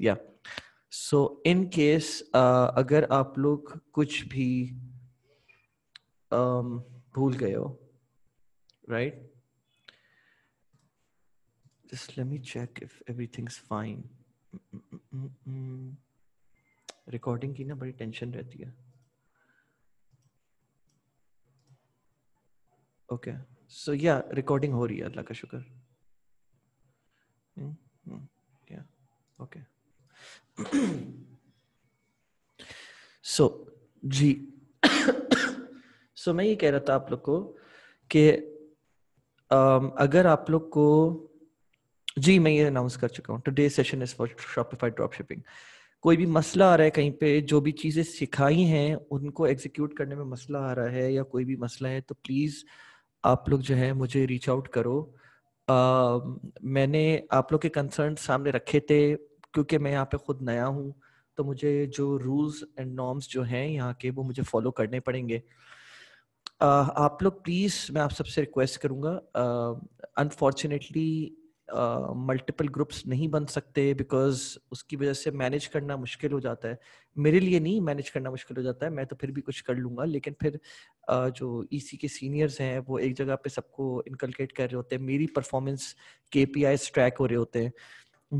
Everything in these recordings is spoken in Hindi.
या सो इन केस अगर आप लोग कुछ भी um, भूल गए हो right just let me check if is fine recording की ना बड़ी टेंशन रहती है ओके सो या रिकॉर्डिंग हो रही है अल्लाह का शुक्र हम्म Hmm. hmm. Okay. सो so, जी सो मैं ये कह रहा था आप लोग को कि um, अगर आप लोग को जी मैं ये अनाउंस कर चुका हूँ today session is for Shopify drop shipping कोई भी मसला आ रहा है कहीं पे जो भी चीज़ें सिखाई हैं उनको एग्जीक्यूट करने में मसला आ रहा है या कोई भी मसला है तो प्लीज़ आप लोग जो है मुझे रीच आउट करो मैंने आप लोग के कंसर्न सामने रखे थे क्योंकि मैं यहाँ पे खुद नया हूँ तो मुझे जो रूल्स एंड नॉर्म्स जो हैं यहाँ के वो मुझे फॉलो करने पड़ेंगे आप लोग प्लीज़ मैं आप सबसे रिक्वेस्ट करूँगा अनफॉर्चुनेटली मल्टीपल uh, ग्रुप्स नहीं बन सकते बिकॉज उसकी वजह से मैनेज करना मुश्किल हो जाता है मेरे लिए नहीं मैनेज करना मुश्किल हो जाता है मैं तो फिर भी कुछ कर लूंगा लेकिन फिर uh, जो ईसी e के सीनियर्स हैं वो एक जगह पे सबको इनकलकेट कर रहे होते हैं मेरी परफॉर्मेंस के पी ट्रैक हो रहे होते हैं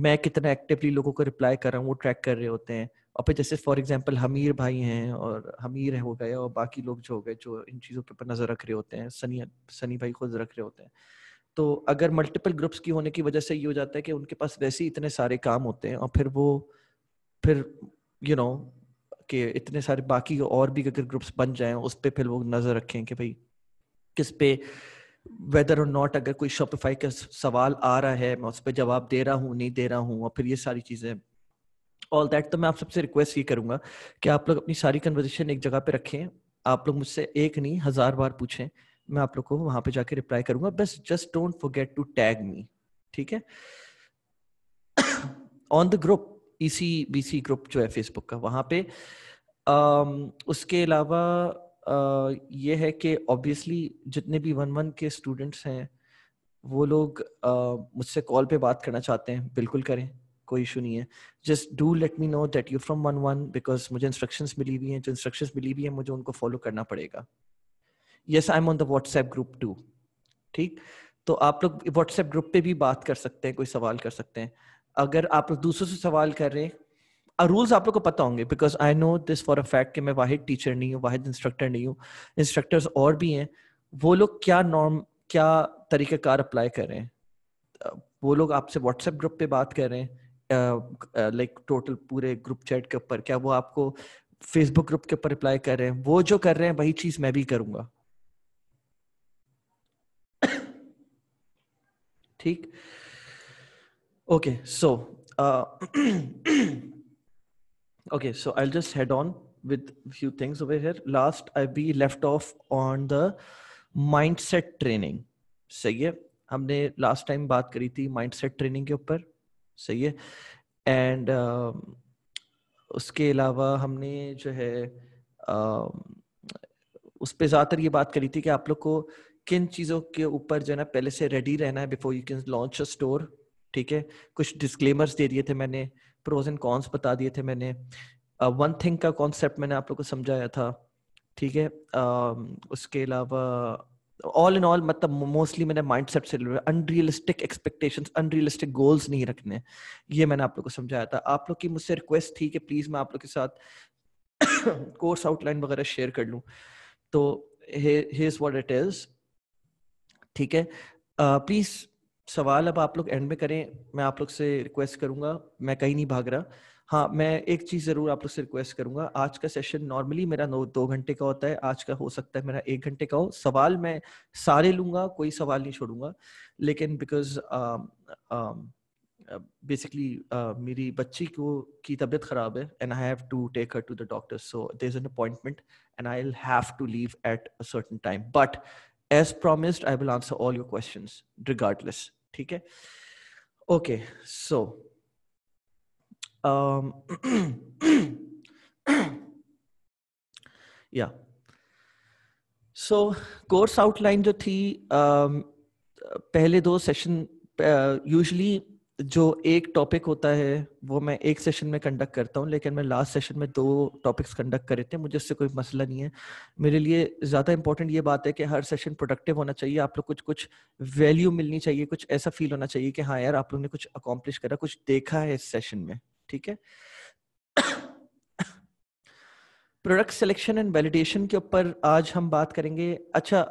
मैं कितना एक्टिवली लोगों को रिप्लाई कर रहा हूँ वो ट्रैक कर रहे होते हैं और फिर जैसे फॉर एग्जाम्पल हमीर भाई हैं और हमीर हो गए और बाकी लोग जो हो गए जो इन चीज़ों पर नज़र रख रहे होते हैं सनी सनी भाई खुद रख रहे होते हैं तो अगर मल्टीपल ग्रुप्स की होने की वजह से ये हो जाता है कि उनके पास वैसे ही इतने सारे काम होते हैं और फिर वो फिर यू you नो know, कि इतने सारे बाकी और भी अगर ग्रुप्स बन जाएं उस पर फिर वो नज़र रखें कि भाई किस पे वेदर और नॉट अगर कोई शॉपिफाई का सवाल आ रहा है मैं उस पर जवाब दे रहा हूँ नहीं दे रहा हूँ और फिर ये सारी चीज़ें ऑल दैट तो मैं आप सबसे रिक्वेस्ट ये करूंगा कि आप लोग अपनी सारी कन्वर्जेशन एक जगह पे रखें आप लोग मुझसे एक नहीं हज़ार बार पूछें मैं आप लोग को वहां पे जाके रिप्लाई करूंगा बस just don't forget to tag me ठीक है on the group EC BC group जो है फेसबुक का वहां पे um, उसके अलावा uh, ये है कि ऑब्वियसली जितने भी वन वन के स्टूडेंट्स हैं वो लोग uh, मुझसे कॉल पे बात करना चाहते हैं बिल्कुल करें कोई इशू नहीं है just do let me know that you from one one because मुझे इंस्ट्रक्शंस मिली हुई हैं जो इंस्ट्रक्शंस मिली हुई हैं मुझे उनको फॉलो करना पड़ेगा yes I am on the WhatsApp group too ठीक तो आप लोग व्हाट्सएप ग्रुप पे भी बात कर सकते हैं कोई सवाल कर सकते हैं अगर आप लोग दूसरों से सवाल कर रहे हैं रूल्स आप लोग को पता होंगे because I know this for a fact कि मैं वाहिद टीचर नहीं हूँ वाहिद इंस्ट्रक्टर नहीं हूँ इंस्ट्रक्टर्स और भी हैं वो लोग क्या नॉर्म क्या तरीक़ाकार अप्लाई कर रहे हैं वो लोग आपसे व्हाट्सएप ग्रुप पे बात कर रहे हैं लाइक टोटल पूरे ग्रुप चैट के ऊपर क्या वो आपको फेसबुक ग्रुप के ऊपर अप्लाई कर रहे हैं वो जो कर रहे हैं वही चीज़ मैं भी करूँगा ठीक okay so okay so I just head on with few things over here last I be left off on the mindset training सही है हमने लास्ट टाइम बात करी थी माइंडसेट ट्रेनिंग के ऊपर सही है एंड uh, उसके अलावा हमने जो है uh, उस पर ज्यादातर ये बात करी थी कि आप लोग को किन चीजों के ऊपर जो है ना पहले से रेडी रहना है before you can launch a store ठीक है कुछ डिस्क्लेमर्स दे दिए थे मैंने प्रोज एंड कॉन्स बता दिए थे मैंने वन uh, थिंग का कॉन्सेप्ट मैंने आप लोग को समझाया था ठीक है uh, उसके अलावा ऑल इन ऑल मतलब मोस्टली मैंने माइंड सेट से अनरियलिस्टिक एक्सपेक्टेशन अनरियलिस्टिक गोल्स नहीं रखने ये मैंने आप लोग को समझाया था आप लोग की मुझसे रिक्वेस्ट थी कि प्लीज मैं आप लोग के साथ कोर्स आउटलाइन वगैरह शेयर कर लूँ तो इज वॉट इट इज़ ठीक है प्लीज सवाल अब आप लोग एंड में करें मैं आप लोग से रिक्वेस्ट करूंगा मैं कहीं नहीं भाग रहा हाँ मैं एक चीज जरूर आप लोग से रिक्वेस्ट करूंगा आज का सेशन नॉर्मली मेरा नौ दो घंटे का होता है आज का हो सकता है मेरा एक घंटे का हो सवाल मैं सारे लूंगा कोई सवाल नहीं छोड़ूंगा लेकिन बिकॉज बेसिकली मेरी बच्ची को की तबीयत खराब है and I have to take her to the doctor so there is an appointment and I have to leave at a certain time but as promised i will answer all your questions regardless theek hai okay so um yeah so course outline जो थी um, पहले दो सेशन यूजली uh, जो एक टॉपिक होता है वो मैं एक सेशन में कंडक्ट करता हूँ लेकिन मैं लास्ट सेशन में दो टॉपिक्स कंडक्ट करे थे मुझे इससे कोई मसला नहीं है मेरे लिए ज़्यादा इंपॉर्टेंट ये बात है कि हर सेशन प्रोडक्टिव होना चाहिए आप लोग कुछ कुछ वैल्यू मिलनी चाहिए कुछ ऐसा फील होना चाहिए कि हाँ यार आप लोग ने कुछ अकॉम्प्लिश करा कुछ देखा है इस सेशन में ठीक है प्रोडक्ट सिलेक्शन एंड वैलिडेशन के ऊपर आज हम बात करेंगे अच्छा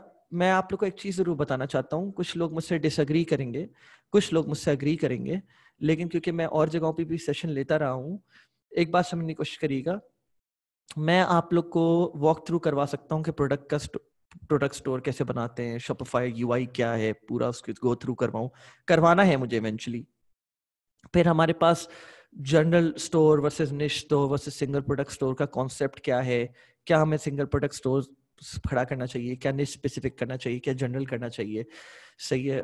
मैं आप लोग को एक चीज़ ज़रूर बताना चाहता हूँ कुछ लोग मुझसे डिसअग्री करेंगे कुछ लोग मुझसे अग्री करेंगे लेकिन क्योंकि मैं और जगहों पे भी सेशन लेता रहा हूँ एक बात समझने की कोशिश करिएगा मैं आप लोग को वॉक थ्रू करवा सकता हूँ कि प्रोडक्ट का प्रोडक्ट स्टोर कैसे बनाते हैं शॉपिफाई यूआई क्या है पूरा उसके गो थ्रू करवाऊ करवाना है मुझे इवेंचुअली फिर हमारे पास general store versus niche store versus single product store का कॉन्सेप्ट क्या है क्या हमें सिंगल प्रोडक्ट स्टोर खड़ा करना चाहिए क्या निश स्पेसिफिक करना चाहिए क्या जनरल करना चाहिए सही है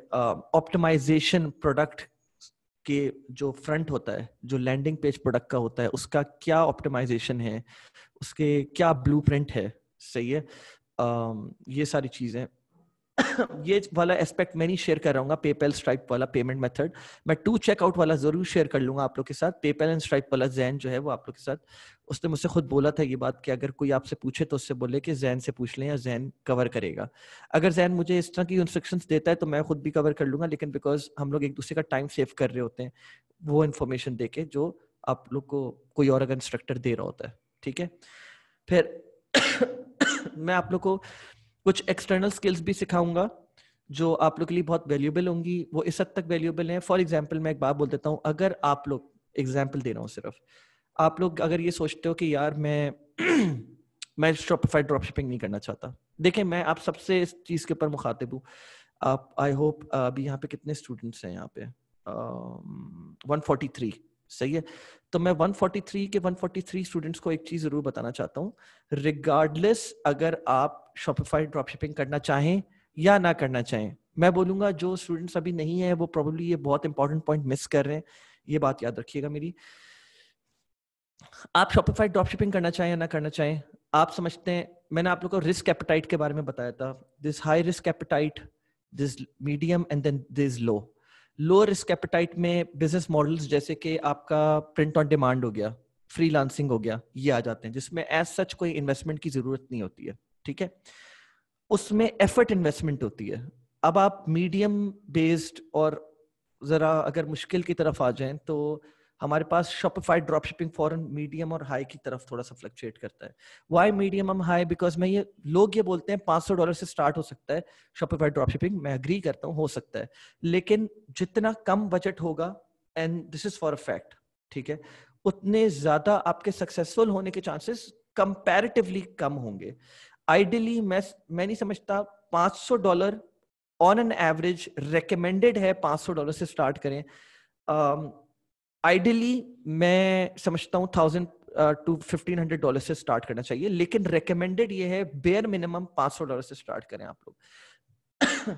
ऑप्टिमाइजेशन प्रोडक्ट के जो फ्रंट होता है जो लैंडिंग पेज प्रोडक्ट का होता है उसका क्या ऑप्टिमाइजेशन है उसके क्या ब्लूप्रिंट है सही है uh, ये सारी चीजें ये वाला एस्पेक्ट मैं नहीं शेयर कर रहा हूँ पेपल स्ट्राइप वाला पेमेंट मेथड मैं टू चेकआउट वाला जरूर शेयर कर लूंगा आप लोग के साथ पेपल एंड स्ट्राइप वाला जैन जो है वो आप लोग के साथ उसने मुझसे खुद बोला था ये बात कि अगर कोई आपसे पूछे तो उससे बोले कि जैन से पूछ लें या जैन कवर करेगा अगर जैन मुझे इस तरह की इंस्ट्रक्शन देता है तो मैं खुद भी कवर कर लूंगा लेकिन बिकॉज हम लोग एक दूसरे का टाइम सेव कर रहे होते हैं वो इन्फॉर्मेशन दे के जो आप लोग को कोई और अगर इंस्ट्रक्टर दे रहा होता है ठीक है फिर मैं आप लोग को कुछ एक्सटर्नल स्किल्स भी सिखाऊंगा जो आप लोग के लिए बहुत वैल्यूबल होंगी वो इस हद तक वैल्यूबल है फॉर एग्जाम्पल मैं एक बात बोल देता हूँ अगर आप लोग एग्जाम्पल दे रहा हूँ सिर्फ आप लोग अगर ये सोचते हो कि यार मैं मैं शॉपिफाई ड्रॉप शिपिंग नहीं करना चाहता देखें मैं आप सबसे इस चीज़ के ऊपर मुखातिब हूँ आप आई होप अभी यहाँ पे कितने स्टूडेंट्स हैं यहाँ पे वन फोर्टी थ्री सही है तो मैं 143 के 143 स्टूडेंट्स को एक चीज जरूर बताना चाहता हूँ रिगार्डलेस अगर आप शॉपिफाई ड्रॉप शिपिंग करना चाहें या ना करना चाहें मैं बोलूंगा जो स्टूडेंट्स अभी नहीं है वो प्रॉब्लली ये बहुत इंपॉर्टेंट पॉइंट मिस कर रहे हैं ये बात याद रखिएगा मेरी आप शॉपिफाई ड्रॉप शिपिंग करना चाहें या ना करना चाहें आप समझते हैं मैंने आप लोग को रिस्क एपेटाइट के बारे में बताया था this high risk appetite this medium and then this low lower risk appetite में बिजनेस मॉडल्स जैसे कि आपका प्रिंट ऑन डिमांड हो गया फ्रीलांसिंग हो गया ये आ जाते हैं जिसमें एज सच कोई इन्वेस्टमेंट की जरूरत नहीं होती है ठीक है उसमें एफर्ट इन्वेस्टमेंट होती है अब आप मीडियम बेस्ड और जरा अगर मुश्किल की तरफ आ जाएं तो हमारे पास शॉपिफाइड ड्रॉप शिपिंग फॉरन मीडियम और हाई की तरफ थोड़ा सा फ्लक्चुएट करता है वाई मीडियम हम हाई बिकॉज मैं ये लोग ये बोलते हैं 500 डॉलर से स्टार्ट हो सकता है शॉपिफाइड ड्रॉप शिपिंग मैं अग्री करता हूँ हो सकता है लेकिन जितना कम बजट होगा and this is for a fact ठीक है उतने ज्यादा आपके सक्सेसफुल होने के चांसेस कंपैरेटिवली कम होंगे आइडियली मैं मैं नहीं समझता 500 dollar on an average recommended है 500 डॉलर से स्टार्ट करें um, आइडियली मैं समझता हूँ thousand to fifteen hundred dollar से स्टार्ट करना चाहिए लेकिन रिकमेंडेड ये है बेयर मिनिमम पांच सौ डॉलर से स्टार्ट करें आप लोग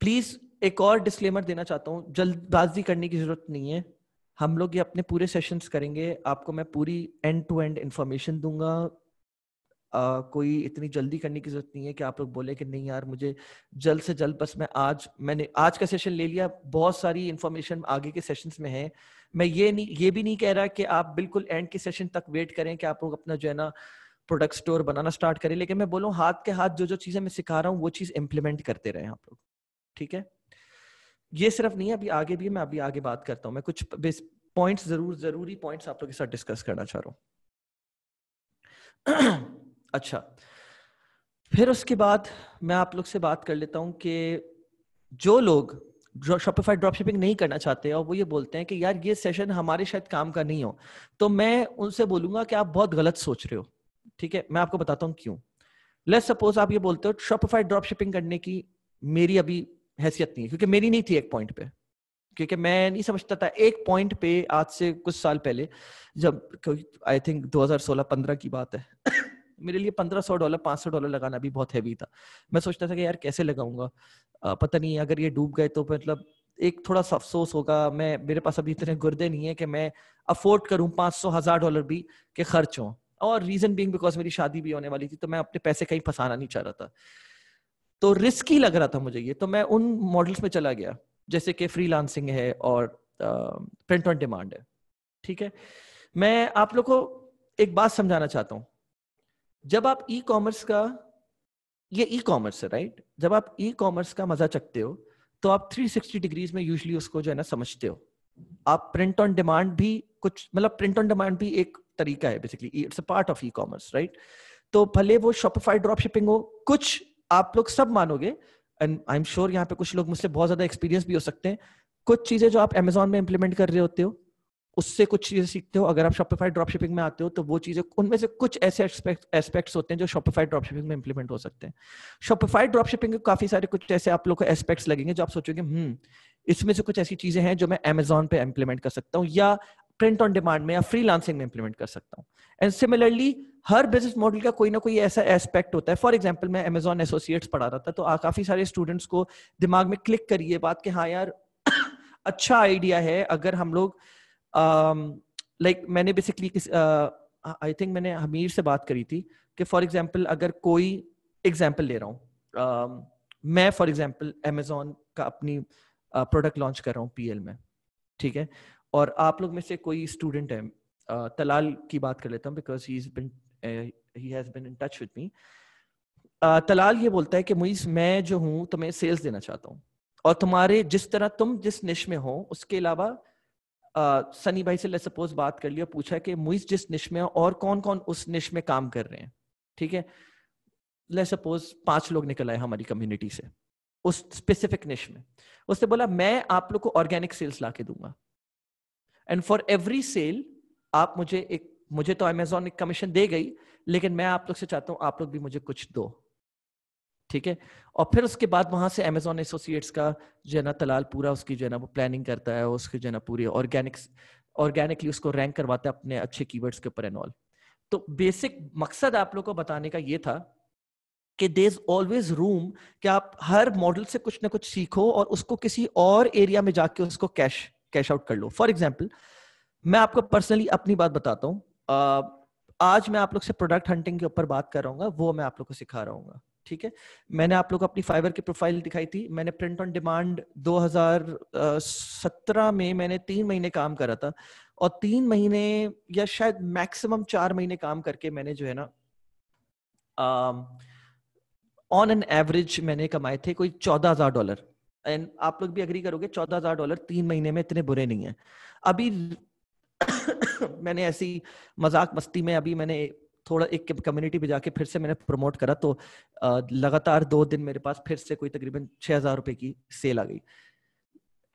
प्लीज एक और डिस्क्लेमर देना चाहता हूँ जल्दबाजी करने की जरूरत नहीं है हम लोग ये अपने पूरे सेशंस करेंगे आपको मैं पूरी एंड टू एंड इंफॉर्मेशन दूंगा कोई इतनी जल्दी करने की जरूरत नहीं है कि आप लोग बोले कि नहीं यार मुझे जल्द से जल्द बस मैं आज मैंने आज का सेशन ले लिया बहुत सारी इन्फॉर्मेशन आगे के सेशंस में है मैं ये नहीं ये भी नहीं कह रहा कि आप बिल्कुल एंड के सेशन तक वेट करें कि आप लोग अपना जो है ना प्रोडक्ट स्टोर बनाना स्टार्ट करें लेकिन मैं बोलूँ हाथ के हाथ जो जो चीज़ें मैं सिखा रहा हूँ वो चीज़ इम्प्लीमेंट करते रहे आप लोग ठीक है ये सिर्फ नहीं है अभी आगे भी मैं अभी आगे बात करता हूँ मैं कुछ पॉइंट्स जरूर जरूरी पॉइंट्स आप लोग के साथ डिस्कस करना चाह रहा हूँ अच्छा फिर उसके बाद मैं आप लोग से बात कर लेता हूँ कि जो लोग शॉपिफाई ड्रॉप शिपिंग नहीं करना चाहते और वो ये बोलते हैं कि यार ये सेशन हमारे शायद काम का नहीं हो तो मैं उनसे बोलूंगा कि आप बहुत गलत सोच रहे हो ठीक है मैं आपको बताता हूँ क्यों लेट सपोज आप ये बोलते हो शॉपिफाई ड्रॉप शिपिंग करने की मेरी अभी हैसियत नहीं है क्योंकि मेरी नहीं थी एक पॉइंट पे क्योंकि मैं नहीं समझता था एक पॉइंट पे आज से कुछ साल पहले जब आई थिंक 2016-15 की बात है मेरे लिए पंद्रह सौ डॉलर पाँच सौ डॉलर लगाना भी बहुत हैवी था मैं सोचता था कि यार कैसे लगाऊंगा पता नहीं अगर ये डूब गए तो मतलब एक थोड़ा सा अफसोस होगा मैं मेरे पास अभी इतने गुर्दे नहीं है कि मैं अफोर्ड करूँ पांच सौ हजार डॉलर भी के खर्च हों और रीजन बींग बिकॉज मेरी शादी भी होने वाली थी तो मैं अपने पैसे कहीं फंसाना नहीं चाह रहा था तो रिस्क ही लग रहा था मुझे ये तो मैं उन मॉडल्स में चला गया जैसे कि लांसिंग है और प्रिंट ऑन डिमांड है ठीक है मैं आप लोग को एक बात समझाना चाहता हूँ जब आप ई कॉमर्स का ये ई कॉमर्स है राइट जब आप ई कॉमर्स का मजा चकते हो तो आप 360 डिग्रीज में यूजली उसको जो है ना समझते हो आप प्रिंट ऑन डिमांड भी कुछ मतलब प्रिंट ऑन डिमांड भी एक तरीका है basically it's a part of e commerce right तो भले वो शॉपिफाई ड्रॉप शिपिंग हो कुछ आप लोग सब मानोगे एंड आई एम श्योर यहाँ पे कुछ लोग मुझसे बहुत ज्यादा एक्सपीरियंस भी हो सकते हैं कुछ चीजें जो आप एमेजोन में इंप्लीमेंट कर रहे होते हो उससे कुछ चीजें सीखते हो अगर आप शॉपिफाई ड्रॉपशिपिंग में आते हो तो वो चीजें उनमें से कुछ ऐसे एस्पेक्ट्स होते हैं जो शॉपिफाई ड्रॉपशिपिंग में इंप्लीमेंट हो सकते हैं शॉपिफाई ड्रॉपशिपिंग के काफी सारे कुछ ऐसे आप लोग को एस्पेक्ट्स लगेंगे जो आप सोचोगे हम्म इसमें से कुछ ऐसी चीजें हैं जो मैं अमेजोन पे इम्प्लीमेंट कर सकता हूँ या प्रिंट ऑन डिमांड में या फ्री में इंप्लीमेंट कर सकता हूँ एंड सिमिलरली हर बिजनेस मॉडल का कोई ना कोई ऐसा एस्पेक्ट होता है फॉर एग्जाम्पल मैं अमेजोन एसोसिएट्स पढ़ा रहा था तो काफी सारे स्टूडेंट्स को दिमाग में क्लिक करिए बात कि हाँ यार अच्छा आइडिया है अगर हम लोग लाइक um, like, मैंने बेसिकली किस आई uh, थिंक मैंने हमीर से बात करी थी कि फॉर एग्जाम्पल अगर कोई एग्जाम्पल ले रहा हूँ uh, मैं फॉर एग्जाम्पल अमेजोन का अपनी प्रोडक्ट uh, लॉन्च कर रहा हूँ पी में ठीक है और आप लोग में से कोई स्टूडेंट है uh, तलाल की बात कर लेता हूँ because he been he has been in touch with me Talal ये बोलता है कि मुइज मैं जो हूँ तुम्हें सेल्स देना चाहता हूँ और तुम्हारे जिस तरह तुम जिस निश में हो उसके अलावा सनी भाई से ले सपोज बात कर लिया पूछा कि मुइज जिस निश में और कौन कौन उस निश में काम कर रहे हैं ठीक है ले सपोज पांच लोग निकल आए हमारी कम्युनिटी से उस स्पेसिफिक निश में उसने बोला मैं आप लोग को ऑर्गेनिक सेल्स ला के दूंगा एंड फॉर एवरी सेल आप मुझे एक मुझे तो अमेजोन एक कमीशन दे गई लेकिन मैं आप लोग से चाहता हूँ आप लोग भी मुझे कुछ दो ठीक है और फिर उसके बाद वहां से अमेजोन एसोसिएट्स का जो है ना तलाल पूरा उसकी जो है ना वो प्लानिंग करता है उसकी जो है ना पूरी ऑर्गेनिक ऑर्गेनिकली उसको रैंक करवाता है अपने अच्छे कीवर्ड्स के ऊपर एंड ऑल तो बेसिक मकसद आप लोग को बताने का ये था कि दे इज ऑलवेज रूम कि आप हर मॉडल से कुछ ना कुछ सीखो और उसको किसी और एरिया में जाके उसको कैश कैश आउट कर लो फॉर एग्जाम्पल मैं आपको पर्सनली अपनी बात बताता हूँ आज मैं आप लोग से प्रोडक्ट हंटिंग के ऊपर बात कर रहा हूँ वो मैं आप लोग को सिखा रहा हूँ ठीक है मैंने आप लोग को अपनी फाइबर की प्रोफाइल दिखाई थी मैंने प्रिंट ऑन डिमांड 2017 में मैंने तीन महीने काम करा था और तीन महीने या शायद मैक्सिमम चार महीने काम करके मैंने जो है ना ऑन एन एवरेज मैंने कमाए थे कोई चौदह हजार डॉलर एंड आप लोग भी अग्री करोगे चौदह हजार डॉलर तीन महीने में इतने बुरे नहीं है अभी मैंने ऐसी मजाक मस्ती में अभी मैंने थोड़ा एक कम्युनिटी पे जाके फिर से मैंने प्रमोट करा तो लगातार दो दिन मेरे पास फिर से कोई तकरीबन छह हजार रुपए की सेल आ गई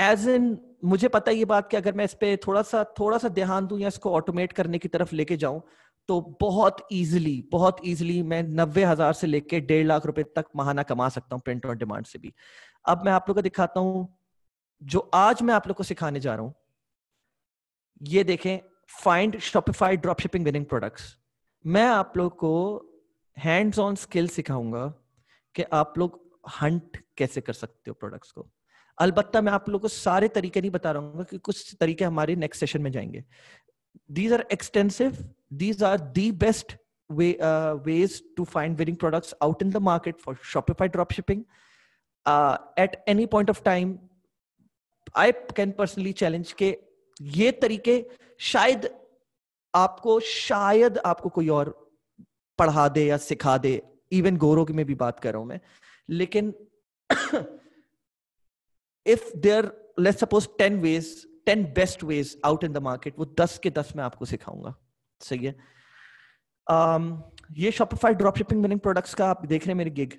एज इन मुझे पता है ये बात कि अगर मैं इस पर थोड़ा सा थोड़ा सा ध्यान दूं या इसको ऑटोमेट करने की तरफ लेके जाऊं तो बहुत इजीली बहुत इजीली मैं नब्बे हजार से लेके डेढ़ लाख रुपए तक महाना कमा सकता हूँ प्रिंट ऑन डिमांड से भी अब मैं आप लोग को दिखाता हूं जो आज मैं आप लोग को सिखाने जा रहा हूं ये देखें find Shopify drop shipping winning products मैं आप लोग को हैंड्स ऑन स्किल सिखाऊंगा कि आप लोग हंट कैसे कर सकते हो प्रोडक्ट्स को अलबत्ता मैं आप लोग को सारे तरीके नहीं बता रहा कि कुछ तरीके हमारे नेक्स्ट सेशन में जाएंगे these are extensive these are the best way ways to find winning products out in the market for Shopify drop shipping at any point of time I can personally challenge के ये तरीके शायद आपको शायद आपको कोई और पढ़ा दे या सिखा दे इवन गोरो की में भी बात कर रहा हूं मैं लेकिन if there let's suppose ten ways ten best ways out in the market वो दस के दस में आपको सिखाऊंगा सही है um, ये Shopify drop shipping winning products का आप देख रहे हैं मेरी गिग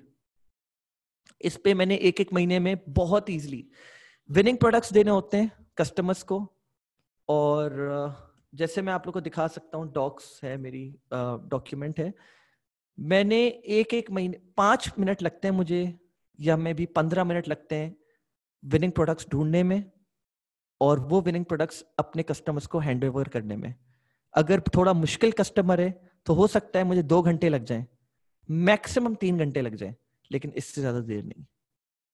इस पे मैंने एक एक महीने में बहुत इजीली विनिंग प्रोडक्ट्स देने होते हैं कस्टमर्स को और uh, जैसे मैं आप लोग को दिखा सकता हूँ डॉक्स है मेरी डॉक्यूमेंट है मैंने एक एक महीने पांच मिनट लगते हैं मुझे या मैं भी पंद्रह मिनट लगते हैं विनिंग प्रोडक्ट्स ढूंढने में और वो विनिंग प्रोडक्ट्स अपने कस्टमर्स को हैंड ओवर करने में अगर थोड़ा मुश्किल कस्टमर है तो हो सकता है मुझे दो घंटे लग जाए मैक्सिमम तीन घंटे लग जाए लेकिन इससे ज़्यादा देर नहीं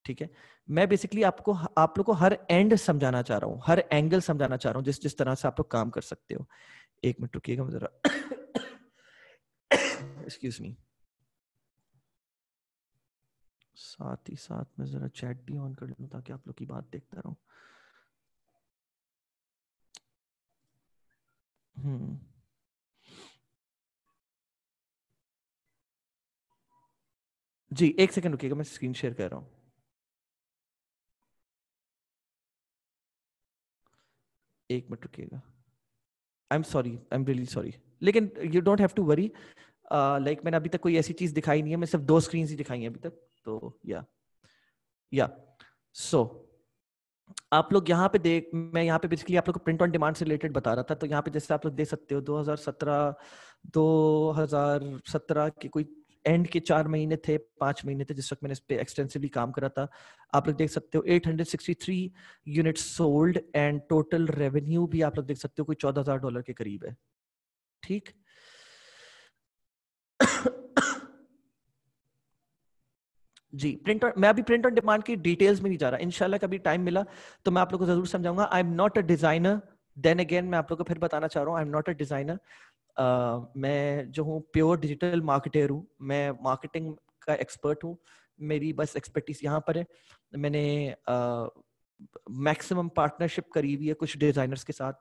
ठीक है मैं बेसिकली आपको आप लोग को हर एंड समझाना चाह रहा हूँ हर एंगल समझाना चाह रहा हूँ जिस जिस तरह से आप लोग काम कर सकते हो एक मिनट रुकिएगा मैं जरा एक्सक्यूज मी साथ ही साथ मैं जरा चैट भी ऑन कर लू ताकि आप लोग की बात देखता रहूं हम्म जी एक सेकंड रुकिएगा मैं स्क्रीन शेयर कर रहा हूं एक मिनट रुकिएगा I am sorry I am really sorry लेकिन you don't have to worry like मैंने अभी तक कोई ऐसी चीज दिखाई नहीं है मैं सिर्फ दो स्क्रीन ही दिखाई है अभी तक तो या या सो आप लोग यहाँ पे देख मैं यहाँ पे बेसिकली आप लोग को प्रिंट ऑन डिमांड से रिलेटेड बता रहा था तो यहाँ पे जैसे आप लोग देख सकते हो 2017 2017 के कोई एंड के चार महीने थे पांच महीने थे जिस वक्त मैंने इस पे एक्सटेंसिवली काम करा था आप लोग देख सकते हो 863 units sold and total revenue भी आप लोग देख सकते हो कोई 14000 डॉलर के करीब है ठीक जी प्रिंट मैं अभी प्रिंट ऑन डिमांड की डिटेल्स में नहीं जा रहा इनशाला कभी टाइम मिला तो मैं आप लोग को जरूर समझाऊंगा I am not a designer then again मैं आप लोग को फिर बताना चाह रहा हूँ I am not a designer मैं जो हूँ प्योर डिजिटल मार्केटर हूँ मैं मार्केटिंग का एक्सपर्ट हूँ मेरी बस एक्सपर्टीज यहाँ पर है मैंने मैक्सिमम uh, पार्टनरशिप करी हुई है कुछ डिजाइनर्स के साथ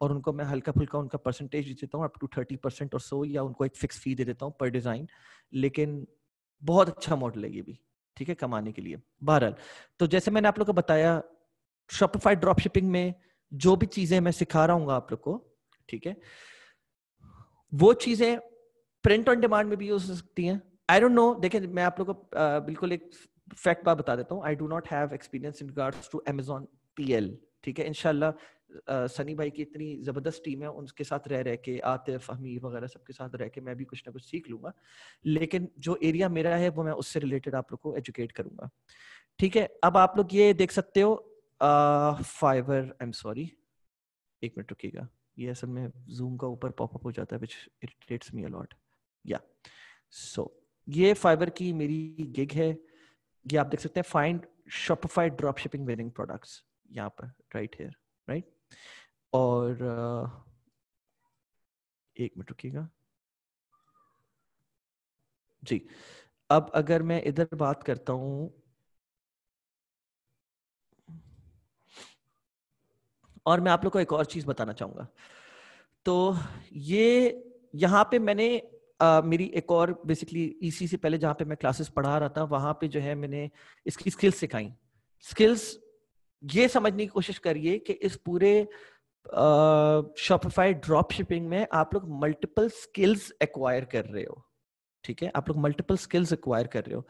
और उनको मैं हल्का फुल्का उनका परसेंटेज दे देता हूँ अप टू थर्टी परसेंट और सो या उनको एक फिक्स फी दे देता हूँ पर डिज़ाइन लेकिन बहुत अच्छा मॉडल है ये भी ठीक है कमाने के लिए बहरहाल तो जैसे मैंने आप लोग को बताया शॉपिफाइड ड्रॉप शिपिंग में जो भी चीज़ें मैं सिखा रहा हूँ आप लोग को ठीक है वो चीजें प्रिंट ऑन डिमांड में भी यूज हो सकती हैं आई डोंट नो देखिए मैं आप लोग को बिल्कुल एक फैक्ट बात बता देता हूँ I do not have experience in regards to Amazon L ठीक है इनशाला सनी भाई की इतनी ज़बरदस्त टीम है उनके साथ रह रह के आतिफ हमीर वगैरह सबके साथ रह के मैं भी कुछ ना कुछ सीख लूंगा लेकिन जो एरिया मेरा है वो मैं उससे रिलेटेड आप लोग को एजुकेट करूंगा ठीक है अब आप लोग ये देख सकते हो फाइवर आई एम सॉरी एक मिनट रुकीगा ये असल में जूम का ऊपर पॉपअप हो जाता है विच इरिटेट्स मी अलॉट या सो ये फाइबर की मेरी गिग है ये आप देख सकते हैं find Shopify drop shipping winning products यहाँ पर राइट हेयर राइट और uh, एक मिनट रुकिएगा जी अब अगर मैं इधर बात करता हूँ और मैं आप लोग को एक और चीज बताना चाहूंगा तो ये यहाँ पे मैंने Uh, मेरी एक और बेसिकली इसी e से पहले जहाँ पे मैं क्लासेस पढ़ा रहा था वहां पे जो है मैंने इसकी स्किल्स सिखाई स्किल्स ये समझने की कोशिश करिए कि इस पूरे शॉपिफाई ड्रॉप शिपिंग में आप लोग मल्टीपल स्किल्स एक्वायर कर रहे हो ठीक है आप लोग मल्टीपल स्किल्स एक्वायर कर रहे हो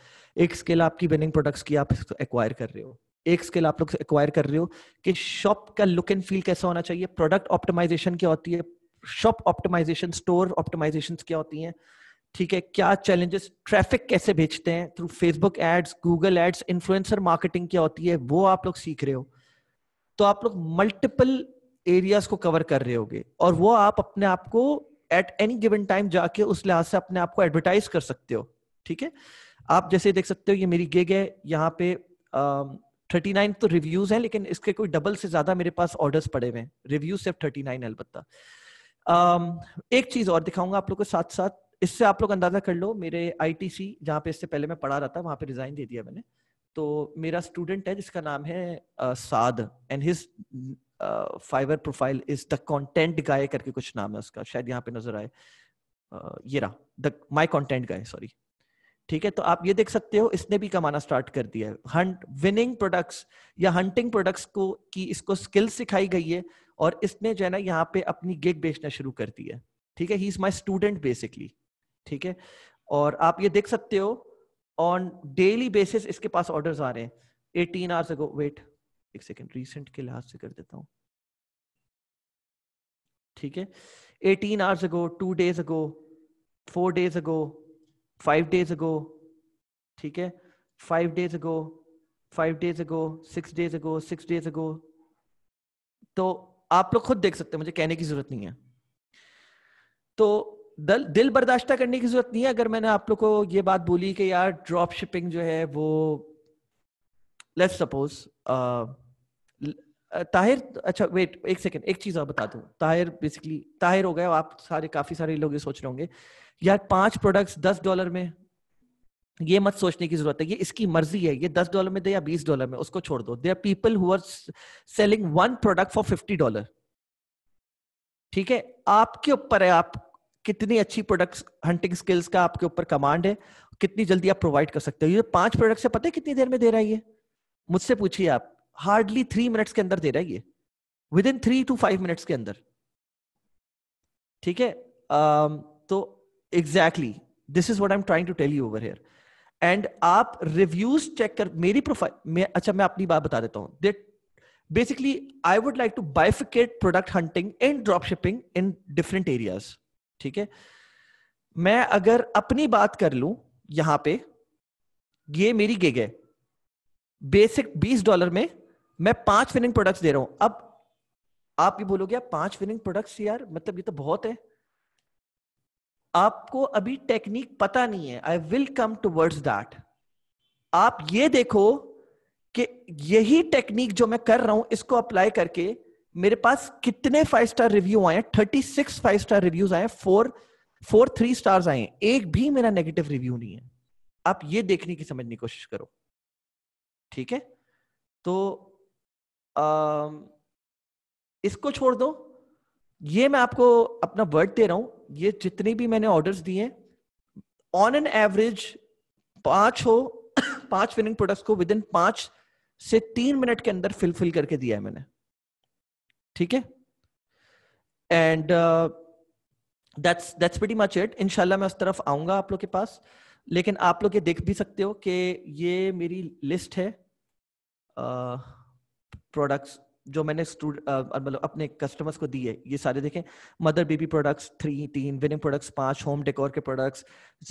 एक स्किल आपकी विनिंग प्रोडक्ट्स की आप एक्वायर कर रहे हो एक स्किल आप लोग एक्वायर कर रहे हो कि शॉप का लुक एंड फील कैसा होना चाहिए प्रोडक्ट ऑप्टिमाइजेशन क्या होती है शॉप ऑप्टिमाइजेशन स्टोर ऑप्टिमाइजेशन क्या होती हैं ठीक है क्या चैलेंजेस ट्रैफिक कैसे भेजते हैं through Facebook ads Google ads influencer marketing क्या होती है वो आप लोग सीख रहे हो तो आप लोग मल्टीपल एरियाज को कवर कर रहे होगे और वो आप अपने आप को एट एनी गिवन टाइम जाके उस लिहाज से अपने आप को एडवर्टाइज कर सकते हो ठीक है आप जैसे देख सकते हो ये मेरी गिग है यहाँ पे uh, थर्टी नाइन तो रिव्यूज हैं लेकिन इसके कोई डबल से ज्यादा मेरे पास ऑर्डर्स पड़े हुए हैं रिव्यू सिर्फ थर्टी नाइन अलबत्ता एक चीज और दिखाऊंगा आप लोग के साथ साथ इससे आप लोग अंदाजा कर लो मेरे आईटीसी जहाँ पे इससे पहले मैं पढ़ा रहा था वहां पे रिजाइन दे दिया मैंने तो मेरा स्टूडेंट है जिसका नाम है uh, Saad and his Fiverr profile is the content guy करके कुछ नाम है उसका शायद यहाँ पे नजर आए uh, ये रहा the my content guy sorry ठीक है तो आप ये देख सकते हो इसने भी कमाना स्टार्ट कर दिया है हंट विनिंग प्रोडक्ट्स या हंटिंग प्रोडक्ट्स को की इसको स्किल सिखाई गई है और इसने जो है ना यहाँ पे अपनी गिग बेचना शुरू कर दी है ठीक है he is my student basically ठीक है और आप ये देख सकते हो ऑन डेली बेसिस इसके पास ऑर्डर आ रहे हैं एटीन आवर्स अगो वेट एक सेकेंड रिसेंट के लिहाज से कर देता हूँ ठीक है eighteen hours ago two days ago four days ago five days ago ठीक है five days ago five days ago six days ago six days ago तो आप लोग खुद देख सकते हैं मुझे कहने की जरूरत नहीं है तो दल, दिल बर्दाश्त करने की जरूरत नहीं है अगर मैंने आप लोग को ये बात बोली कि यार ड्रॉप शिपिंग जो है वो लेट्स सपोज ताहिर अच्छा वेट एक सेकेंड एक चीज और बता दूं ताहिर बेसिकली ताहिर हो गया आप सारे काफी सारे लोग ये सोच रहे होंगे यार पांच प्रोडक्ट्स दस डॉलर में ये मत सोचने की जरूरत है ये इसकी मर्जी है ये दस डॉलर में दे या बीस डॉलर में उसको छोड़ दो there people who are selling one product for fifty dollar ठीक है आपके ऊपर है आप कितनी अच्छी प्रोडक्ट हंटिंग स्किल्स का आपके ऊपर कमांड है कितनी जल्दी आप प्रोवाइड कर सकते हो ये पांच प्रोडक्ट से पता है कितनी देर में दे रहा है ये मुझसे पूछिए आप हार्डली थ्री मिनट्स के अंदर दे रहा है ये within three two five minutes के अंदर ठीक है um, तो exactly this is what I am trying to tell you over here and आप रिव्यूज चेक कर मेरी प्रोफाइल मैं अच्छा मैं अपनी बात बता देता हूं they basically I would like to bifurcate product hunting in drop shipping in different areas ठीक है मैं अगर अपनी बात कर लू यहां पे ये मेरी गिग है बेसिक बीस डॉलर में मैं पांच विनिंग प्रोडक्ट्स दे रहा हूं अब आप ये बोलोगे आप पांच विनिंग प्रोडक्ट्स यार मतलब ये तो बहुत है आपको अभी टेक्निक पता नहीं है I will come towards that आप ये देखो कि यही टेक्निक जो मैं कर रहा हूं इसको अप्लाई करके मेरे पास कितने फाइव स्टार रिव्यू आए thirty six five star reviews आए फोर फोर थ्री स्टार्स आए एक भी मेरा नेगेटिव रिव्यू नहीं है आप ये देखने की समझने की कोशिश करो ठीक है तो इसको छोड़ दो ये मैं आपको अपना वर्ड दे रहा हूं ये जितने भी मैंने ऑर्डर्स दिए ऑन एन एवरेज पांच हो पांच विनिंग प्रोडक्ट्स को विद इन पांच से तीन मिनट के अंदर फिल करके दिया है मैंने ठीक है एंड दैट्स दैट्स वेटी मच इट इनशाला मैं उस तरफ आऊंगा आप लोग के पास लेकिन आप लोग ये देख भी सकते हो कि ये मेरी लिस्ट है uh, प्रोडक्ट्स जो मैंने मतलब अपने कस्टमर्स को दिए ये सारे देखें मदर बेबी प्रोडक्ट्स थ्री तीन विनिंग प्रोडक्ट्स पांच होम डेकोर के products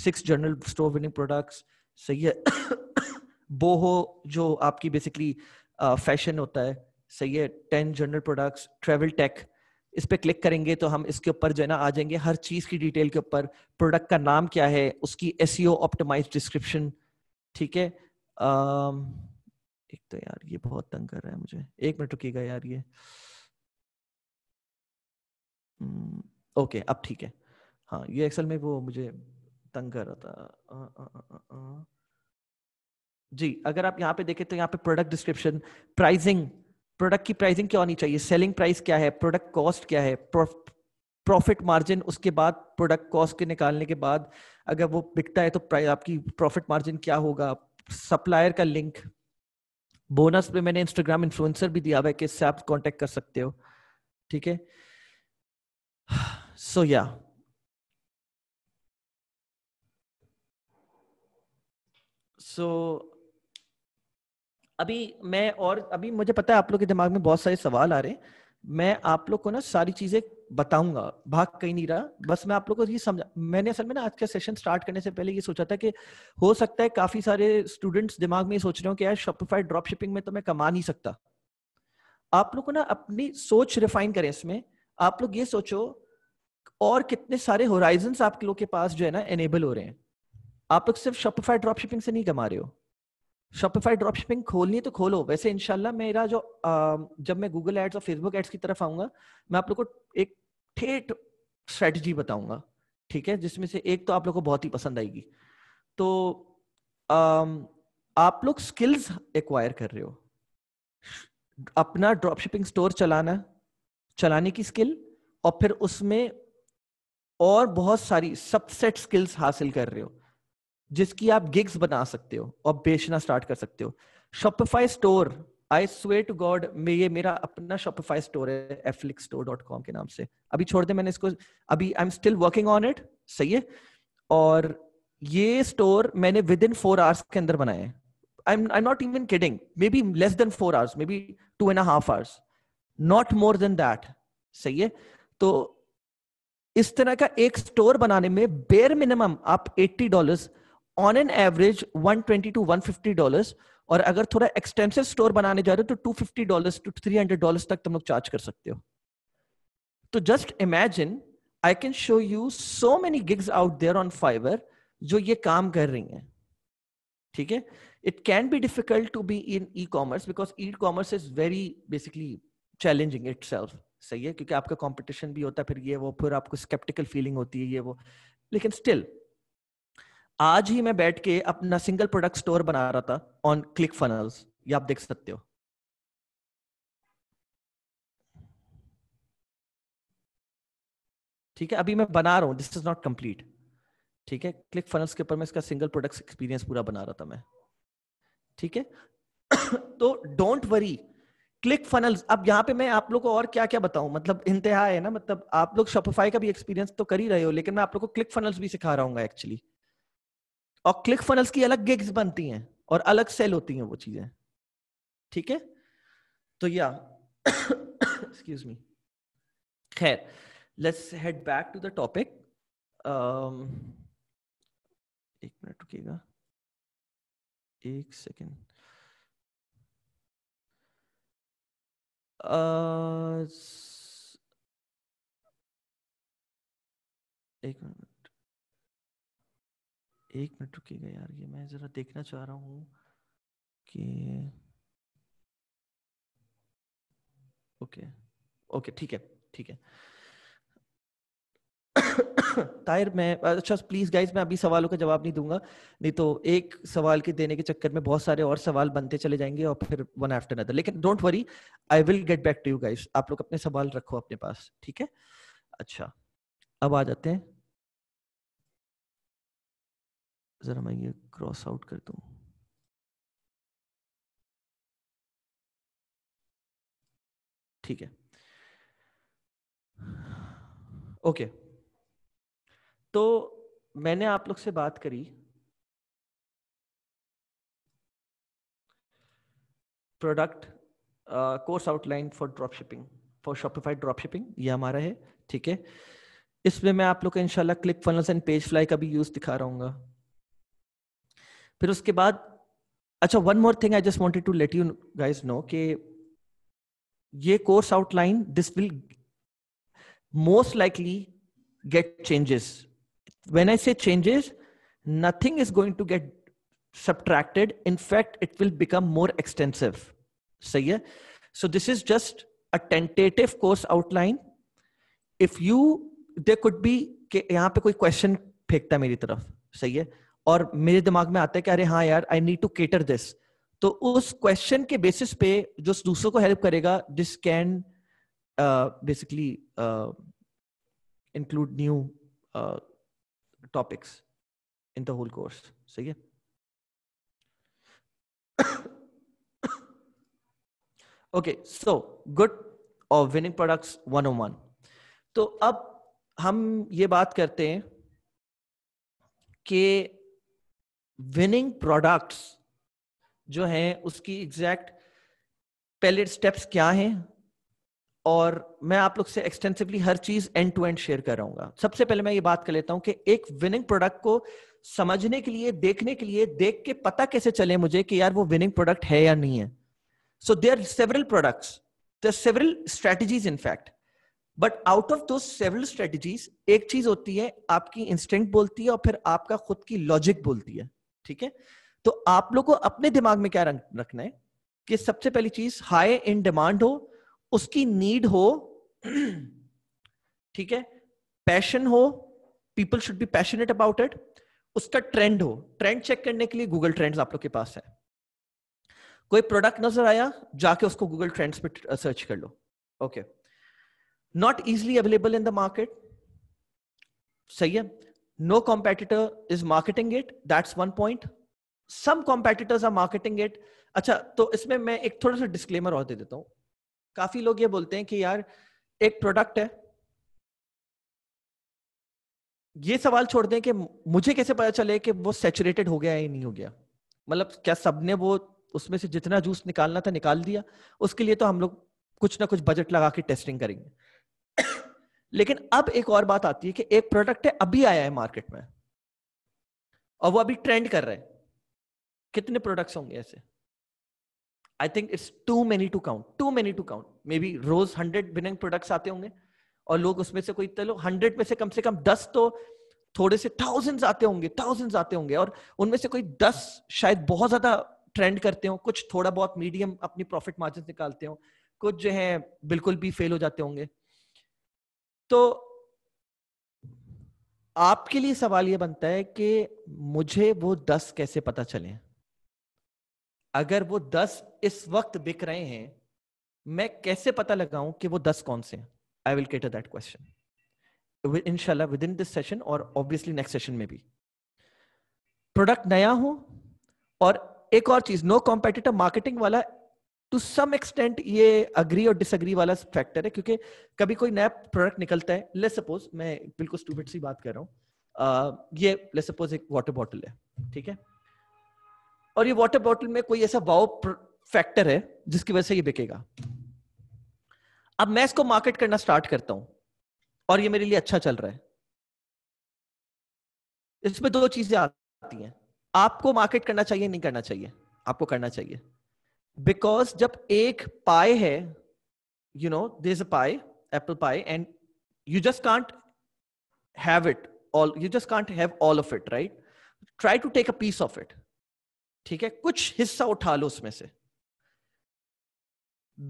six general store winning products सही है बोहो जो आपकी बेसिकली फैशन होता है सही है ten general products travel tech इस पर क्लिक करेंगे तो हम इसके ऊपर जो है ना आ जाएंगे हर चीज़ की डिटेल के ऊपर प्रोडक्ट का नाम क्या है उसकी एस ऑप्टिमाइज्ड डिस्क्रिप्शन ठीक है एक तो यार ये बहुत तंग कर रहा है मुझे एक मिनट रुकीगा यार ये हम्म, ओके अब ठीक है हाँ ये एक्सेल में वो मुझे तंग कर रहा था आ, आ, आ, जी अगर आप यहाँ पे देखें तो यहाँ पे प्रोडक्ट डिस्क्रिप्शन प्राइसिंग प्रोडक्ट की प्राइसिंग क्या होनी चाहिए सेलिंग प्राइस क्या है प्रोडक्ट कॉस्ट क्या है प्रॉफिट मार्जिन उसके बाद प्रोडक्ट कॉस्ट के निकालने के बाद अगर वो बिकता है तो प्राइस आपकी प्रॉफिट मार्जिन क्या होगा सप्लायर का लिंक बोनस पे मैंने इंस्टाग्राम इन्फ्लुएंसर भी दिया हुआ है कि इससे आप कॉन्टेक्ट कर सकते हो ठीक है सो या सो अभी मैं और अभी मुझे पता है आप लोग के दिमाग में बहुत सारे सवाल आ रहे हैं मैं आप लोग को ना सारी चीजें बताऊंगा भाग कहीं नहीं रहा बस मैं आप लोग को ये समझा मैंने असल में ना आज का सेशन स्टार्ट करने से पहले ये सोचा था कि हो सकता है काफी सारे स्टूडेंट्स दिमाग में ये सोच रहे हो कि यार शॉपिफाई ड्रॉप शिपिंग में तो मैं कमा नहीं सकता आप लोग को ना अपनी सोच रिफाइन करें इसमें आप लोग ये सोचो और कितने सारे होराइजन आप लोग के पास जो है ना एनेबल हो रहे हैं आप लोग सिर्फ शॉपिफाई ड्रॉप शिपिंग से नहीं कमा रहे हो शॉपिफाई ड्रॉप शिपिंग खोलनी है तो खोलो वैसे इनशाला मेरा जो आ, जब मैं गूगल एड्स और फेसबुक एड्स की तरफ आऊंगा मैं आप लोग को एक ठेठ स्ट्रेटजी बताऊंगा ठीक है जिसमें से एक तो आप लोग को बहुत ही पसंद आएगी तो आ, आप लोग स्किल्स एक्वायर कर रहे हो अपना ड्रॉप शिपिंग स्टोर चलाना चलाने की स्किल और फिर उसमें और बहुत सारी सबसेट स्किल्स हासिल कर रहे हो जिसकी आप गिग्स बना सकते हो और बेचना स्टार्ट कर सकते हो शॉपिफाई स्टोर आई स्वे टू गॉड में ये मेरा अपना शॉपिफाई स्टोर है एफलिक स्टोर डॉट कॉम के नाम से अभी छोड़ दे मैंने इसको अभी I am still working on it सही है और ये स्टोर मैंने विद इन फोर आवर्स के अंदर बनाए हैं I am I not even kidding maybe less than four hours maybe two and half hours not more than that सही है तो इस तरह का एक स्टोर बनाने में बेर मिनिमम आप eighty dollars on an average 120 to 150 dollars और अगर थोड़ा एक्सटेंसिव स्टोर बनाने जा रहे हो तो 250 डॉलर्स टू 300 डॉलर्स तक तुम लोग चार्ज कर सकते हो तो just imagine I can show you so many gigs out there on Fiverr जो ये काम कर रही हैं ठीक है can be difficult to be in e commerce because e commerce is very basically challenging itself सही है क्योंकि आपका कॉम्पिटिशन भी होता है फिर ये वो फिर आपको स्केप्टिकल फीलिंग होती है ये वो लेकिन स्टिल आज ही मैं बैठ के अपना सिंगल प्रोडक्ट स्टोर बना रहा था ऑन क्लिक फनल्स ये आप देख सकते हो ठीक है अभी मैं बना रहा हूं दिस इज नॉट कंप्लीट ठीक है क्लिक फनल्स के ऊपर मैं इसका सिंगल प्रोडक्ट एक्सपीरियंस पूरा बना रहा था मैं ठीक है तो डोंट वरी क्लिक फनल्स अब यहाँ पे मैं आप लोग को और क्या क्या बताऊं मतलब इंतहा है ना मतलब आप लोग शॉपिफाई का भी एक्सपीरियंस तो कर ही रहे हो लेकिन मैं आप लोग को क्लिक फनल्स भी सिखा रहा हूँ एक्चुअली और क्लिक फनल्स की अलग गिग्स बनती हैं और अलग सेल होती हैं वो चीजें ठीक है तो या एक्सक्यूज मी खैर let's head back to the topic एक मिनट रुकेगा एक सेकेंड uh, एक मिनट एक मिनट रुकिएगा यार ये मैं ज़रा देखना चाह रहा हूँ कि ओके ओके ठीक है ठीक है ताहिर मैं अच्छा प्लीज गाइज मैं अभी सवालों का जवाब नहीं दूंगा नहीं तो एक सवाल के देने के चक्कर में बहुत सारे और सवाल बनते चले जाएंगे और फिर वन आफ्टर अनदर लेकिन don't worry I will get back to you guys आप लोग अपने सवाल रखो अपने पास ठीक है अच्छा अब आ जाते हैं જરા મેં યે ક્રોસ આઉટ કર દઉં ઠીક હે ઓકે તો મેને આપ લોક સે બાત કરી product course outline for dropshipping for Shopify dropshipping યે ہمارا હે ઠીક હે ઇસમે મે આપ લોકો ઇન્શાઅલ્લા ClickFunnels and PageFly કભી યુઝ દિખા રહા હોંગા फिर उसके बाद अच्छा one more thing I just wanted to let you guys know के ये course outline this will most likely get changes when I say changes nothing is going to get subtracted in fact it will become more extensive सही है so this is just a tentative course outline if you they could be यहां पर कोई क्वेश्चन फेंकता मेरी तरफ सही है और मेरे दिमाग में आता है कि अरे हाँ यार I need to cater this तो उस क्वेश्चन के बेसिस पे जो दूसरों को हेल्प करेगा this can basically include new topics in the whole course सही है ओके सो गुड और winning products one o one तो अब हम ये बात करते हैं कि विनिंग प्रोडक्ट्स जो है उसकी एग्जैक्ट पहले स्टेप्स क्या हैं और मैं आप लोग से एक्सटेंसिवली हर चीज एंड टू एंड शेयर कर रहा हूँ सबसे पहले मैं ये बात कर लेता हूं कि एक विनिंग प्रोडक्ट को समझने के लिए देखने के लिए देख के पता कैसे चले मुझे कि यार वो विनिंग प्रोडक्ट है या नहीं है so there several products there several strategies in fact but out of those several strategies एक चीज होती है आपकी इंस्टिंक्ट बोलती है और फिर आपका खुद की लॉजिक बोलती है ठीक है तो आप लोग को अपने दिमाग में क्या रखना है कि सबसे पहली चीज हाई इन डिमांड हो उसकी नीड हो ठीक है पैशन हो people should be passionate about it उसका ट्रेंड हो ट्रेंड चेक करने के लिए गूगल ट्रेंड्स आप लोग के पास है कोई प्रोडक्ट नजर आया जाके उसको गूगल ट्रेंड्स पे सर्च कर लो okay not easily available in the market सही है no competitor is marketing it that's one point some competitors are marketing it अच्छा तो इसमें मैं एक थोड़ा सा डिस्क्लेमर और दे देता हूँ काफी लोग ये बोलते हैं कि यार एक प्रोडक्ट है ये सवाल छोड़ दें कि मुझे कैसे पता चले कि वो सेचुरेटेड हो गया या नहीं हो गया मतलब क्या सबने वो उसमें से जितना जूस निकालना था निकाल दिया उसके लिए तो हम लोग कुछ ना कुछ बजट लगा के टेस्टिंग करेंगे लेकिन अब एक और बात आती है कि एक प्रोडक्ट है अभी आया है मार्केट में और वो अभी ट्रेंड कर रहे हैं कितने प्रोडक्ट्स होंगे ऐसे I think it's too many to count too many to count maybe रोज हंड्रेड बिनिंग प्रोडक्ट्स आते होंगे और लोग उसमें से कोई चलो हंड्रेड में से कम से कम दस तो थोड़े से थाउजेंड आते होंगे थाउजेंड आते होंगे और उनमें से कोई दस शायद बहुत ज्यादा ट्रेंड करते हो कुछ थोड़ा बहुत मीडियम अपनी प्रॉफिट मार्जिन निकालते हो कुछ जो है बिल्कुल भी फेल हो जाते होंगे तो आपके लिए सवाल यह बनता है कि मुझे वो दस कैसे पता चले अगर वो दस इस वक्त बिक रहे हैं मैं कैसे पता लगाऊं कि वो दस कौन से हैं I will cater that question इनशाला विद इन दिस सेशन और ऑब्वियसली नेक्स्ट सेशन में भी प्रोडक्ट नया हो और एक और चीज नो कॉम्पिटिटिव मार्केटिंग वाला टू सम एक्सटेंट ये अग्री और डिसअग्री वाला फैक्टर है क्योंकि कभी कोई नया प्रोडक्ट निकलता है लेट सपोज मैं बिल्कुल स्टूबिट सी बात कर रहा हूँ ये लेट सपोज एक वाटर बॉटल है ठीक है और ये वाटर बॉटल में कोई ऐसा वाव फैक्टर है जिसकी वजह से ये बिकेगा अब मैं इसको मार्केट करना स्टार्ट करता हूं और ये मेरे लिए अच्छा चल रहा है इसमें दो चीजें आती हैं आपको मार्केट करना चाहिए नहीं करना चाहिए आपको करना चाहिए बिकॉज जब एक पाए है you know this pie apple pie and you just can't have it all you just can't have all of it right try to take a piece of it ठीक है कुछ हिस्सा उठा लो उसमें से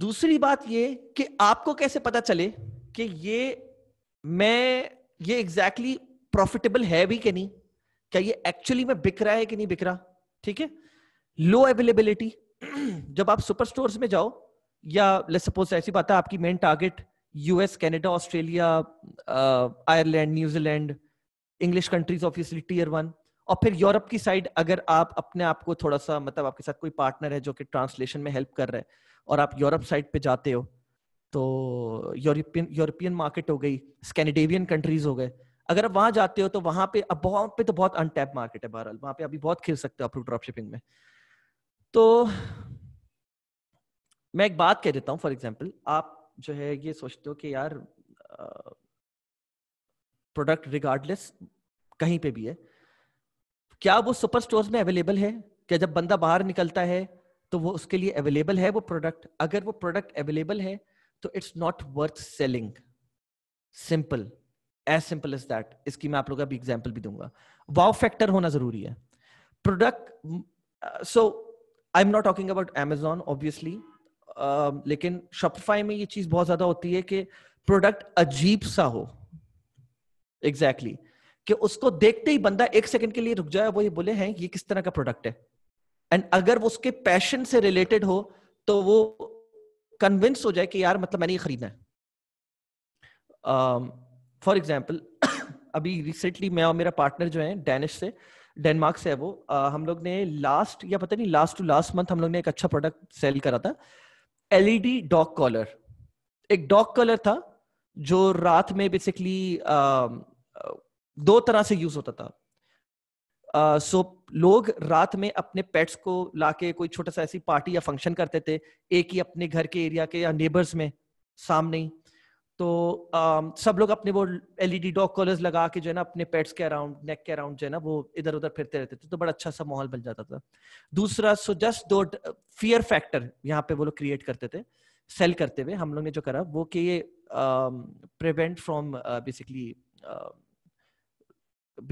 दूसरी बात ये कि आपको कैसे पता चले कि ये मैं ये एग्जैक्टली exactly प्रॉफिटेबल है भी कि नहीं क्या ये एक्चुअली में बिक रहा है कि नहीं बिक रहा ठीक है लो अवेलेबिलिटी जब आप सुपर स्टोर्स में जाओ या लेट्स सपोज ऐसी बात है आपकी main target US Canada Australia Ireland New Zealand English countries obviously tier one और फिर यूरोप की साइड अगर आप अपने आप को थोड़ा सा मतलब आपके साथ कोई पार्टनर है जो कि ट्रांसलेशन में हेल्प कर रहे हैं और आप यूरोप साइड पे जाते हो तो यूरोपियन यूरोपियन मार्केट हो गई स्कैंडिनेवियन कंट्रीज हो गए अगर आप वहां जाते हो तो वहां पे अब वहां पे तो बहुत अनटैप मार्केट है बहरहाल वहां पे अभी बहुत खेल सकते हो आप ड्रॉप शिपिंग में तो मैं एक बात कह देता हूं फॉर एग्जाम्पल आप जो है ये सोचते हो कि यार प्रोडक्ट रिगार्डलेस कहीं पे भी है क्या वो सुपर स्टोर में अवेलेबल है क्या जब बंदा बाहर निकलता है तो वो उसके लिए अवेलेबल है वो प्रोडक्ट अगर वो प्रोडक्ट अवेलेबल है तो it's not worth selling simple as simple as that इसकी मैं आप लोगों का भी एग्जाम्पल भी दूंगा वाव फैक्टर होना जरूरी है product so uh, so, I am not talking about Amazon obviously लेकिन शॉपिफाई में ये चीज बहुत ज्यादा होती है कि प्रोडक्ट अजीब सा हो एग्जैक्टली exactly. कि उसको देखते ही बंदा एक सेकंड के लिए रुक जाए वो ये बोले हैं ये किस तरह का प्रोडक्ट है एंड अगर वो उसके पैशन से रिलेटेड हो तो वो कन्विंस हो जाए कि यार मतलब मैंने ये खरीदना है फॉर um, एग्जाम्पल अभी रिसेंटली मैं और मेरा पार्टनर जो है डैनिश से डेनमार्क से है वो आ, हम लोग ने लास्ट या पता नहीं लास्ट टू लास्ट मंथ हम लोग ने एक अच्छा प्रोडक्ट सेल करा था एलईडी डॉग कॉलर एक डॉग कॉलर था जो रात में बेसिकली दो तरह से यूज होता था सो uh, so, लोग रात में अपने पेट्स को लाके कोई छोटा सा ऐसी पार्टी या फंक्शन करते थे एक ही अपने घर के एरिया के या नेबर्स में सामने ही तो um, सब लोग अपने वो एलईडी डॉग कॉलर्स लगा के जो है ना अपने पेट्स के अराउंड नेक के अराउंड जो है ना वो इधर उधर फिरते रहते थे तो बड़ा अच्छा सा माहौल बन जाता था दूसरा सो जस्ट दो फियर फैक्टर यहाँ पे वो लोग क्रिएट करते थे सेल करते हुए हम लोग ने जो करा वो कि ये प्रिवेंट फ्रॉम बेसिकली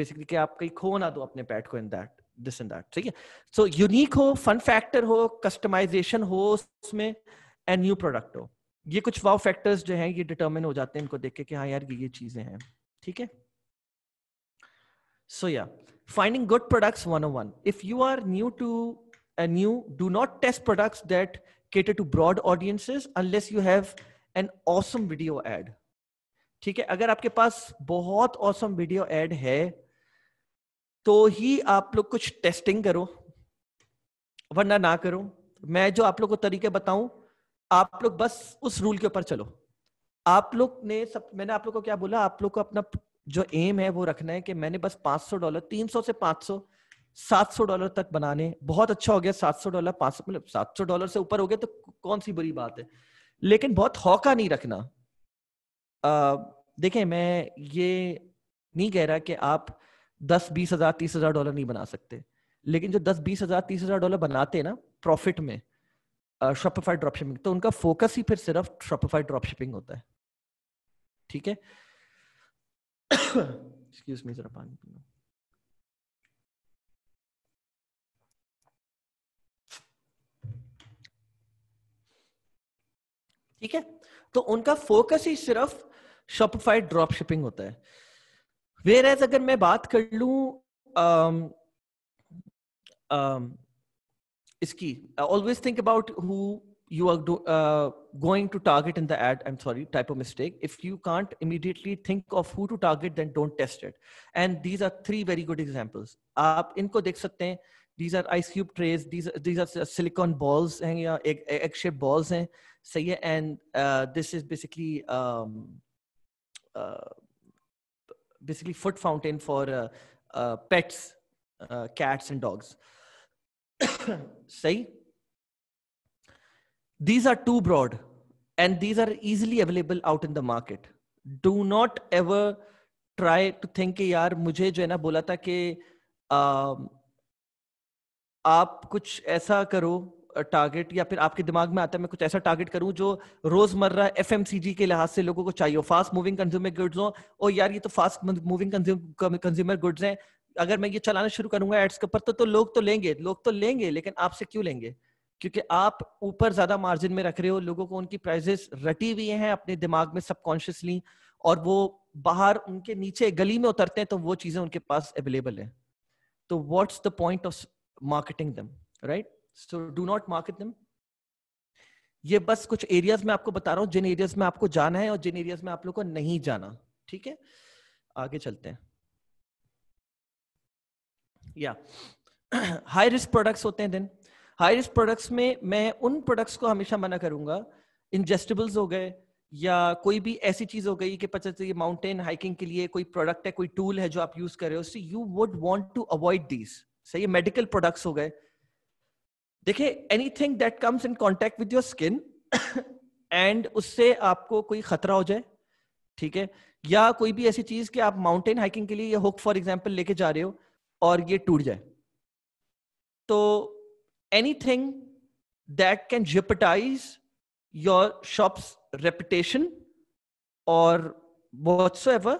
बेसिकली कि आप कहीं खो ना दो अपने पैट को in that this in that ठीक है सो यूनिक हो फन फैक्टर हो कस्टमाइजेशन हो उसमें एंड न्यू प्रोडक्ट हो ये कुछ वाव फैक्टर्स जो हैं ये डिटर्मिन हो जाते हैं इनको देख के कि हाँ यार ये ये चीजें हैं ठीक है सो या finding good products one on one if you are new to new do not test products that cater to broad audiences unless you have an awesome video ad ठीक है अगर आपके पास बहुत औसम वीडियो एड है तो ही आप लोग कुछ टेस्टिंग करो वरना ना करो मैं जो आप लोग को तरीके बताऊं आप लोग बस उस रूल के ऊपर चलो आप लोग ने सब मैंने आप लोग को क्या बोला आप लोग को अपना जो एम है वो रखना है कि मैंने बस 500 डॉलर 300 से 500 700 डॉलर तक बनाने बहुत अच्छा हो गया 700 डॉलर 500 मतलब 700 डॉलर से ऊपर हो गया तो कौन सी बुरी बात है लेकिन बहुत हौका नहीं रखना देखें मैं ये नहीं कह रहा कि आप दस बीस हजार तीस हजार डॉलर नहीं बना सकते लेकिन जो दस बीस हजार तीस हजार डॉलर बनाते हैं ना प्रॉफिट में शॉपिफाई ड्रॉप शिपिंग तो उनका फोकस ही फिर सिर्फ शॉपिफाई ड्रॉप शिपिंग होता है ठीक है एक्सक्यूज मी जरा पानी पीना ठीक है तो उनका फोकस ही सिर्फ शॉपिफाई ड्रॉप शिपिंग होता है वेर एज अगर मैं बात कर लू आम, आम, is key. Uh, always think about who you are do, uh, going to target in the ad. I'm sorry, type of mistake. If you can't immediately think of who to target, then don't test it. And these are three very good examples. आप इनको देख सकते हैं. These are ice cube trays. These these are silicon balls हैं या egg egg shaped balls हैं. सही है. And uh, this is basically um, uh, basically foot fountain for uh, uh, pets, uh, cats and dogs. सही these are too broad and these are easily available out in the market do not ever try to think यार मुझे जो है ना बोला था कि um, आप कुछ ऐसा करो टारगेट uh, या फिर आपके दिमाग में आता है मैं कुछ ऐसा टारगेट करूं जो रोजमर्रा एफ के लिहाज से लोगों को चाहिए फास्ट मूविंग कंज्यूमर गुड्स हो और यार ये तो फास्ट मूविंग कंज्यूमर गुड्स हैं अगर मैं ये चलाना शुरू करूंगा एड्स के ऊपर तो, तो लोग तो लेंगे लोग तो लेंगे लेकिन आपसे क्यों लेंगे क्योंकि आप ऊपर ज्यादा मार्जिन में रख रहे हो लोगों को उनकी प्राइजेस रटी हुई हैं अपने दिमाग में सबकॉन्शियसली और वो बाहर उनके नीचे गली में उतरते हैं तो वो चीजें उनके पास अवेलेबल है तो what's the point of marketing them right so do not market them ये बस कुछ एरियाज में आपको बता रहा हूँ जिन एरियाज में आपको जाना है और जिन एरियाज में आप लोग को नहीं जाना ठीक है आगे चलते हैं या हाई रिस्क प्रोडक्ट्स होते हैं देन हाई रिस्क प्रोडक्ट्स में मैं उन प्रोडक्ट्स को हमेशा मना करूंगा इंजेस्टिबल्स हो गए या कोई भी ऐसी चीज हो गई कि पता चलिए माउंटेन हाइकिंग के लिए कोई प्रोडक्ट है कोई टूल है जो आप यूज कर रहे हो so you would want to avoid these सही है मेडिकल प्रोडक्ट्स हो गए देखिए anything that comes in contact with your skin and उससे आपको कोई खतरा हो जाए ठीक है या कोई भी ऐसी चीज कि आप माउंटेन हाइकिंग के लिए या हुक फॉर एग्जाम्पल लेके जा रहे हो और ये टूट जाए तो anything that can jeopardize your shop's reputation और whatsoever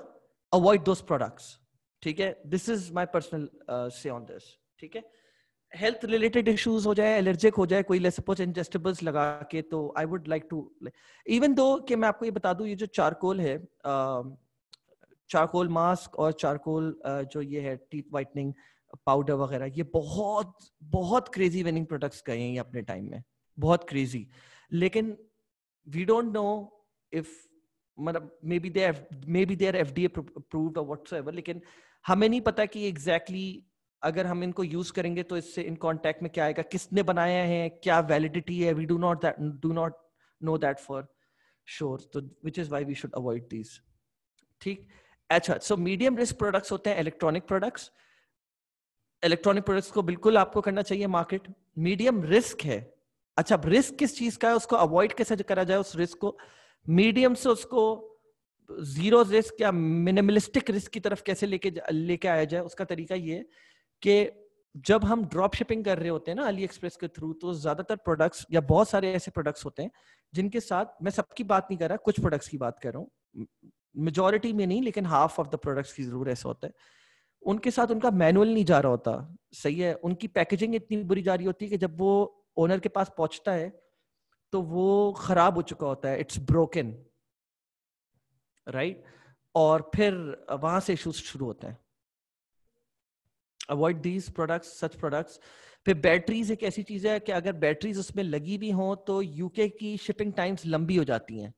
avoid those products ठीक है this is my personal say on this ठीक है हेल्थ रिलेटेड इश्यूज हो जाए एलर्जिक हो जाए कोई सपोज इंजेस्टेबल्स लगा के तो I would like to even though कि मैं आपको ये बता दू ये जो चारकोल है uh, चारकोल मास्क और चारकोल जो ये है टीथ वाइटनिंग पाउडर वगैरह ये बहुत बहुत क्रेजी विनिंग प्रोडक्ट्स गए हैं अपने टाइम में बहुत क्रेजी लेकिन वी डोंट नो इफ मतलब maybe there maybe there F D approve ever लेकिन हमें नहीं पता कि एग्जैक्टली exactly अगर हम इनको यूज करेंगे तो इससे इन कॉन्टेक्ट में क्या आएगा किसने बनाया है क्या वैलिडिटी है we do not do not know that for sure तो which is why we should avoid this ठीक अच्छा सो मीडियम रिस्क प्रोडक्ट्स होते हैं इलेक्ट्रॉनिक प्रोडक्ट्स इलेक्ट्रॉनिक प्रोडक्ट्स को बिल्कुल आपको करना चाहिए मार्केट मीडियम रिस्क है अच्छा रिस्क किस चीज का है उसको अवॉइड कैसे करा जाए उस रिस्क को मीडियम से उसको जीरो रिस्क या मिनिमलिस्टिक रिस्क की तरफ कैसे लेके लेके आया जाए उसका तरीका ये कि जब हम ड्रॉप शिपिंग कर रहे होते हैं ना अली एक्सप्रेस के थ्रू तो ज्यादातर प्रोडक्ट्स या बहुत सारे ऐसे प्रोडक्ट्स होते हैं जिनके साथ मैं सबकी बात नहीं कर रहा कुछ प्रोडक्ट्स की बात कर रहा हूँ मेजोरिटी में नहीं लेकिन हाफ ऑफ द प्रोडक्ट्स की जरूर ऐसा होता है उनके साथ उनका मैनुअल नहीं जा रहा होता सही है उनकी पैकेजिंग इतनी बुरी जा रही होती है कि जब वो ओनर के पास पहुंचता है तो वो खराब हो चुका होता है इट्स ब्रोकन राइट और फिर वहां से इश्यूज शुरू होते हैं avoid these products such products फिर बैटरीज एक ऐसी चीज है कि अगर बैटरीज उसमें लगी भी हों तो यूके की शिपिंग टाइम्स लंबी हो जाती हैं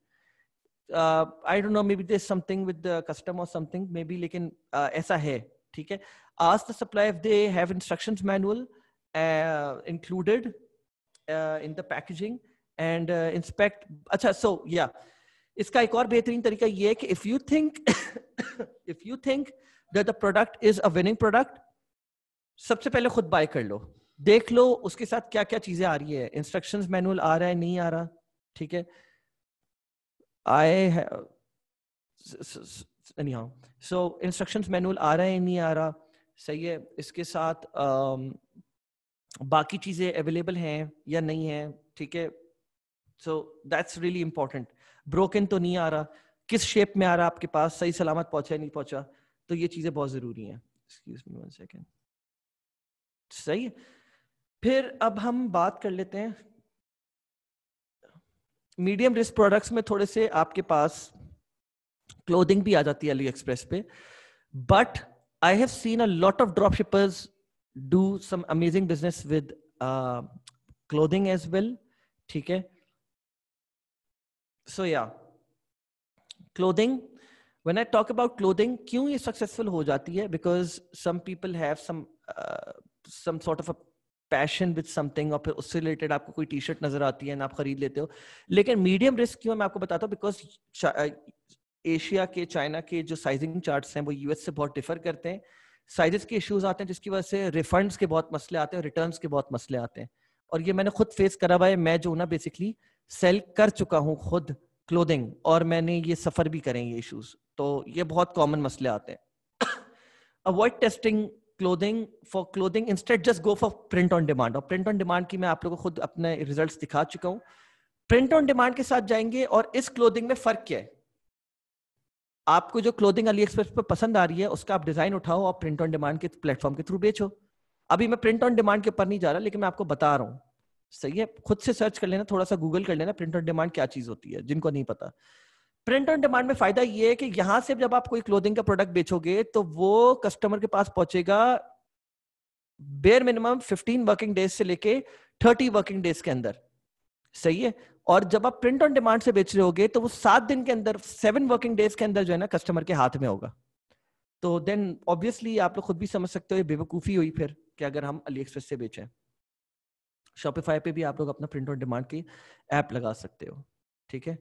I don't know maybe they something with the custom और समथिंग मे बी लेकिन uh, ऐसा है ठीक है आज the supply they have instruction manual included in the packaging and inspect अच्छा सो या इसका एक और बेहतरीन तरीका ये है कि if you think if you think that the product is a winning product सबसे पहले खुद बाय कर लो देख लो उसके साथ क्या क्या चीजें आ रही है इंस्ट्रक्शन मैनुअल आ रहा है नहीं आ रहा ठीक है आए have, anyhow, so instructions manual आ रहा है नहीं आ रहा सही है इसके साथ um, बाकी चीज़ें अवेलेबल हैं या नहीं है ठीक है so that's really important broken तो नहीं आ रहा किस शेप में आ रहा आपके पास सही सलामत पहुंचा नहीं पहुंचा तो ये चीज़ें बहुत ज़रूरी हैं एक्सक्यूज मी वन सेकेंड सही है फिर अब हम बात कर लेते हैं मीडियम रिस्क प्रोडक्ट्स में थोड़े से आपके पास क्लोथिंग भी आ जाती है अली एक्सप्रेस पे but I have seen a lot of drop shippers do some amazing business with clothing as well ठीक है so yeah clothing when I talk about clothing क्यों ये सक्सेसफुल हो जाती है because some people have some some sort of a passion with something और फिर उससे रिलेटेड आपको कोई टी शर्ट नजर आती है ना आप खरीद लेते हो लेकिन मीडियम रिस्क क्यों मैं आपको बताता हूँ बिकॉज एशिया के चाइना के जो साइजिंग चार्ट्स हैं वो यूएस से बहुत डिफर करते हैं साइजेस के इश्यूज आते हैं जिसकी वजह से रिफंड्स के बहुत मसले आते हैं रिटर्न के बहुत मसले आते हैं और ये मैंने खुद फेस करा हुआ है मैं जो ना बेसिकली सेल कर चुका हूँ खुद क्लोदिंग और मैंने ये सफ़र भी करें ये इशूज़ तो ये बहुत कॉमन मसले आते हैं avoid testing clothing for clothing instead just go for print on demand और प्रिंट ऑन डिमांड की मैं आप लोगों को खुद अपने रिजल्ट दिखा चुका हूं प्रिंट ऑन डिमांड के साथ जाएंगे और इस क्लोदिंग में फर्क क्या है आपको जो क्लोदिंग अली एक्सप्रेस पर पसंद आ रही है उसका आप डिजाइन उठाओ और प्रिंट ऑन डिमांड के प्लेटफॉर्म के थ्रू बेचो अभी मैं प्रिंट ऑन डिमांड के ऊपर नहीं जा रहा लेकिन मैं आपको बता रहा हूँ सही है खुद से सर्च कर लेना थोड़ा सा गूगल कर लेना प्रिंट ऑन डिमांड क्या चीज होती है जिनको नहीं पता प्रिंट ऑन डिमांड में फायदा ये है कि यहाँ से जब आप कोई क्लोथिंग का प्रोडक्ट बेचोगे तो वो कस्टमर के पास पहुंचेगा बेयर मिनिमम 15 वर्किंग डेज से लेके 30 वर्किंग डेज के अंदर सही है और जब आप प्रिंट ऑन डिमांड से बेच रहे होगे तो वो सात दिन के अंदर सेवन वर्किंग डेज के अंदर जो है ना कस्टमर के हाथ में होगा तो देन ऑब्वियसली आप लोग खुद भी समझ सकते हो बेवकूफ़ी हुई फिर कि अगर हम अली एक्सप्रेस से बेचें शॉपिफाई पे भी आप लोग अपना प्रिंट ऑन डिमांड की ऐप लगा सकते हो ठीक है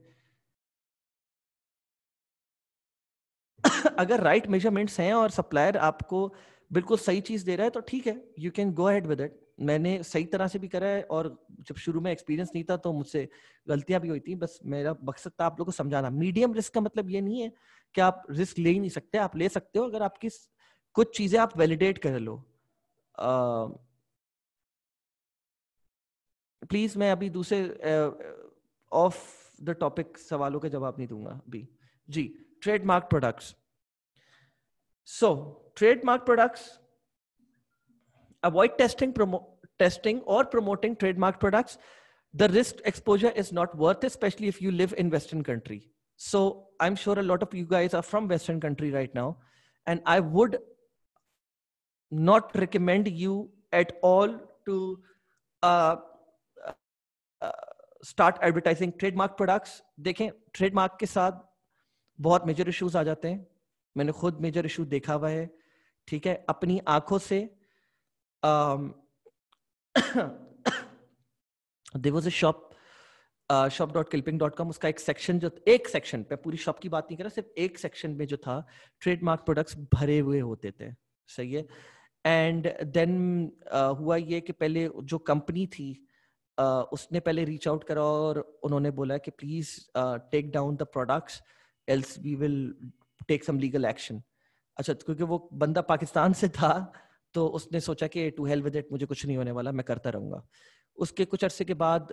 अगर राइट मेजरमेंट्स हैं और सप्लायर आपको बिल्कुल सही चीज दे रहा है तो ठीक है you can go ahead with it मैंने सही तरह से भी करा है और जब शुरू में एक्सपीरियंस नहीं था तो मुझसे गलतियां भी हुई थी बस मेरा मकसद था आप लोगों को समझाना मीडियम रिस्क का मतलब ये नहीं है कि आप रिस्क ले ही नहीं सकते आप ले सकते हो अगर आपकी कुछ चीजें आप वैलिडेट कर लो प्लीज मैं अभी दूसरे ऑफ द टॉपिक सवालों के जवाब नहीं दूंगा अभी जी trademark products So, trademark products avoid testing, promo- testing or promoting trademark products. The risk exposure is not worth, especially if you live in Western country. So, I'm sure a lot of you guys are from Western country right now, and I would not recommend you at all to uh, uh, start advertising trademark products. देखें trademark के साथ बहुत major issues आ जाते हैं मैंने खुद मेजर इशू देखा हुआ है ठीक है अपनी आंखों से there was a shop shop dot clipping dot com उसका एक सेक्शन जो एक सेक्शन पे पूरी शॉप की बात नहीं कर रहा सिर्फ एक सेक्शन में जो था ट्रेडमार्क प्रोडक्ट्स भरे हुए होते थे सही है एंड देन uh, हुआ ये कि पहले जो कंपनी थी uh, उसने पहले रीच आउट करा और उन्होंने बोला कि please take down the products else we will take some legal action अच्छा तो क्योंकि वो बंदा पाकिस्तान से था तो उसने सोचा कि टू हेल विद इट मुझे कुछ नहीं होने वाला मैं करता रहूंगा उसके कुछ अरसे के बाद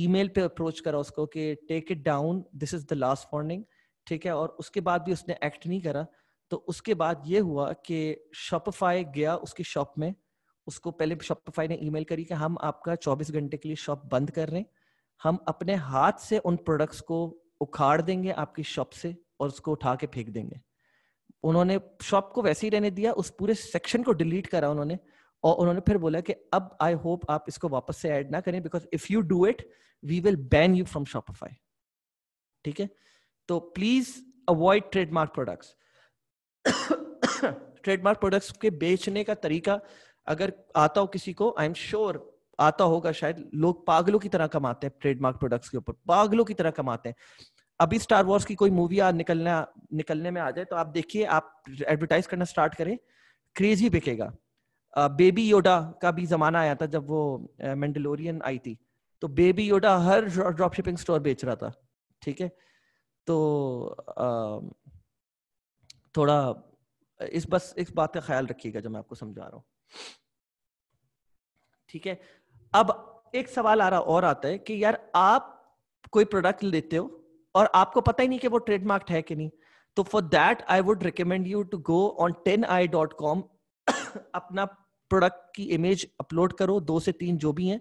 ईमेल पे अप्रोच करा उसको कि take it down this is the last warning ठीक है और उसके बाद भी उसने एक्ट नहीं करा तो उसके बाद ये हुआ कि शॉपफाई गया उसकी शॉप में उसको पहले शॉपफाई ने ईमेल करी कि हम आपका 24 घंटे के लिए शॉप बंद कर रहे हैं हम अपने हाथ से उन प्रोडक्ट्स को उखाड़ देंगे आपकी शॉप से और उसको उठा के फेंक देंगे उन्होंने शॉप को वैसे ही रहने दिया उस पूरे सेक्शन को डिलीट करा उन्होंने और उन्होंने फिर बोला कि अब आई होप आप इसको वापस से ऐड ना करें because if you do it we will ban you from Shopify ठीक है तो please avoid trademark products trademark products के बेचने का तरीका अगर आता हो किसी को आई एम श्योर आता होगा शायद लोग पागलों की तरह कमाते हैं ट्रेडमार्क प्रोडक्ट्स के ऊपर पागलों की तरह कमाते हैं अभी स्टार वॉर्स की कोई मूवी निकलना निकलने में आ जाए तो आप देखिए आप एडवर्टाइज करना स्टार्ट करें क्रेज ही बिकेगा बेबी योडा का भी जमाना आया था जब वो मैंडलोरियन आई थी तो बेबी योडा हर ड्रॉप शिपिंग स्टोर बेच रहा था ठीक है तो थोड़ा इस बस इस बात का ख्याल रखिएगा जो मैं आपको समझा रहा हूँ ठीक है अब एक सवाल आ रहा और आता है कि यार आप कोई प्रोडक्ट लेते हो और आपको पता ही नहीं कि वो ट्रेडमार्क है कि नहीं तो for that I would recommend you to go on TinEye dot com अपना प्रोडक्ट की इमेज अपलोड करो दो से तीन जो भी हैं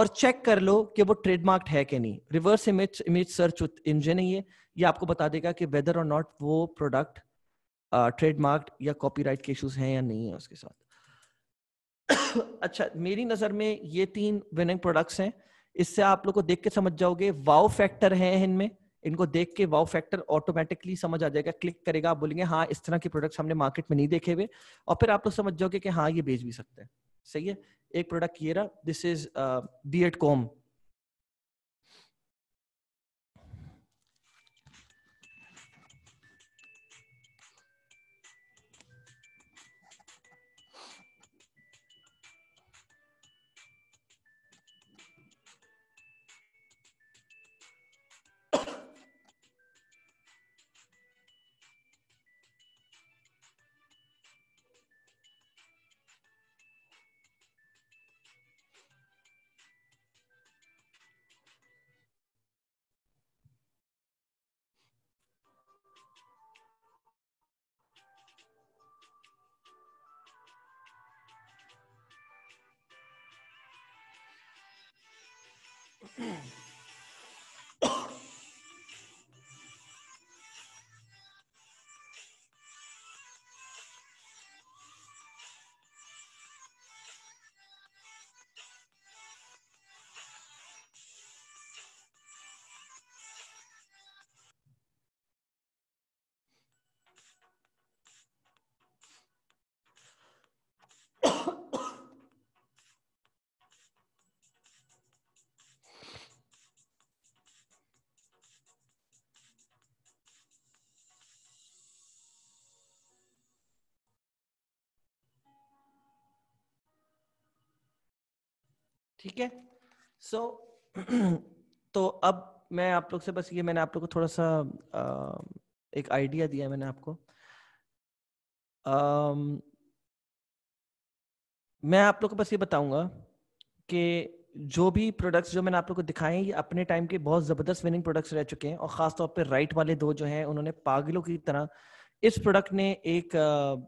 और चेक कर लो कि वो ट्रेडमार्क है कि नहीं reverse image image search engine है ये ये आपको बता देगा कि वेदर और नॉट वो प्रोडक्ट ट्रेडमार्क uh, या कॉपीराइट के इश्यूज हैं या नहीं है उसके साथ अच्छा मेरी नज़र में ये तीन विनिंग प्रोडक्ट्स हैं इससे आप लोग को देख के समझ जाओगे वाव फैक्टर है इनमें इनको देख के वाव फैक्टर ऑटोमेटिकली समझ आ जाएगा क्लिक करेगा आप बोलेंगे हाँ इस तरह के प्रोडक्ट्स हमने मार्केट में नहीं देखे हुए और फिर आप लोग समझ जाओगे कि हाँ ये बेच भी सकते हैं सही है एक प्रोडक्ट ये रहा this is B ad com ठीक है सो so, तो अब मैं आप लोग से बस ये मैंने आप लोग को थोड़ा सा आ, एक आइडिया दिया मैंने आपको मैं आप लोग को बस ये बताऊंगा कि जो भी प्रोडक्ट्स जो मैंने आप लोग को दिखाए ये अपने टाइम के बहुत जबरदस्त विनिंग प्रोडक्ट्स रह चुके हैं और खासतौर पर राइट वाले दो जो हैं उन्होंने पागलों की तरह इस प्रोडक्ट ने एक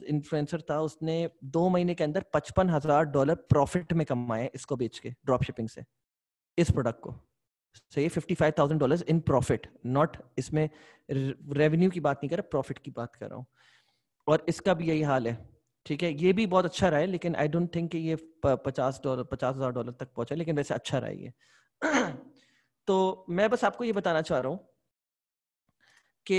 इन्फ्लुएंसर था उसने दो महीने के अंदर पचपन हजार डॉलर प्रॉफिट में कमाए इसको बेच के ड्रॉप शिपिंग से इस प्रोडक्ट को सो ये fifty five thousand dollar in profit not इसमें रेवेन्यू की बात नहीं कर रहा प्रॉफिट की बात कर रहा हूँ और इसका भी यही हाल है ठीक है ये भी बहुत अच्छा रहा है लेकिन आई डोंट थिंक कि ये पचास डॉलर पचास हजार डॉलर तक पहुंचा लेकिन वैसे अच्छा रहा है ये तो मैं बस आपको ये बताना चाह रहा हूँ कि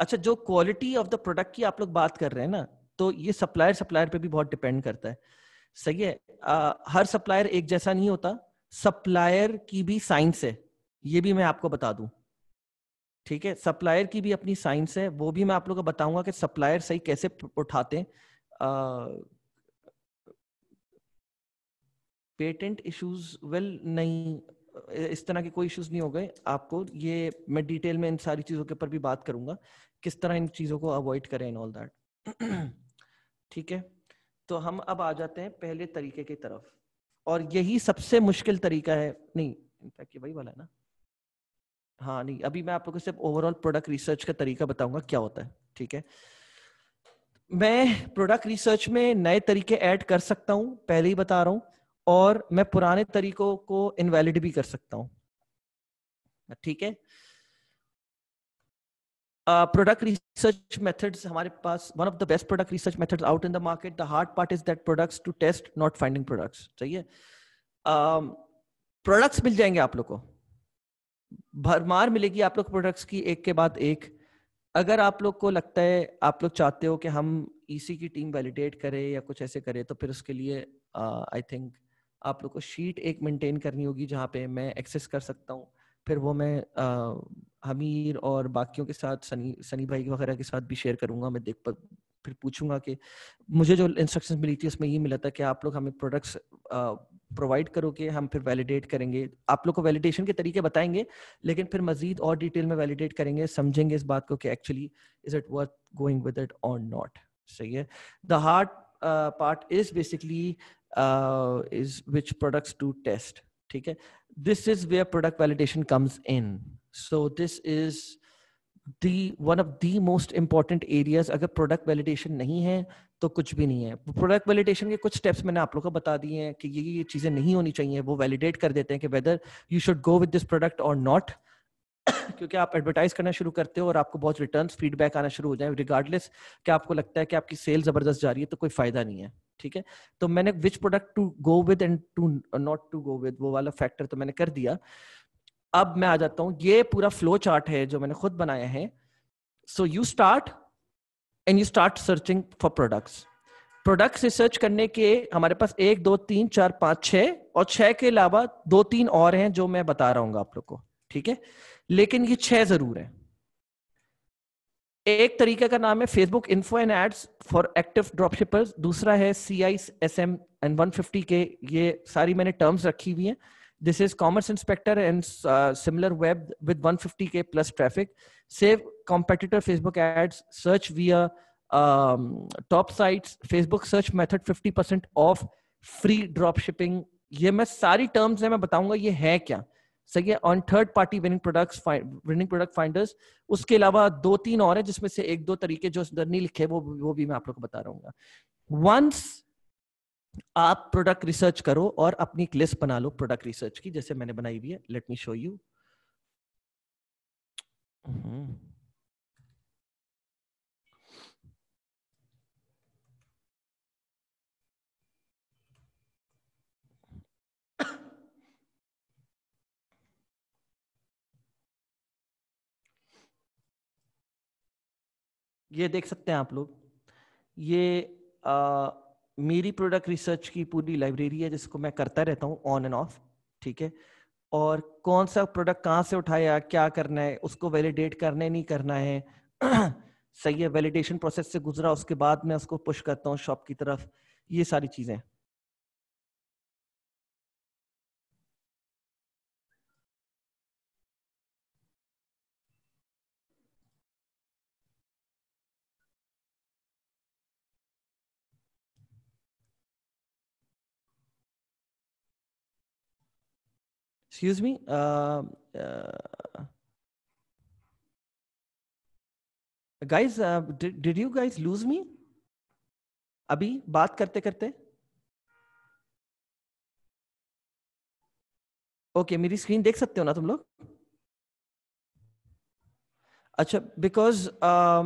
अच्छा जो क्वालिटी ऑफ द प्रोडक्ट की आप लोग बात कर रहे हैं ना तो ये सप्लायर सप्लायर पे भी बहुत डिपेंड करता है सही है आ, हर सप्लायर एक जैसा नहीं होता सप्लायर की भी साइंस है ये भी मैं आपको बता दूं ठीक है सप्लायर की भी अपनी साइंस है वो भी मैं आप लोगों को बताऊंगा कि सप्लायर सही कैसे उठाते पेटेंट इश्यूज वेल नहीं इस तरह के कोई इश्यूज नहीं हो गए आपको ये मैं डिटेल में इन सारी चीजों के ऊपर भी बात करूंगा किस तरह इन चीजों को अवॉइड करें इन ऑल दैट ठीक है तो हम अब आ जाते हैं पहले तरीके की तरफ और यही सबसे मुश्किल तरीका है नहीं इनफैक्ट ये वही वाला है ना हाँ नहीं अभी मैं आपको सिर्फ ओवरऑल प्रोडक्ट रिसर्च का तरीका बताऊंगा क्या होता है ठीक है मैं प्रोडक्ट रिसर्च में नए तरीके ऐड कर सकता हूँ पहले ही बता रहा हूँ और मैं पुराने तरीकों को इनवैलिड भी कर सकता हूँ ठीक है प्रोडक्ट रिसर्च मेथड्स हमारे पास one of the best product research methods out in the market the hard part is that products to test not finding products चाहिए प्रोडक्ट्स मिल जाएंगे आप लोग को भरमार मिलेगी आप लोग प्रोडक्ट्स की एक के बाद एक अगर आप लोग को लगता है आप लोग चाहते हो कि हम ईसी e की टीम वैलिडेट करें या कुछ ऐसे करें तो फिर उसके लिए आई uh, थिंक आप लोग को शीट एक मेंटेन करनी होगी जहाँ पे मैं एक्सेस कर सकता हूँ फिर वो मैं आ, हमीर और बाकियों के साथ सनी सनी भाई वगैरह के साथ भी शेयर करूंगा मैं देख पर फिर पूछूंगा कि मुझे जो इंस्ट्रक्शंस मिली थी उसमें ये मिला था कि आप लोग हमें प्रोडक्ट्स प्रोवाइड करोगे हम फिर वैलिडेट करेंगे आप लोग को वैलिडेशन के तरीके बताएंगे लेकिन फिर मजीद और डिटेल में वैलिडेट करेंगे समझेंगे इस बात को कि actually is it worth going with it और नॉट सही है the heart part is basically is which is to test uh, ठीक है this is where product validation comes in so this is the one of the most important areas अगर product validation नहीं है तो कुछ भी नहीं है product validation के कुछ steps मैंने आप लोग को बता दिए हैं कि ये ये चीज़ें नहीं होनी चाहिए वो validate कर देते हैं कि whether you should go with this product और नॉट क्योंकि आप एडवर्टाइज करना शुरू करते हो और आपको बहुत रिटर्न फीडबैक आना शुरू हो जाए रिगार्डलेस क्या आपको लगता है कि आपकी सेल जबरदस्त जा रही है तो कोई फायदा नहीं है ठीक है तो मैंने which product to go with and to not to go with वो वाला फैक्टर तो मैंने कर दिया अब मैं आ जाता हूँ ये पूरा फ्लो चार्ट है जो मैंने खुद बनाया है so you start and you start searching for products products research करने के हमारे पास एक दो तीन चार पांच छ और छह के अलावा दो तीन और हैं जो मैं बता रहा हूँ आप लोग को ठीक है लेकिन ये छह जरूर है एक तरीके का नाम है Facebook info and ads for active dropshippers दूसरा है C I S M and one fifty K ये सारी मैंने टर्म्स रखी हुई हैं this is commerce inspector and similar web with 150 K plus traffic save competitor Facebook ads search via top sites Facebook search method percent of free drop shipping ये मैं सारी टर्म्स है मैं बताऊंगा ये है क्या सही है on third party winning products winning product finders उसके अलावा दो तीन और है जिसमें से एक दो तरीके जो अंदर नहीं लिखे वो वो भी मैं आप लोग को बता रहा वंस आप प्रोडक्ट रिसर्च करो और अपनी एक लिस्ट बना लो प्रोडक्ट रिसर्च की जैसे मैंने बनाई हुई है लेट मी शो यू ये देख सकते हैं आप लोग ये आ, मेरी प्रोडक्ट रिसर्च की पूरी लाइब्रेरी है जिसको मैं करता रहता हूँ ऑन एंड ऑफ ठीक है और कौन सा प्रोडक्ट कहाँ से उठाया क्या करना है उसको वैलिडेट करना है नहीं करना है सही है वैलिडेशन प्रोसेस से गुजरा उसके बाद मैं उसको पुश करता हूँ शॉप की तरफ ये सारी चीज़ें excuse me uh, uh, guys uh, did, did you guys lose me abhi baat karte karte okay okay, मेरी स्क्रीन देख सकते हो ना तुम लोग अच्छा बिकॉज uh,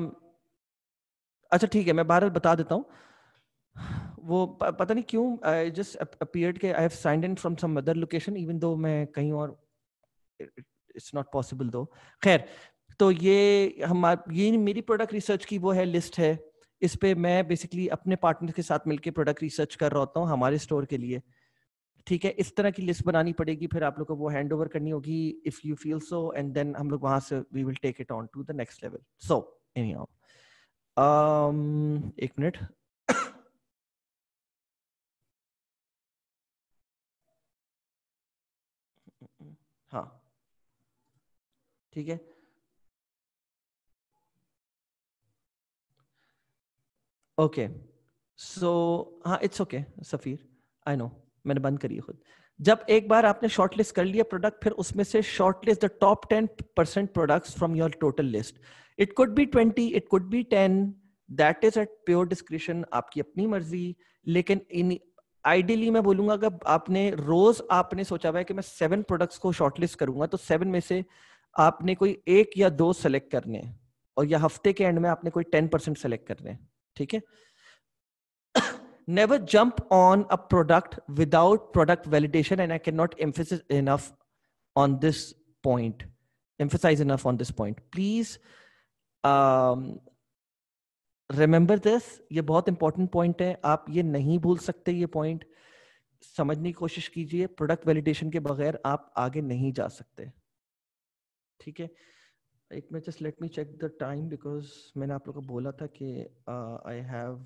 अच्छा ठीक है मैं बहरहाल बता देता हूं वो पता नहीं क्यों आई जस्ट अपीयर्ड के I have signed in from some other location even though मैं कहीं और इट्स नॉट पॉसिबल दो खैर तो ये हमार ये मेरी प्रोडक्ट रिसर्च की वो है लिस्ट है इस पे मैं बेसिकली अपने पार्टनर के साथ मिलके प्रोडक्ट रिसर्च कर रहा होता हूँ हमारे स्टोर के लिए ठीक है इस तरह की लिस्ट बनानी पड़ेगी फिर आप लोग को वो हैंड ओवर करनी होगी if you feel so and then हम लोग वहां से we will take it on to the next level so any एक मिनट हाँ ठीक है ओके सो हाँ it's okay Safeer I know मैंने बंद करी खुद जब एक बार आपने शॉर्टलिस्ट कर लिया प्रोडक्ट फिर उसमें से shortlist the top ten percent product from your total list it could be twenty it could be ten that is at pure description आपकी अपनी मर्जी लेकिन इन आइडियली मैं बोलूंगा अगर आपने रोज आपने सोचा हुआ है कि मैं सेवन प्रोडक्ट्स को शॉर्टलिस्ट करूंगा तो सेवन में से आपने कोई एक या दो सेलेक्ट करने और या हफ्ते के एंड में आपने कोई टेन परसेंट सेलेक्ट करने ठीक है never jump on a product without product validation and I can not emphasis enough on this point emphasize enough on this point please remember this ये बहुत इंपॉर्टेंट पॉइंट है आप ये नहीं भूल सकते ये पॉइंट समझने की कोशिश कीजिए प्रोडक्ट वैलिडेशन के बगैर आप आगे नहीं जा सकते ठीक है एक minute just let me check the time because मैंने आप लोग को बोला था कि I have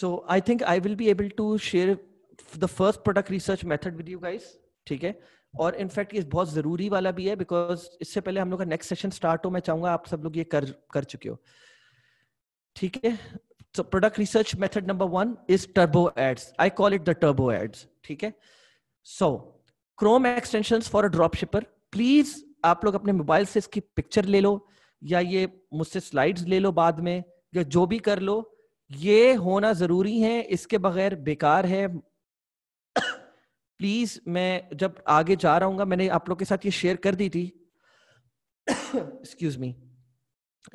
so I think I will be able to share the first product research method with you guys ठीक है और इनफैक्ट ये बहुत ज़रूरी वाला भी है बिकॉज इससे पहले हम लोग का नेक्स्ट सेशन स्टार्ट हो मैं चाहूंगा आप सब लोग ये कर कर चुके हो ठीक है तो product research method number one is turbo ads I call it the turbo ads ठीक है so Chrome extension for a drop shipper please आप लोग अपने मोबाइल से इसकी पिक्चर ले लो या ये मुझसे स्लाइड्स ले लो बाद में या जो भी कर लो ये होना जरूरी है इसके बगैर बेकार है प्लीज मैं जब आगे जा रहा हूँ मैंने आप लोग के साथ ये शेयर कर दी थी एक्सक्यूज मी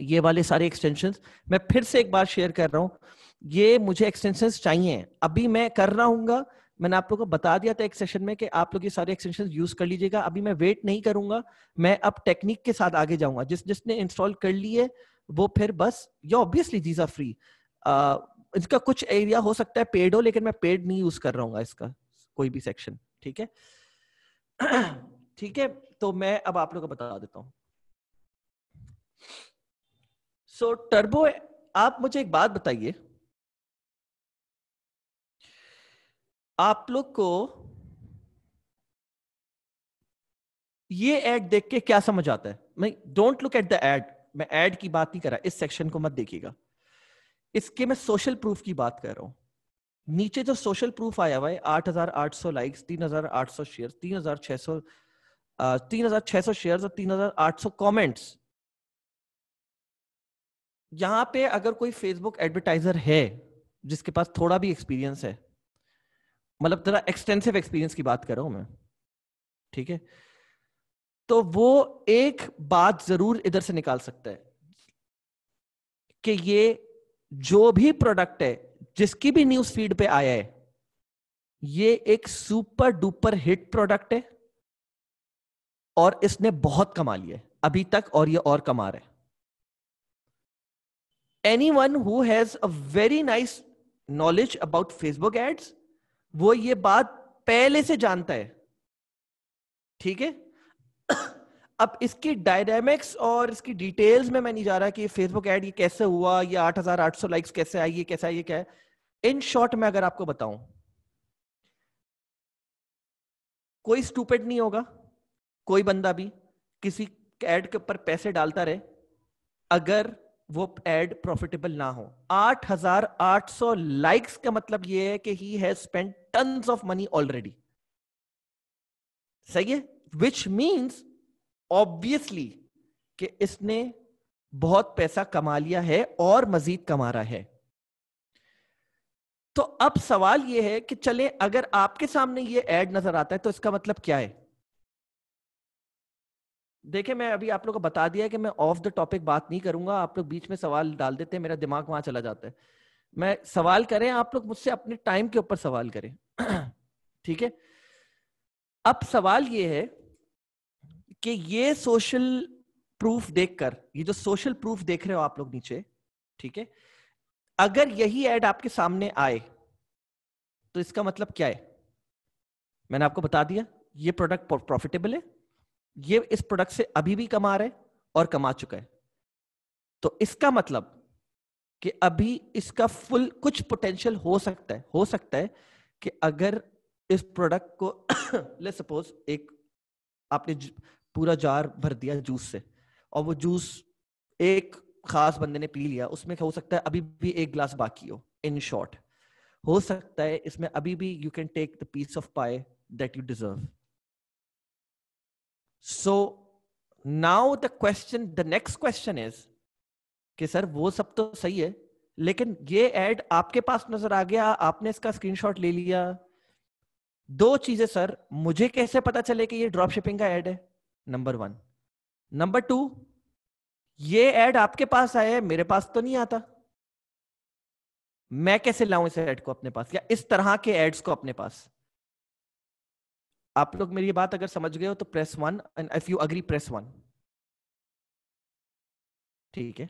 ये वाले सारे एक्सटेंशन मैं फिर से एक बार शेयर कर रहा हूँ ये मुझे एक्सटेंशन चाहिए अभी मैं कर रहा हूँ मैंने आप लोगों को बता दिया था एक सेशन में कि आप लोग ये सारे एक्सटेंशन यूज कर लीजिएगा अभी मैं वेट नहीं करूंगा मैं अब टेक्निक के साथ आगे जाऊंगा जिस जिसने इंस्टॉल कर लिए वो फिर बस या ऑब्वियसली दीज आर फ्री इसका कुछ एरिया हो सकता है पेड हो लेकिन मैं पेड नहीं यूज कर रहा हूँ इसका कोई भी सेक्शन ठीक है ठीक है तो मैं अब आप लोगों को बता देता हूं सो so, टर्बो आप मुझे एक बात बताइए आप लोग को ये एड देख के क्या समझ आता है मैं don't look at the ad मैं एड की बात नहीं कर रहा इस सेक्शन को मत देखिएगा इसके मैं सोशल प्रूफ की बात कर रहा हूं नीचे जो सोशल प्रूफ आया हुआ है आठ हजार आठ सौ लाइक्स तीन हजार आठ सौ शेयर तीन हजार छह सौ तीन हजार छह सौ शेयर और तीन हजार आठ सौ कॉमेंट्स यहां पे अगर कोई फेसबुक एडवर्टाइजर है जिसके पास थोड़ा भी एक्सपीरियंस है मतलब जरा एक्सटेंसिव एक्सपीरियंस की बात कर रहा हूं मैं ठीक है तो वो एक बात जरूर इधर से निकाल सकता है कि ये जो भी प्रोडक्ट है जिसकी भी न्यूज फीड पे आया है ये एक सुपर डुपर हिट प्रोडक्ट है और इसने बहुत कमा लिया है अभी तक और ये और कमा रहे anyone who has a very nice knowledge about Facebook ads वो ये बात पहले से जानता है ठीक है अब इसकी डायनेमिक्स और इसकी डिटेल्स में मैं नहीं जा रहा कि फेसबुक एड ये कैसे हुआ ये 8800 लाइक्स कैसे आई ये कैसा ये क्या है इन शॉर्ट में अगर आपको बताऊं कोई स्टूपेड नहीं होगा कोई बंदा भी किसी एड के ऊपर पैसे डालता रहे अगर वो एड प्रॉफिटेबल ना हो 8,800 लाइक्स का मतलब ये है कि he has spend tons of money already सही है विच मीन्स ऑब्वियसली कि इसने बहुत पैसा कमा लिया है और मजीद कमा रहा है तो अब सवाल यह है कि चले अगर आपके सामने ये एड नजर आता है तो इसका मतलब क्या है देखिए मैं अभी आप लोग को बता दिया कि मैं ऑफ द टॉपिक बात नहीं करूंगा आप लोग बीच में सवाल डाल देते हैं मेरा दिमाग वहां चला जाता है मैं सवाल करें आप लोग मुझसे अपने टाइम के ऊपर सवाल करें ठीक है अब सवाल ये है कि ये सोशल प्रूफ देखकर ये जो सोशल प्रूफ देख रहे हो आप लोग नीचे ठीक है अगर यही एड आपके सामने आए तो इसका मतलब क्या है मैंने आपको बता दिया ये प्रोडक्ट प्रॉफिटेबल है ये इस प्रोडक्ट से अभी भी कमा रहे और कमा चुका है तो इसका मतलब कि अभी इसका फुल कुछ पोटेंशियल हो सकता है हो सकता है कि अगर इस प्रोडक्ट को ले सपोज एक आपने पूरा जार भर दिया जूस से और वो जूस एक खास बंदे ने पी लिया उसमें हो सकता है अभी भी एक ग्लास बाकी हो इन शॉर्ट हो सकता है इसमें अभी भी you can take the piece of pie that you deserve so now the question the next question is कि सर वो सब तो सही है लेकिन ये एड आपके पास नजर आ गया आपने इसका स्क्रीनशॉट ले लिया दो चीजें सर मुझे कैसे पता चले कि ये ड्रॉप शिपिंग का एड है नंबर वन नंबर टू ये एड आपके पास आया है मेरे पास तो नहीं आता मैं कैसे लाऊं इस एड को अपने पास या इस तरह के एड्स को अपने पास आप लोग मेरी बात अगर समझ गए हो तो press one and if you agree press one ठीक है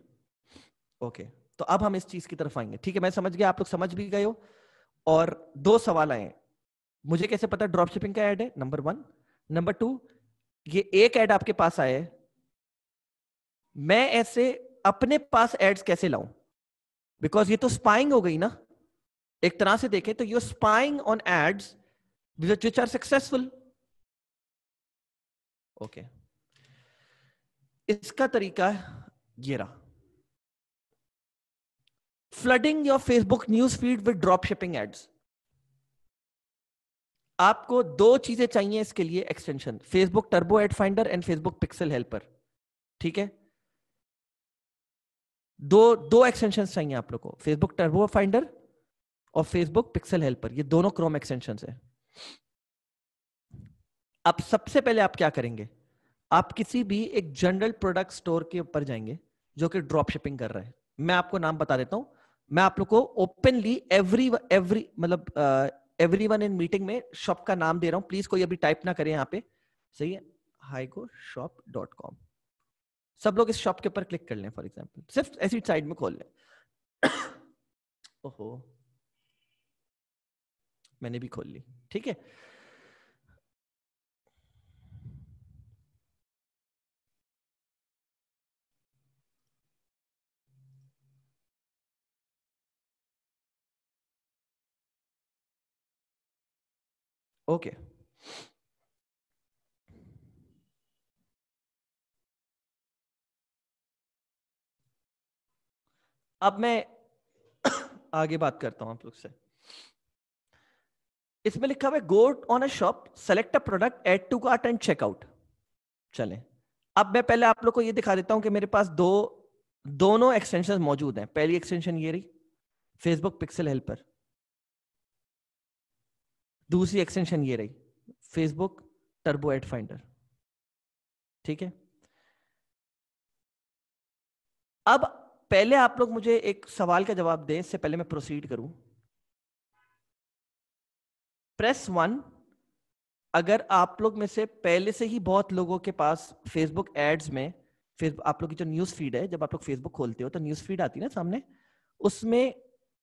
ओके तो अब हम इस चीज की तरफ आएंगे ठीक है मैं समझ गया आप लोग समझ भी गए हो और दो सवाल आए मुझे कैसे पता ड्रॉप शिपिंग का एड है नंबर वन नंबर टू ये एक एड आपके पास आए मैं ऐसे अपने पास एड्स कैसे लाऊं बिकॉज ये तो स्पाइंग हो गई ना एक तरह से देखें तो you spying on ads which are successful okay इसका तरीका ये रहा flooding your Facebook news feed with drop shipping ads आपको दो चीजें चाहिए इसके लिए extension Facebook turbo ad finder and Facebook pixel helper ठीक है दो दो एक्सटेंशन चाहिए आप लोग को फेसबुक टर्बो फाइंडर और फेसबुक पिक्सल हेल्पर ये दोनों क्रोम एक्सटेंशन है आप सबसे पहले आप क्या करेंगे आप किसी भी एक जनरल प्रोडक्ट स्टोर के ऊपर जाएंगे जो कि ड्रॉप शिपिंग कर रहे हैं मैं आपको नाम बता देता हूं मैं आप लोग को ओपनली एवरी एवरी मतलब एवरी वन इन मीटिंग में शॉप का नाम दे रहा हूं प्लीज कोई अभी टाइप ना करें यहाँ पे सही है हाईको शॉप डॉट कॉम सब लोग इस शॉप के ऊपर क्लिक कर लें फॉर एग्जाम्पल सिर्फ ऐसी साइड में खोल लें ओहो मैंने भी खोल ली ठीक है ओके okay. अब मैं आगे बात करता हूं आप लोग से इसमें लिखा हुआ got on a shop select a product add to cart and checkout चले अब मैं पहले आप लोग को ये दिखा देता हूं कि मेरे पास दो दोनों एक्सटेंशन मौजूद हैं पहली एक्सटेंशन ये रही फेसबुक पिक्सल हेल्पर दूसरी एक्सटेंशन ये रही फेसबुक टर्बो एड फाइंडर ठीक है अब पहले आप लोग मुझे एक सवाल का जवाब दें इससे पहले मैं प्रोसीड करूं प्रेस वन अगर आप लोग में से पहले से ही बहुत लोगों के पास फेसबुक एड्स में फेसबुक आप लोग की जो न्यूज फीड है जब आप लोग फेसबुक खोलते हो तो न्यूज फीड आती है ना सामने उसमें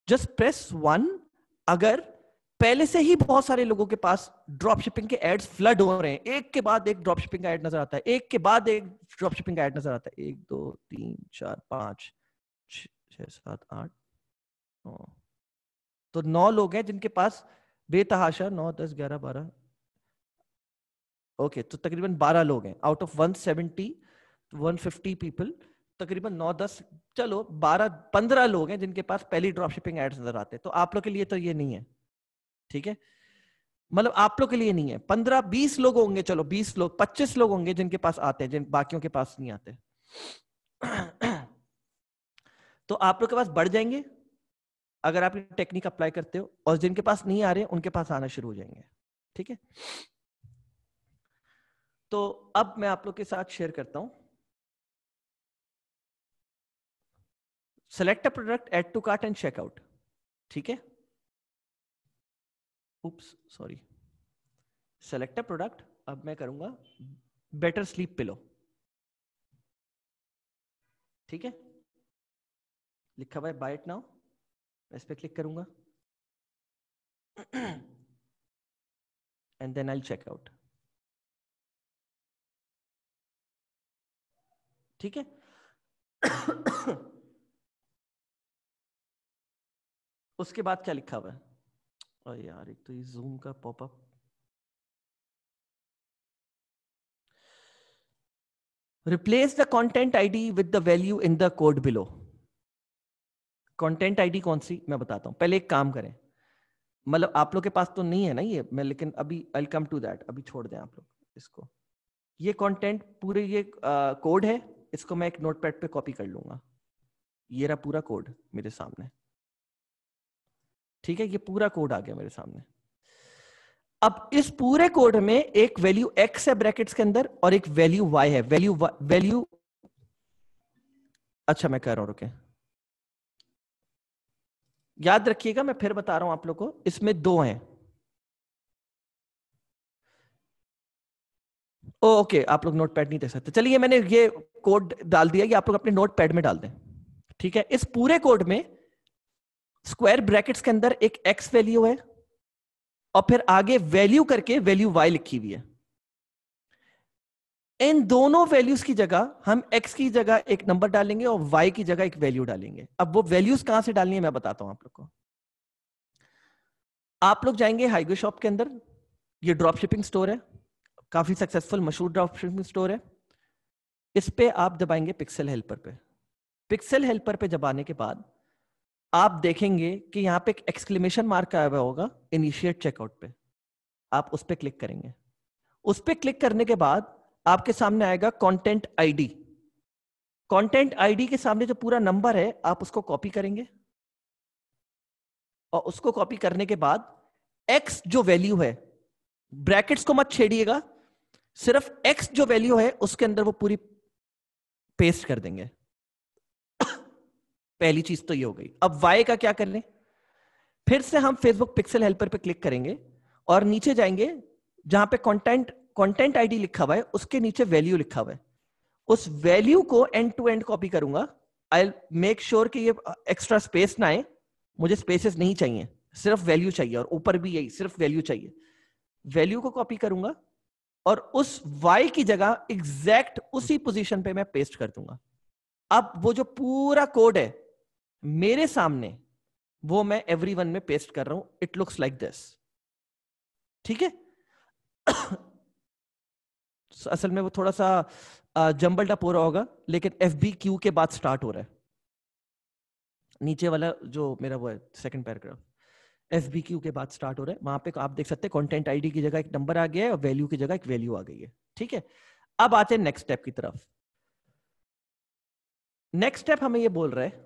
जस्ट प्रेस वन अगर पहले से ही बहुत सारे लोगों के पास ड्रॉप शिपिंग के एड्स फ्लड हो रहे हैं एक के बाद एक ड्रॉप शिपिंग का एड नजर आता है एक के बाद एक ड्रॉप शिपिंग का एड नजर आता है एक दो तीन चार पांच छ सात आठ नौ तो नौ लोग हैं जिनके पास बेतहाशा नौ दस ग्यारह बारह ओके तो तकरीबन बारह लोग हैं out of one fifty people तकरीबन नौ दस चलो बारह पंद्रह लोग हैं जिनके पास पहली ड्रॉप शिपिंग एड्स नजर आते हैं तो आप लोग के लिए तो ये नहीं है ठीक है मतलब आप लोग के लिए नहीं है पंद्रह बीस लोग होंगे चलो बीस लोग पच्चीस लोग होंगे जिनके पास आते हैं जिन बाकियों के पास नहीं आते तो आप लोग के पास बढ़ जाएंगे अगर आप ये टेक्निक अप्लाई करते हो और जिनके पास नहीं आ रहे उनके पास आना शुरू हो जाएंगे ठीक है तो अब मैं आप लोग के साथ शेयर करता हूं select product add to to and and checkout ठीक है oops sorry select a product अब मैं करूंगा बेटर स्लीप पिलो ठीक है लिखा हुआ है बाइट नाउ इस पर क्लिक करूंगा and then I check out ठीक है उसके बाद क्या लिखा हुआ है और यार एक तो ये जूम का popup the content I D with the value in the code below content ID कौन सी मैं बताता हूँ पहले एक काम करें मतलब आप लोग के पास तो नहीं है ना ये मैं लेकिन अभी आई कम टू दैट अभी छोड़ दें आप लोग इसको ये कंटेंट पूरे ये कोड है इसको मैं एक नोटपैड पे कॉपी कर लूंगा ये रहा पूरा कोड मेरे सामने ठीक है ये पूरा कोड आ गया मेरे सामने अब इस पूरे कोड में एक वैल्यू एक्स है ब्रैकेट्स के अंदर और एक वैल्यू वाई है वैल्यू वैल्यू अच्छा मैं कह रहा हूं रुके याद रखिएगा मैं फिर बता रहा हूं आप लोग को इसमें दो हैं ओ ओके आप लोग नोट पैड नहीं दे सकते चलिए मैंने ये कोड डाल दिया कि आप लोग अपने नोट पैड में डाल दें ठीक है इस पूरे कोड में स्क्वायर ब्रैकेट्स के अंदर एक एक्स वैल्यू है और फिर आगे वैल्यू करके वैल्यू वाई लिखी हुई है इन दोनों वैल्यूज की जगह हम एक्स की जगह एक नंबर डालेंगे और वाई की जगह एक वैल्यू डालेंगे अब वो वैल्यूज कहां से डालनी है मैं बताता हूं आप लोग को आप लोग जाएंगे हाइगो शॉप के अंदर ये ड्रॉप शिपिंग स्टोर है काफी सक्सेसफुल मशहूर ड्रॉप शिपिंग स्टोर है इस पे आप दबाएंगे पिक्सल हेल्पर पे पिक्सल हेल्पर पे दबाने के बाद आप देखेंगे कि यहां पे एक एक्सक्लेमेशन मार्क आया हुआ होगा इनिशिएट चेकआउट पे आप उस पर क्लिक करेंगे उस पर क्लिक करने के बाद आपके सामने आएगा कंटेंट आईडी कंटेंट आईडी के सामने जो पूरा नंबर है आप उसको कॉपी करेंगे और उसको कॉपी करने के बाद एक्स जो वैल्यू है ब्रैकेट्स को मत छेड़िएगा सिर्फ एक्स जो वैल्यू है उसके अंदर वो पूरी पेस्ट कर देंगे पहली चीज तो ये हो गई अब वाई का क्या कर लें फिर से हम फेसबुक पिक्सल हेल्पर पे क्लिक करेंगे और नीचे जाएंगे जहां पे कंटेंट कंटेंट आईडी लिखा हुआ है उसके नीचे वैल्यू लिखा हुआ है उस वैल्यू को एंड टू एंड कॉपी करूंगा आई मेक श्योर कि ये एक्स्ट्रा स्पेस ना आए मुझे स्पेसेस नहीं चाहिए सिर्फ वैल्यू चाहिए और ऊपर भी यही सिर्फ वैल्यू चाहिए वैल्यू को कॉपी करूंगा और उस वाई की जगह एग्जैक्ट उसी पोजीशन पे मैं पेस्ट कर दूंगा अब वो जो पूरा कोड है मेरे सामने वो मैं एवरी में पेस्ट कर रहा हूं इट लुक्स लाइक दिस ठीक है असल में वो थोड़ा सा जम्बल टप हो रहा होगा लेकिन एफ बी क्यू के बाद स्टार्ट हो रहा है नीचे वाला जो मेरा वो है second paragraph F B Q के बाद स्टार्ट हो रहा है वहां पे आप देख सकते हैं कंटेंट आईडी की जगह एक नंबर आ गया है और वैल्यू की जगह एक वैल्यू आ गई है ठीक है अब आते हैं नेक्स्ट स्टेप की तरफ नेक्स्ट स्टेप हमें ये बोल रहा है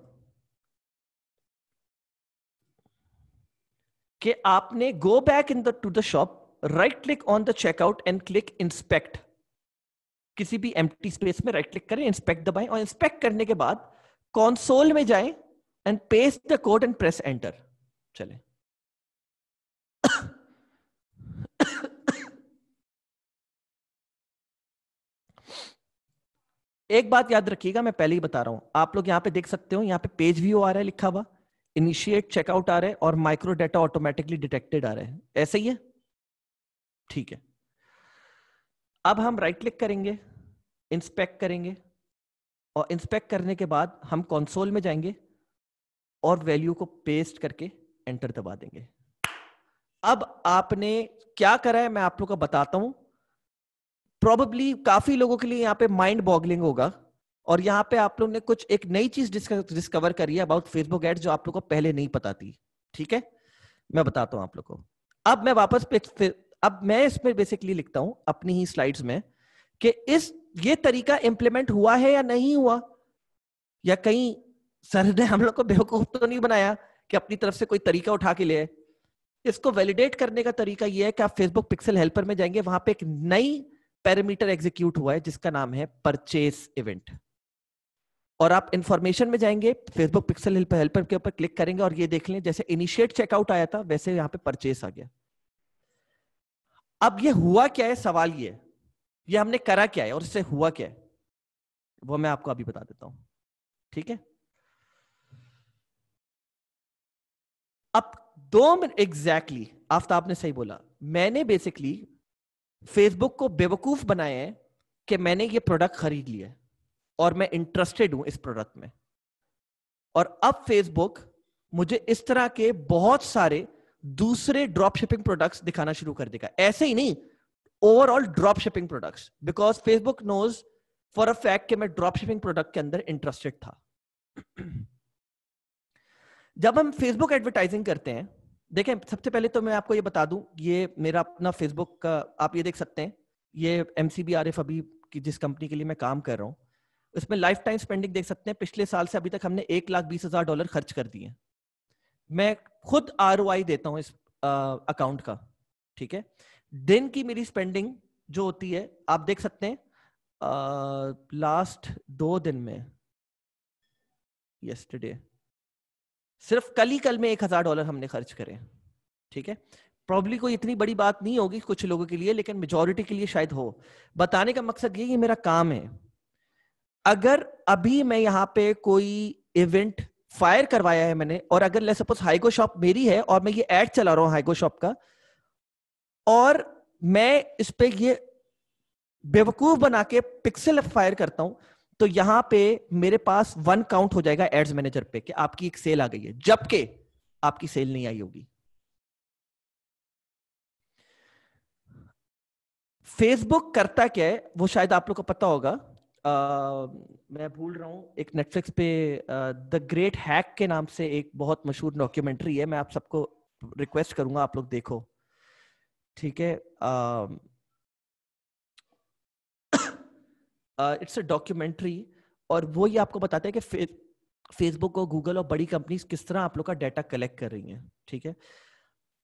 कि आपने go back in the to the shop right click on the checkout and click inspect किसी भी एम्प्टी स्पेस में राइट क्लिक करें इंस्पेक्ट दबाएं और इंस्पेक्ट करने के बाद कॉन्सोल में जाएं and paste the code and press enter चले एक बात याद रखिएगा मैं पहले ही बता रहा हूं आप लोग यहां पे देख सकते हो यहां पे पेज व्यू आ रहा है लिखा हुआ इनिशिएट चेकआउट आ रहा है और माइक्रो डेटा ऑटोमेटिकली डिटेक्टेड आ रहा है ऐसे ही है ठीक है अब हम राइट क्लिक करेंगे इंस्पेक्ट करेंगे और इंस्पेक्ट करने के बाद हम कंसोल में जाएंगे और वैल्यू को पेस्ट करके एंटर दबा देंगे अब आपने क्या करा है मैं आप लोग का बताता हूं प्रॉबली काफी लोगों के लिए यहाँ पे माइंड बॉगलिंग होगा और यहां पे आप लोग ने कुछ एक नई चीज डिस्कवर करी है अबाउट फेसबुक एड जो आप लोग को पहले नहीं पता थी ठीक है मैं बताता हूं आप लोग को अब मैं वापस अब मैं इसमें बेसिकली लिखता हूं अपनी ही स्लाइड्स में कि इस ये तरीका इंप्लीमेंट हुआ है या नहीं हुआ या कहीं सर ने हम लोग को बेवकूफ तो नहीं बनाया कि अपनी तरफ से कोई तरीका उठा के लिए इसको वैलिडेट करने का तरीका यह है कि आप फेसबुक पिक्सल हेल्पर में जाएंगे वहां पे एक नई पैरामीटर एग्जीक्यूट हुआ है जिसका नाम है परचेस इवेंट और आप इंफॉर्मेशन में जाएंगे फेसबुक पिक्सल हेल्पर के ऊपर क्लिक करेंगे और ये देख लें जैसे इनिशिएट चेकआउट आया था वैसे यहाँ पे परचेस आ गया अब ये हुआ क्या है सवाल ये ये हमने करा क्या है और इससे हुआ क्या है वो मैं आपको अभी बता देता हूं ठीक है अब दो मिनट एग्जैक्टली आफ्ताब ने सही बोला मैंने बेसिकली फेसबुक को बेवकूफ बनाया है कि मैंने ये प्रोडक्ट खरीद लिया है और मैं इंटरेस्टेड हूं इस प्रोडक्ट में और अब फेसबुक मुझे इस तरह के बहुत सारे दूसरे ड्रॉप शिपिंग प्रोडक्ट्स दिखाना शुरू कर देगा ऐसे ही नहीं overall drop shipping products because Facebook knows for a fact कि मैं ड्रॉप शिपिंग प्रोडक्ट के अंदर इंटरेस्टेड था जब हम फेसबुक एडवर्टाइजिंग करते हैं देखें सबसे पहले तो मैं आपको ये बता दूं ये मेरा अपना फेसबुक का आप ये देख सकते हैं ये M C B R F अभी की जिस कंपनी के लिए मैं काम कर रहा हूँ उसमें लाइफ टाइम स्पेंडिंग देख सकते हैं पिछले साल से अभी तक हमने एक लाख बीस हजार डॉलर खर्च कर दिए मैं खुद आर देता हूं इस अकाउंट का ठीक है दिन की मेरी स्पेंडिंग जो होती है आप देख सकते हैं लास्ट दो दिन में यस्टरडे सिर्फ कल ही कल में एक हजार डॉलर हमने खर्च करे ठीक है प्रॉब्ली कोई इतनी बड़ी बात नहीं होगी कुछ लोगों के लिए लेकिन मेजोरिटी के लिए शायद हो बताने का मकसद ये कि मेरा काम है अगर अभी मैं यहां पे कोई इवेंट फायर करवाया है मैंने और अगर ले सपोज हाइगो शॉप मेरी है और मैं ये एड चला रहा हूँ हाइगो शॉप का और मैं इस पर ये बेवकूफ बना के पिक्सल फायर करता हूं तो यहां पे मेरे पास वन काउंट हो जाएगा एड्स मैनेजर पे कि आपकी एक सेल आ गई है जबकि आपकी सेल नहीं आई होगी फेसबुक करता क्या है वो शायद आप लोग को पता होगा मैं भूल रहा हूँ एक नेटफ्लिक्स पे द ग्रेट हैक के नाम से एक बहुत मशहूर डॉक्यूमेंट्री है मैं आप सबको रिक्वेस्ट करूंगा आप लोग देखो ठीक है इट्स अ डॉक्यूमेंट्री और वो ये आपको बताते हैं कि फेसबुक और गूगल और बड़ी कंपनीज किस तरह आप लोग का डाटा कलेक्ट कर रही हैं ठीक है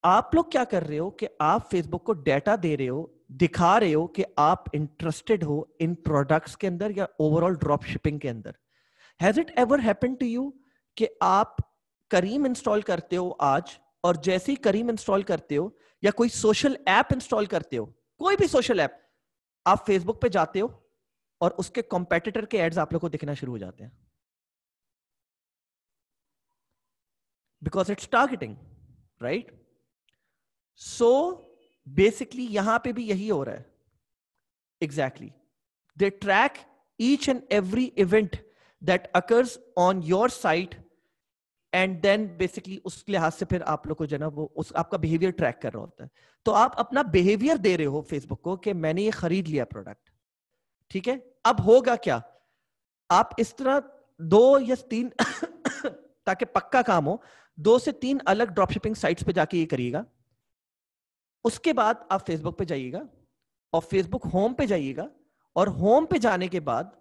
आप लोग क्या कर रहे हो कि आप फेसबुक को डाटा दे रहे हो दिखा रहे हो कि आप इंटरेस्टेड हो इन प्रोडक्ट्स के अंदर या ओवरऑल ड्रॉप शिपिंग के अंदर has it ever happen to you कि आप करीम इंस्टॉल करते हो आज और जैसे ही करीम इंस्टॉल करते हो या कोई सोशल ऐप इंस्टॉल करते हो कोई भी सोशल ऐप आप फेसबुक पे जाते हो और उसके कॉम्पिटिटर के एड्स आप लोग को दिखना शुरू हो जाते हैं because it's targeting right so basically यहां पे भी यही हो रहा है exactly they track each and every event that occurs on your site and then basically उसके लिहाज से फिर आप लोग को जो ना वो उस आपका बिहेवियर ट्रैक कर रहा होता है तो आप अपना बिहेवियर दे रहे हो फेसबुक को कि मैंने ये खरीद लिया प्रोडक्ट ठीक है अब होगा क्या आप इस तरह दो या तीन ताकि पक्का काम हो दो से तीन अलग ड्रॉप शिपिंग साइट्स पे जाके ये करिएगा उसके बाद आप फेसबुक पे जाइएगा और फेसबुक होम पे जाइएगा और होम पे जाने के बाद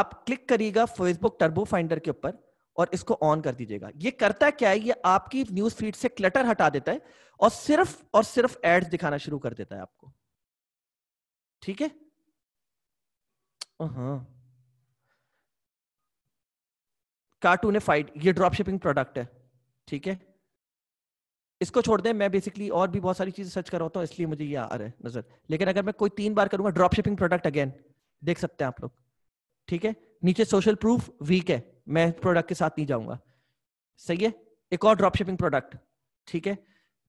आप क्लिक करिएगा फेसबुक टर्बो फाइंडर के ऊपर और इसको ऑन कर दीजिएगा ये करता क्या है ये आपकी न्यूज फीड से क्लटर हटा देता है और सिर्फ और सिर्फ एड्स दिखाना शुरू कर देता है आपको ठीक है हाँ कार्टून फाइट ये ड्रॉप शिपिंग प्रोडक्ट है ठीक है इसको छोड़ दें मैं बेसिकली और भी बहुत सारी चीजें सर्च कर रहा हूँ इसलिए मुझे ये आ रहा है नजर लेकिन अगर मैं कोई तीन बार करूंगा ड्रॉप शिपिंग प्रोडक्ट अगेन देख सकते हैं आप लोग ठीक है नीचे सोशल प्रूफ वीक है मैं प्रोडक्ट के साथ नहीं जाऊंगा सही है एक और ड्रॉप शिपिंग प्रोडक्ट ठीक है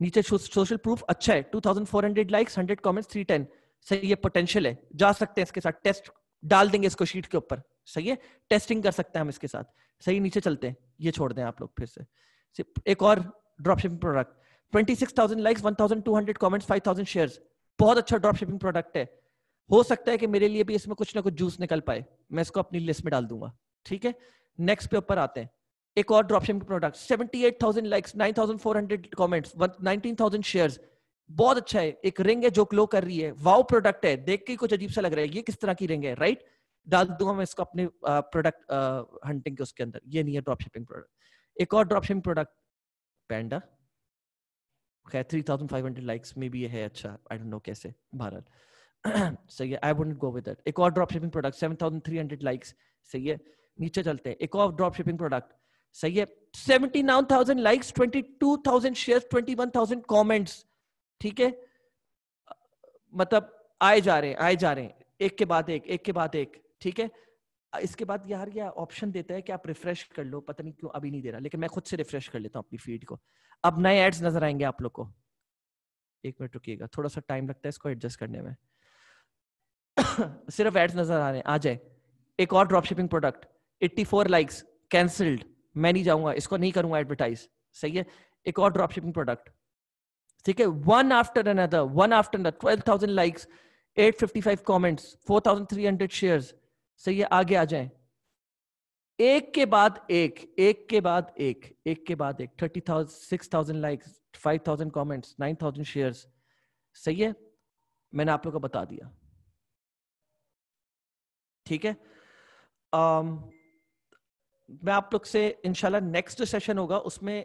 नीचे सोशल प्रूफ अच्छा है two thousand four hundred likes hundred comment three ten सही है पोटेंशियल है जा सकते हैं इसके साथ टेस्ट डाल देंगे इसको शीट के ऊपर सही है टेस्टिंग कर सकते हैं हम इसके साथ सही नीचे चलते हैं ये छोड़ दें आप लोग फिर से एक और drop shipping product 26,000 likes 1,200 comments 5,000 shares बहुत अच्छा ड्रॉप शिपिंग प्रोडक्ट है हो सकता है कि मेरे लिए भी इसमें कुछ ना कुछ जूस निकल पाए मैं इसको अपनी लिस्ट में डाल दूंगा ठीक है नेक्स्ट पे ऊपर आते हैं एक और drop shipping product 78,000 likes 9,400 comments 19,000 shares बहुत अच्छा है एक रिंग है जो ग्लो कर रही है वाओ प्रोडक्ट है देख के कुछ अजीब सा लग रहा है ये किस तरह की रिंग है राइट डाल दूंगा मैं इसको अपने प्रोडक्ट हंटिंग के उसके अंदर ये नहीं है ड्रॉप शिपिंग प्रोडक्ट एक और ड्रॉप शिपिंग प्रोडक्ट पैंडा खैर three thousand five hundred likes में भी ये है अच्छा आई डोंट नो कैसे भारत सही है आई वोट गो विद एक और drop shipping product seven thousand three hundred likes सही है नीचे चलते हैं एक और ड्रॉप शिपिंग प्रोडक्ट सही है seventy nine thousand likes twenty two thousand share twenty one thousand comments ठीक है मतलब आए जा रहे हैं आए जा रहे हैं एक के बाद एक एक के बाद एक ठीक है इसके बाद यार ये ऑप्शन देता है कि आप रिफ्रेश कर लो पता नहीं क्यों अभी नहीं दे रहा लेकिन मैं खुद से रिफ्रेश कर लेता हूँ अपनी फीड को अब नए एड्स नजर आएंगे आप लोग को एक मिनट रुकिएगा थोड़ा सा टाइम लगता है इसको एडजस्ट करने में सिर्फ एड्स नजर आ रहे हैं आ जाए एक और drop shipping product eighty four likes cancelled मैं नहीं जाऊंगा इसको नहीं करूंगा एडवर्टाइज सही है एक और ड्रॉप शिपिंग प्रोडक्ट ठीक है one after another one after twelve thousand likes eight fifty five comments four thousand three hundred share सही है आगे आ जाए एक के बाद एक एक के बाद एक एक के बाद एक thirty thousand six thousand likes five thousand comments nine thousand share सही है मैंने आप लोग को बता दिया ठीक है um, मैं आप लोग से इनशाला नेक्स्ट सेशन होगा उसमें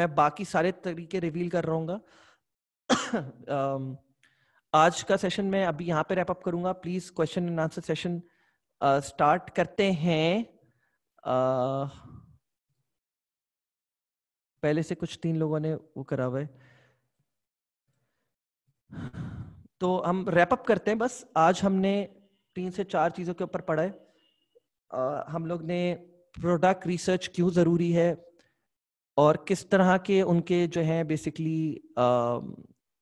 मैं बाकी सारे तरीके रिवील कर रहा हूँ um, आज का सेशन मैं अभी यहाँ पे रैपअप करूंगा please question and answer session start करते हैं आ, पहले से कुछ तीन लोगों ने वो करा हुआ है तो हम रैप अप करते हैं बस आज हमने तीन से चार चीज़ों के ऊपर पढ़ा है आ, हम लोग ने प्रोडक्ट रिसर्च क्यों ज़रूरी है और किस तरह के उनके जो हैं बेसिकली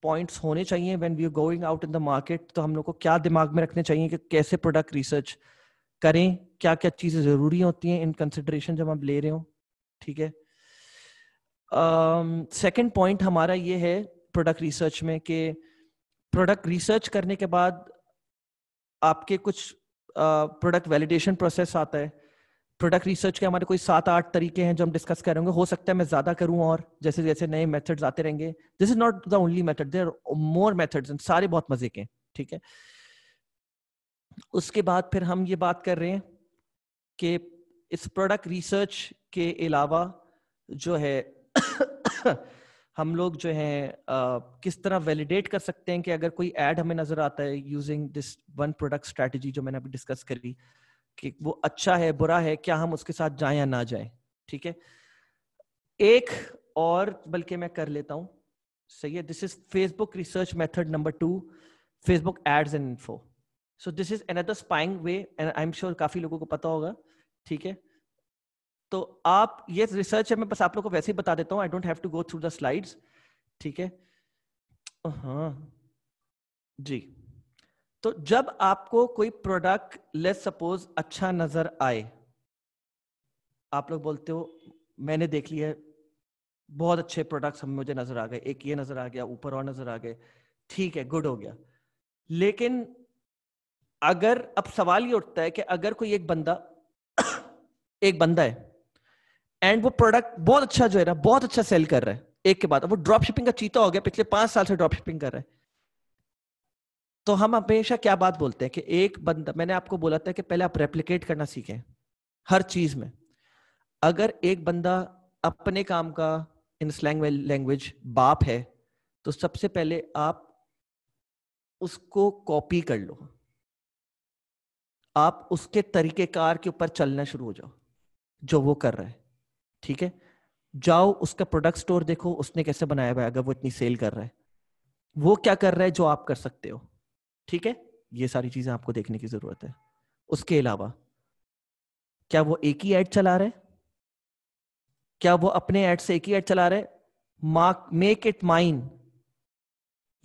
पॉइंट्स होने चाहिए when we are going out in the market तो हम लोग को क्या दिमाग में रखने चाहिए कि कैसे प्रोडक्ट रिसर्च करें क्या क्या चीजें जरूरी होती हैं इन कंसिडरेशन जब आप ले रहे हो ठीक है सेकेंड um, पॉइंट हमारा ये है प्रोडक्ट रिसर्च में कि प्रोडक्ट रिसर्च करने के बाद आपके कुछ प्रोडक्ट वैलिडेशन प्रोसेस आता है प्रोडक्ट रिसर्च के हमारे कोई सात आठ तरीके हैं जो हम डिस्कस करेंगे हो सकता है मैं ज्यादा करूं और जैसे जैसे नए मेथड्स आते रहेंगे this is not the only method there more methods सारे बहुत मजे के ठीक है उसके बाद फिर हम ये बात कर रहे हैं कि इस प्रोडक्ट रिसर्च के अलावा जो है हम लोग जो है किस तरह वैलिडेट कर सकते हैं कि अगर कोई ऐड हमें नजर आता है using this one product strategy जो मैंने अभी डिस्कस करी कि वो अच्छा है बुरा है क्या हम उसके साथ जाए या ना जाए ठीक है एक और बल्कि मैं कर लेता हूं सही है this is Facebook research method number two Facebook ads and info so this is another spying way and I am sure काफी लोगों को पता होगा ठीक है तो आप ये रिसर्च है मैं बस आप लोग को वैसे ही बता देता हूँ I don't have to go through the slides ठीक है हाँ जी तो जब आपको कोई प्रोडक्ट लेस सपोज अच्छा नजर आए आप लोग बोलते हो मैंने देख लिया बहुत अच्छे प्रोडक्ट्स हम मुझे नजर आ गए एक ये नजर आ गया ऊपर और नजर आ गए ठीक है गुड हो गया लेकिन अगर अब सवाल ये उठता है कि अगर कोई एक बंदा एक बंदा है एंड वो प्रोडक्ट बहुत अच्छा जो है ना बहुत अच्छा सेल कर रहा है एक के बाद वो ड्रॉप शिपिंग का चीता हो गया पिछले पांच साल से ड्रॉप शिपिंग कर रहा है तो हम हमेशा क्या बात बोलते हैं कि एक बंदा मैंने आपको बोला था कि पहले आप रेप्लीकेट करना सीखें हर चीज में अगर एक बंदा अपने काम का इन स्लैंग लैंग्वेज बाप है तो सबसे पहले आप उसको कॉपी कर लो आप उसके तरीकेकार के ऊपर चलना शुरू हो जाओ जो वो कर रहा है ठीक है जाओ उसका प्रोडक्ट स्टोर देखो उसने कैसे बनाया हुआ है अगर वो इतनी सेल कर रहा है वो क्या कर रहा है जो आप कर सकते हो ठीक है ये सारी चीजें आपको देखने की जरूरत है उसके अलावा क्या वो एक ही ऐड चला रहे क्या वो अपने एड से एक ही ऐड चला रहे मार्क मेक इट माइन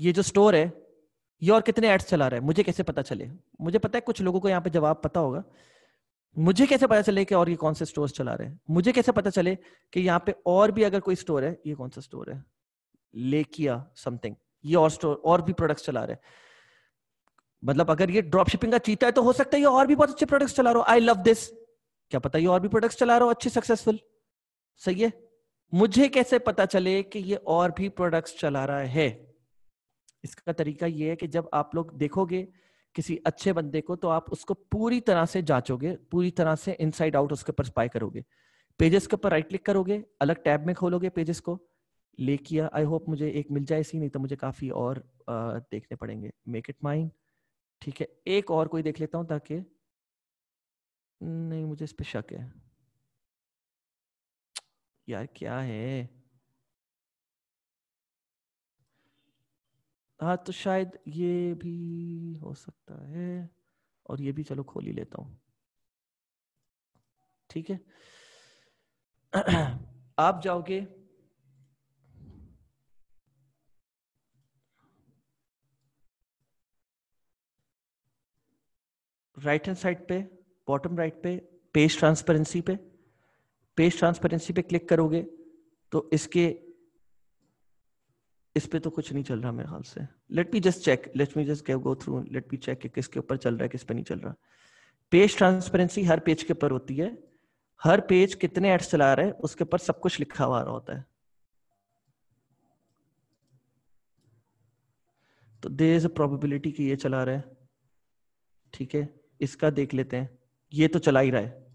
ये जो स्टोर है ये और कितने एड्स चला रहा है मुझे कैसे पता चले मुझे पता है कुछ लोगों को यहाँ पे जवाब पता होगा मुझे कैसे पता चले कि और ये कौन से स्टोर चला रहे हैं मुझे कैसे पता चले कि यहाँ पे और भी अगर कोई स्टोर है ये कौन सा स्टोर है लेकिया समथिंग ये और स्टोर और भी प्रोडक्ट्स चला रहे हैं मतलब अगर ये ड्रॉप शिपिंग का चीता है तो हो सकता है ये और भी बहुत अच्छे प्रोडक्ट्स चला रहा हो आई लव दिस क्या पता ये और भी प्रोडक्ट्स चला रहा हो अच्छे सक्सेसफुल सही है मुझे कैसे पता चले कि ये और भी प्रोडक्ट्स चला रहा है इसका तरीका ये है कि जब आप लोग देखोगे किसी अच्छे बंदे को तो आप उसको पूरी तरह से जांचोगे पूरी तरह से इनसाइड आउट उसके ऊपर स्पाई करोगे पेजेस के ऊपर राइट क्लिक करोगे अलग टैब में खोलोगे पेजेस को ले किया आई होप मुझे एक मिल जाए इसी नहीं तो मुझे काफ़ी और आ, देखने पड़ेंगे मेक इट माइन ठीक है एक और कोई देख लेता हूं ताकि नहीं मुझे इस पर शक है यार क्या है हाँ तो शायद ये भी हो सकता है और ये भी चलो खोल ही लेता हूं ठीक है आप जाओगे राइट हैंड साइड पे बॉटम राइट पे पेज ट्रांसपेरेंसी पे पेज ट्रांसपेरेंसी पे क्लिक करोगे तो इसके इस पे तो कुछ नहीं चल रहा मेरे ख्याल से let me just check let me just go through let me check किसके ऊपर चल रहा है किस पे नहीं चल रहा पेज ट्रांसपेरेंसी हर पेज के ऊपर होती है हर पेज कितने एड्स चला रहे हैं उसके ऊपर सब कुछ लिखा हुआ होता है तो दे इज अ प्रोबेबिलिटी कि ये चला रहे है ठीक है इसका देख लेते हैं ये तो चला ही रहा है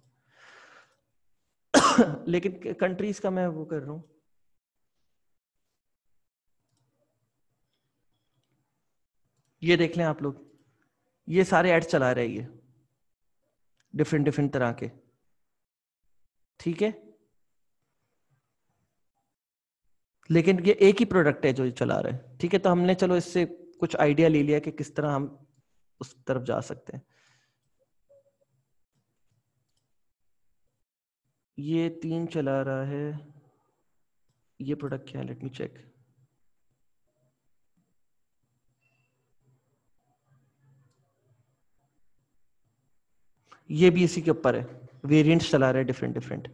लेकिन कंट्रीज का मैं वो कर रहा हूं ये देख लें आप लोग ये सारे एड्स चला रहे हैं ये डिफरेंट डिफरेंट तरह के ठीक है लेकिन ये एक ही प्रोडक्ट है जो चला रहे हैं ठीक है तो हमने चलो इससे कुछ आइडिया ले लिया कि किस तरह हम उस तरफ जा सकते हैं ये तीन चला रहा है ये प्रोडक्ट क्या है लेट मी चेक ये भी इसी के ऊपर है वेरियंट चला रहे हैं डिफरेंट डिफरेंट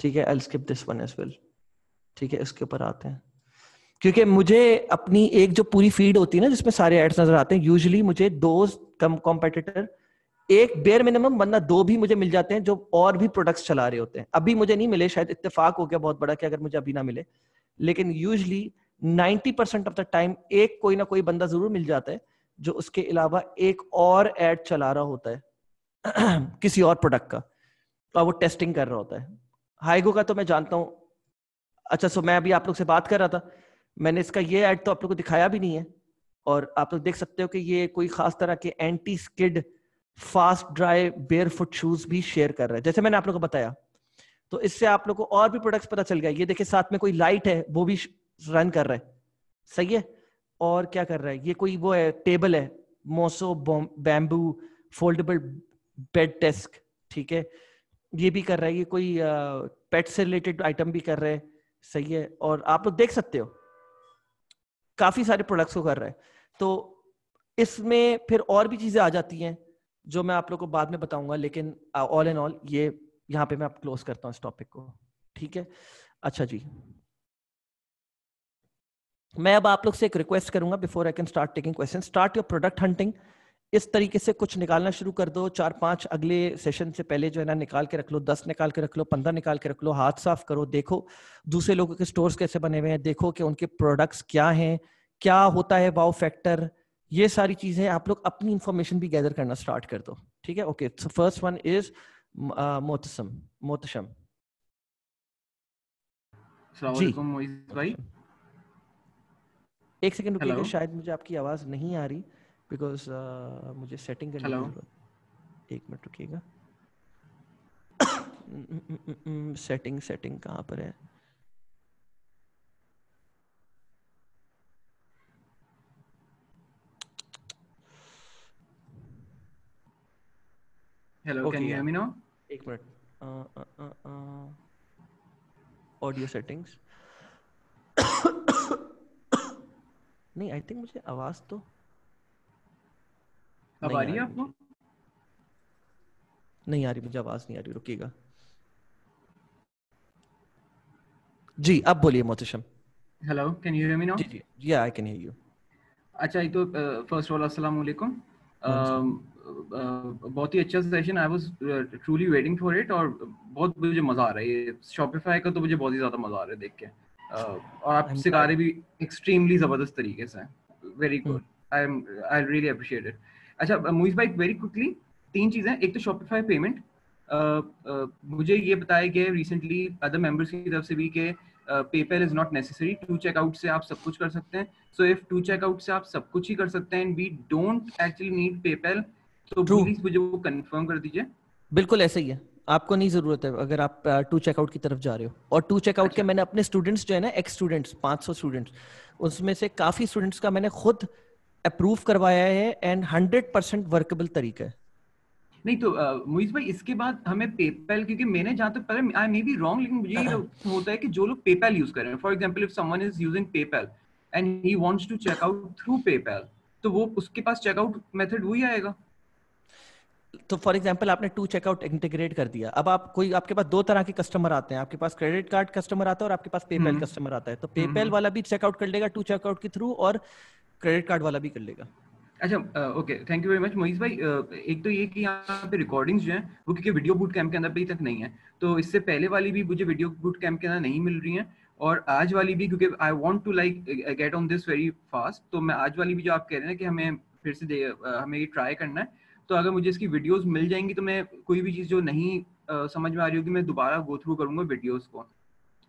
ठीक है I skip this one as well ठीक है इसके ऊपर आते हैं क्योंकि मुझे अपनी एक जो पूरी फीड होती है ना जिसमें सारे एड्स नजर आते हैं यूजली मुझे दो कम कॉम्पिटिटर एक बेयर मिनिमम वरना दो भी मुझे मिल जाते हैं जो और भी प्रोडक्ट्स चला रहे होते हैं अभी मुझे नहीं मिले शायद इत्तेफाक हो गया बहुत बड़ा कि अगर मुझे अभी ना मिले लेकिन usually 90 percent of the time एक कोई ना कोई बंदा जरूर मिल जाता है जो उसके अलावा एक और एड चला रहा होता है किसी और प्रोडक्ट का और तो वो टेस्टिंग कर रहा होता है हाइगो का तो मैं जानता हूँ अच्छा सो मैं अभी आप लोग से बात कर रहा था मैंने इसका ये ऐड तो आप लोग को दिखाया भी नहीं है और आप लोग देख सकते हो कि ये कोई खास तरह के anti skid fast dry barefoot shoes भी शेयर कर रहे हैं जैसे मैंने आप लोग को बताया तो इससे आप लोग को और भी प्रोडक्ट्स पता चल गया ये देखिए साथ में कोई लाइट है वो भी रन कर रहा है सही है और क्या कर रहा है ये कोई वो है टेबल है moso bamboo foldable bed desk ठीक है ये भी कर रहा है ये कोई पेट से रिलेटेड आइटम भी कर रहे हैं सही है और आप लोग देख सकते हो काफी सारे प्रोडक्ट्स को कर रहे हैं तो इसमें फिर और भी चीजें आ जाती हैं जो मैं आप लोग को बाद में बताऊंगा लेकिन ऑल एंड ऑल ये यहाँ पे मैं आप क्लोज करता हूँ इस टॉपिक को ठीक है अच्छा जी मैं अब आप लोग से एक रिक्वेस्ट करूंगा before I can start taking question start your product hunting इस तरीके से कुछ निकालना शुरू कर दो चार पांच अगले सेशन से पहले जो है ना निकाल के रख लो दस निकाल के रख लो पंद्रह निकाल के रख लो हाथ साफ करो देखो दूसरे लोगों के स्टोर्स कैसे बने हुए हैं देखो कि उनके प्रोडक्ट्स क्या हैं क्या होता है वाव फैक्टर ये सारी चीजें आप लोग अपनी इंफॉर्मेशन भी गैदर करना स्टार्ट कर दो ठीक है okay so first one is Mohtasham Mohtasham ji भाई एक सेकेंड रुकिएगा शायद मुझे आपकी आवाज नहीं आ रही बिकॉज uh, मुझे सेटिंग करनी है एक मिनट रुकिएगा सेटिंग सेटिंग हम्म, हम्म, हम्म, कहाँ पर है hello can you hear me now एक minute audio uh, settings uh, uh, नहीं आई थिंक मुझे आवाज तो अब आ रही है आपको नहीं आ रही मुझे आवाज नहीं आ रही रुकिएगा जी अब बोलिए Mohtasham hello can you hear me now जी yeah I can hear you अच्छा तो फर्स्ट ऑफ ऑल अस्सलाम वालेकुम बहुत ही अच्छा session I was truly waiting for it और बहुत मुझे मजा आ रहा है ये शॉपिफाई का तो मुझे बहुत ही ज्यादा मजा आ रहा है देख के uh, और आप सिखा रहे भी एक्सट्रीमली जबरदस्त तरीके से very good I am I really appreciate it अच्छा मोहित भाई वेरी क्विकली तीन चीजें एक तो शॉपिफाई पेमेंट Uh, uh, मुझे ये बताया गया रिसेंटली अदर मेंबर्स की तरफ से भी कि paper is not necessary two checkout से आप सब कुछ कर सकते हैं सो इफ टू चेकआउट से आप सब कुछ ही कर सकते हैं and we don't actually need paper तो प्लीज मुझे वो कंफर्म कर दीजिए बिल्कुल ऐसे ही है आपको नहीं जरूरत है अगर आप टू चेकआउट की तरफ जा रहे हो और टू चेकआउट अच्छा। के मैंने अपने स्टूडेंट्स जो है ना एक्स स्टूडेंट्स 500 स्टूडेंट्स उसमें से काफी स्टूडेंट्स का मैंने खुद अप्रूव करवाया है एंड हंड्रेड परसेंट वर्केबल तरीका है नहीं तो मुइज भाई इसके बाद हमें पेपैल क्योंकि मैंने जहां तक पहले आई मे बी रॉन्ग लेकिन मुझे ये हाँ। होता है कि जो लोग पेपैल यूज कर रहे हैं for example if someone is using PayPal and he wants to check out through PayPal तो वो उसके पास चेक आउट मेथड वही आएगा तो फॉर एग्जाम्पल आपने टू चेकआउट इंटीग्रेट कर दिया अब आप कोई आपके पास दो तरह के कस्टमर आते हैं आपके पास क्रेडिट कार्ड कस्टमर आता है और आपके पास पेपैल कस्टमर हम्म। आता है तो पेपैल हम्म। वाला भी चेकआउट कर लेगा टू चेकआउट के थ्रू और क्रेडिट कार्ड वाला भी कर लेगा अच्छा okay thank you very much Mohit भाई uh, एक तो ये कि यहाँ पे रिकॉर्डिंग्स जो हैं वो क्योंकि वीडियो बूट कैंप के अंदर अभी तक नहीं है तो इससे पहले वाली भी मुझे वीडियो बूट कैंप के अंदर नहीं मिल रही हैं और आज वाली भी क्योंकि I want to like get on this very fast तो मैं आज वाली भी जो आप कह रहे हैं कि हमें फिर से हमें ये ट्राई करना है तो अगर मुझे इसकी वीडियोज मिल जाएंगी तो मैं कोई भी चीज़ जो नहीं uh, समझ में आ रही होगी मैं दोबारा गो थ्रू करूंगा वीडियोज को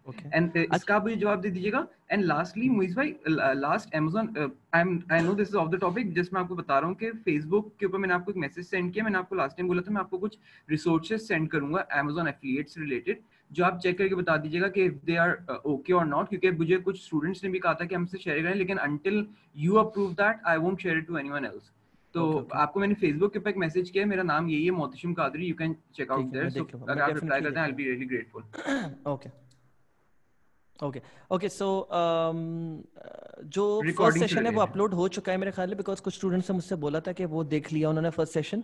Uh, आपको बता रहा हूँ कि फेसबुक के ऊपर मैंने आपको एक मैसेज सेंड किया मैंने आपको लास्ट टाइम बोला था मैं आपको कुछ रिसोर्सेज सेंड करूंगा एमेजोन रिलेटेड जो आप चेक करके बता दीजिएगा कि दे आर ओके और नॉट क्योंकि मुझे कुछ स्टूडेंट्स ने भी कहा था कि हमसे शेयर करें लेकिन until you approve that I won't share it to anyone else तो आपको मैंने फेसबुक के पे एक मैसेज किया मेरा नाम यही है Mohtashim Qadri you can check out there so अगर आप रिप्लाई करते हैं I will be really grateful okay okay okay so जो फर्स्ट सेशन है वो अपलोड हो चुका है मेरे ख्याल में बिकॉज कुछ स्टूडेंट्स ने मुझसे बोला था कि वो देख लिया उन्होंने फर्स्ट सेशन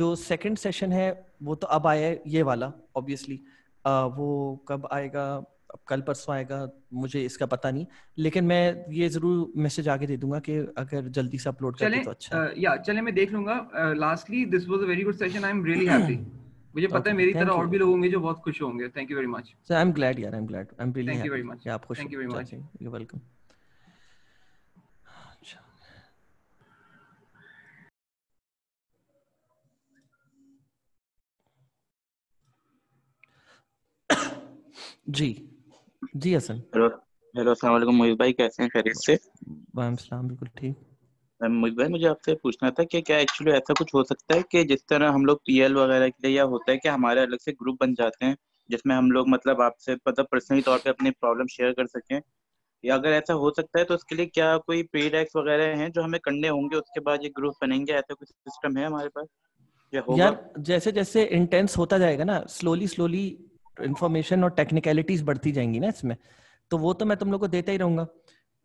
जो सेकंड सेशन है वो तो अब आया है ये वाला ऑब्वियसली uh, वो कब आएगा अब कल परसों आएगा मुझे इसका पता नहीं लेकिन मैं ये जरूर मैसेज आगे दे दूंगा कि अगर जल्दी से अपलोड कर तो अच्छा या uh, चले मैं देख लूंगा lastly this was a very good session I am really happy मुझे पता है मेरी तरह और भी लोग होंगे जो बहुत खुश होंगे thank you very much sir I am glad यार I am glad I am really thank you very much आप खुश thank you very much you are welcome जी जी हसन हेलो हेलो अस्सलाम वालेकुम मोहित भाई कैसे हैं खैरियत से वालेकुम सलाम बिल्कुल ठीक भाई मुझे आपसे पूछना था कि क्या एक्चुअली ऐसा कुछ हो सकता है कि जिस तरह हम लोग पीएल वगैरह के लिए या होता है कि हमारे अलग से ग्रुप बन जाते हैं जिसमें हम लोग मतलब आपसे मतलब पर्सनली तौर पे अपनी प्रॉब्लम शेयर कर सकें या अगर ऐसा हो सकता है तो उसके लिए क्या कोई पेड एक्स वगैरह हैं जो हमें करने होंगे उसके बाद ये ग्रुप बनेंगे ऐसा कुछ सिस्टम है हमारे पास या यार जैसे जैसे इंटेंस होता जाएगा ना स्लोली स्लोली इंफॉर्मेशन और टेक्निकलिटीज बढ़ती जाएंगी ना इसमें तो वो तो मैं तुम लोग को देता ही रहूंगा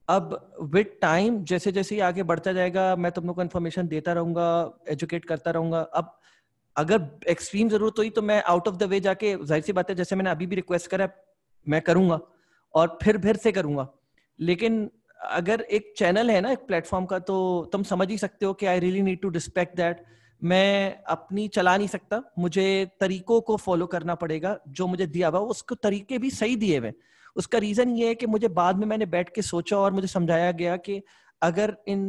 अब विद टाइम जैसे जैसे ही आगे बढ़ता जाएगा मैं तुम लोग को इन्फॉर्मेशन देता रहूंगा एजुकेट करता रहूंगा अब अगर एक्सट्रीम जरूरत हुई तो मैं आउट ऑफ द वे जाके जाहिर सी बात है जैसे मैंने अभी भी रिक्वेस्ट करा मैं करूंगा और फिर फिर से करूंगा लेकिन अगर एक चैनल है ना एक प्लेटफॉर्म का तो तुम समझ ही सकते हो कि I really need to respect that मैं अपनी चला नहीं सकता मुझे तरीकों को फॉलो करना पड़ेगा जो मुझे दिया हुआ उसको तरीके भी सही दिए हुए उसका रीजन ये है कि मुझे बाद में मैंने बैठ के सोचा और मुझे समझाया गया कि अगर इन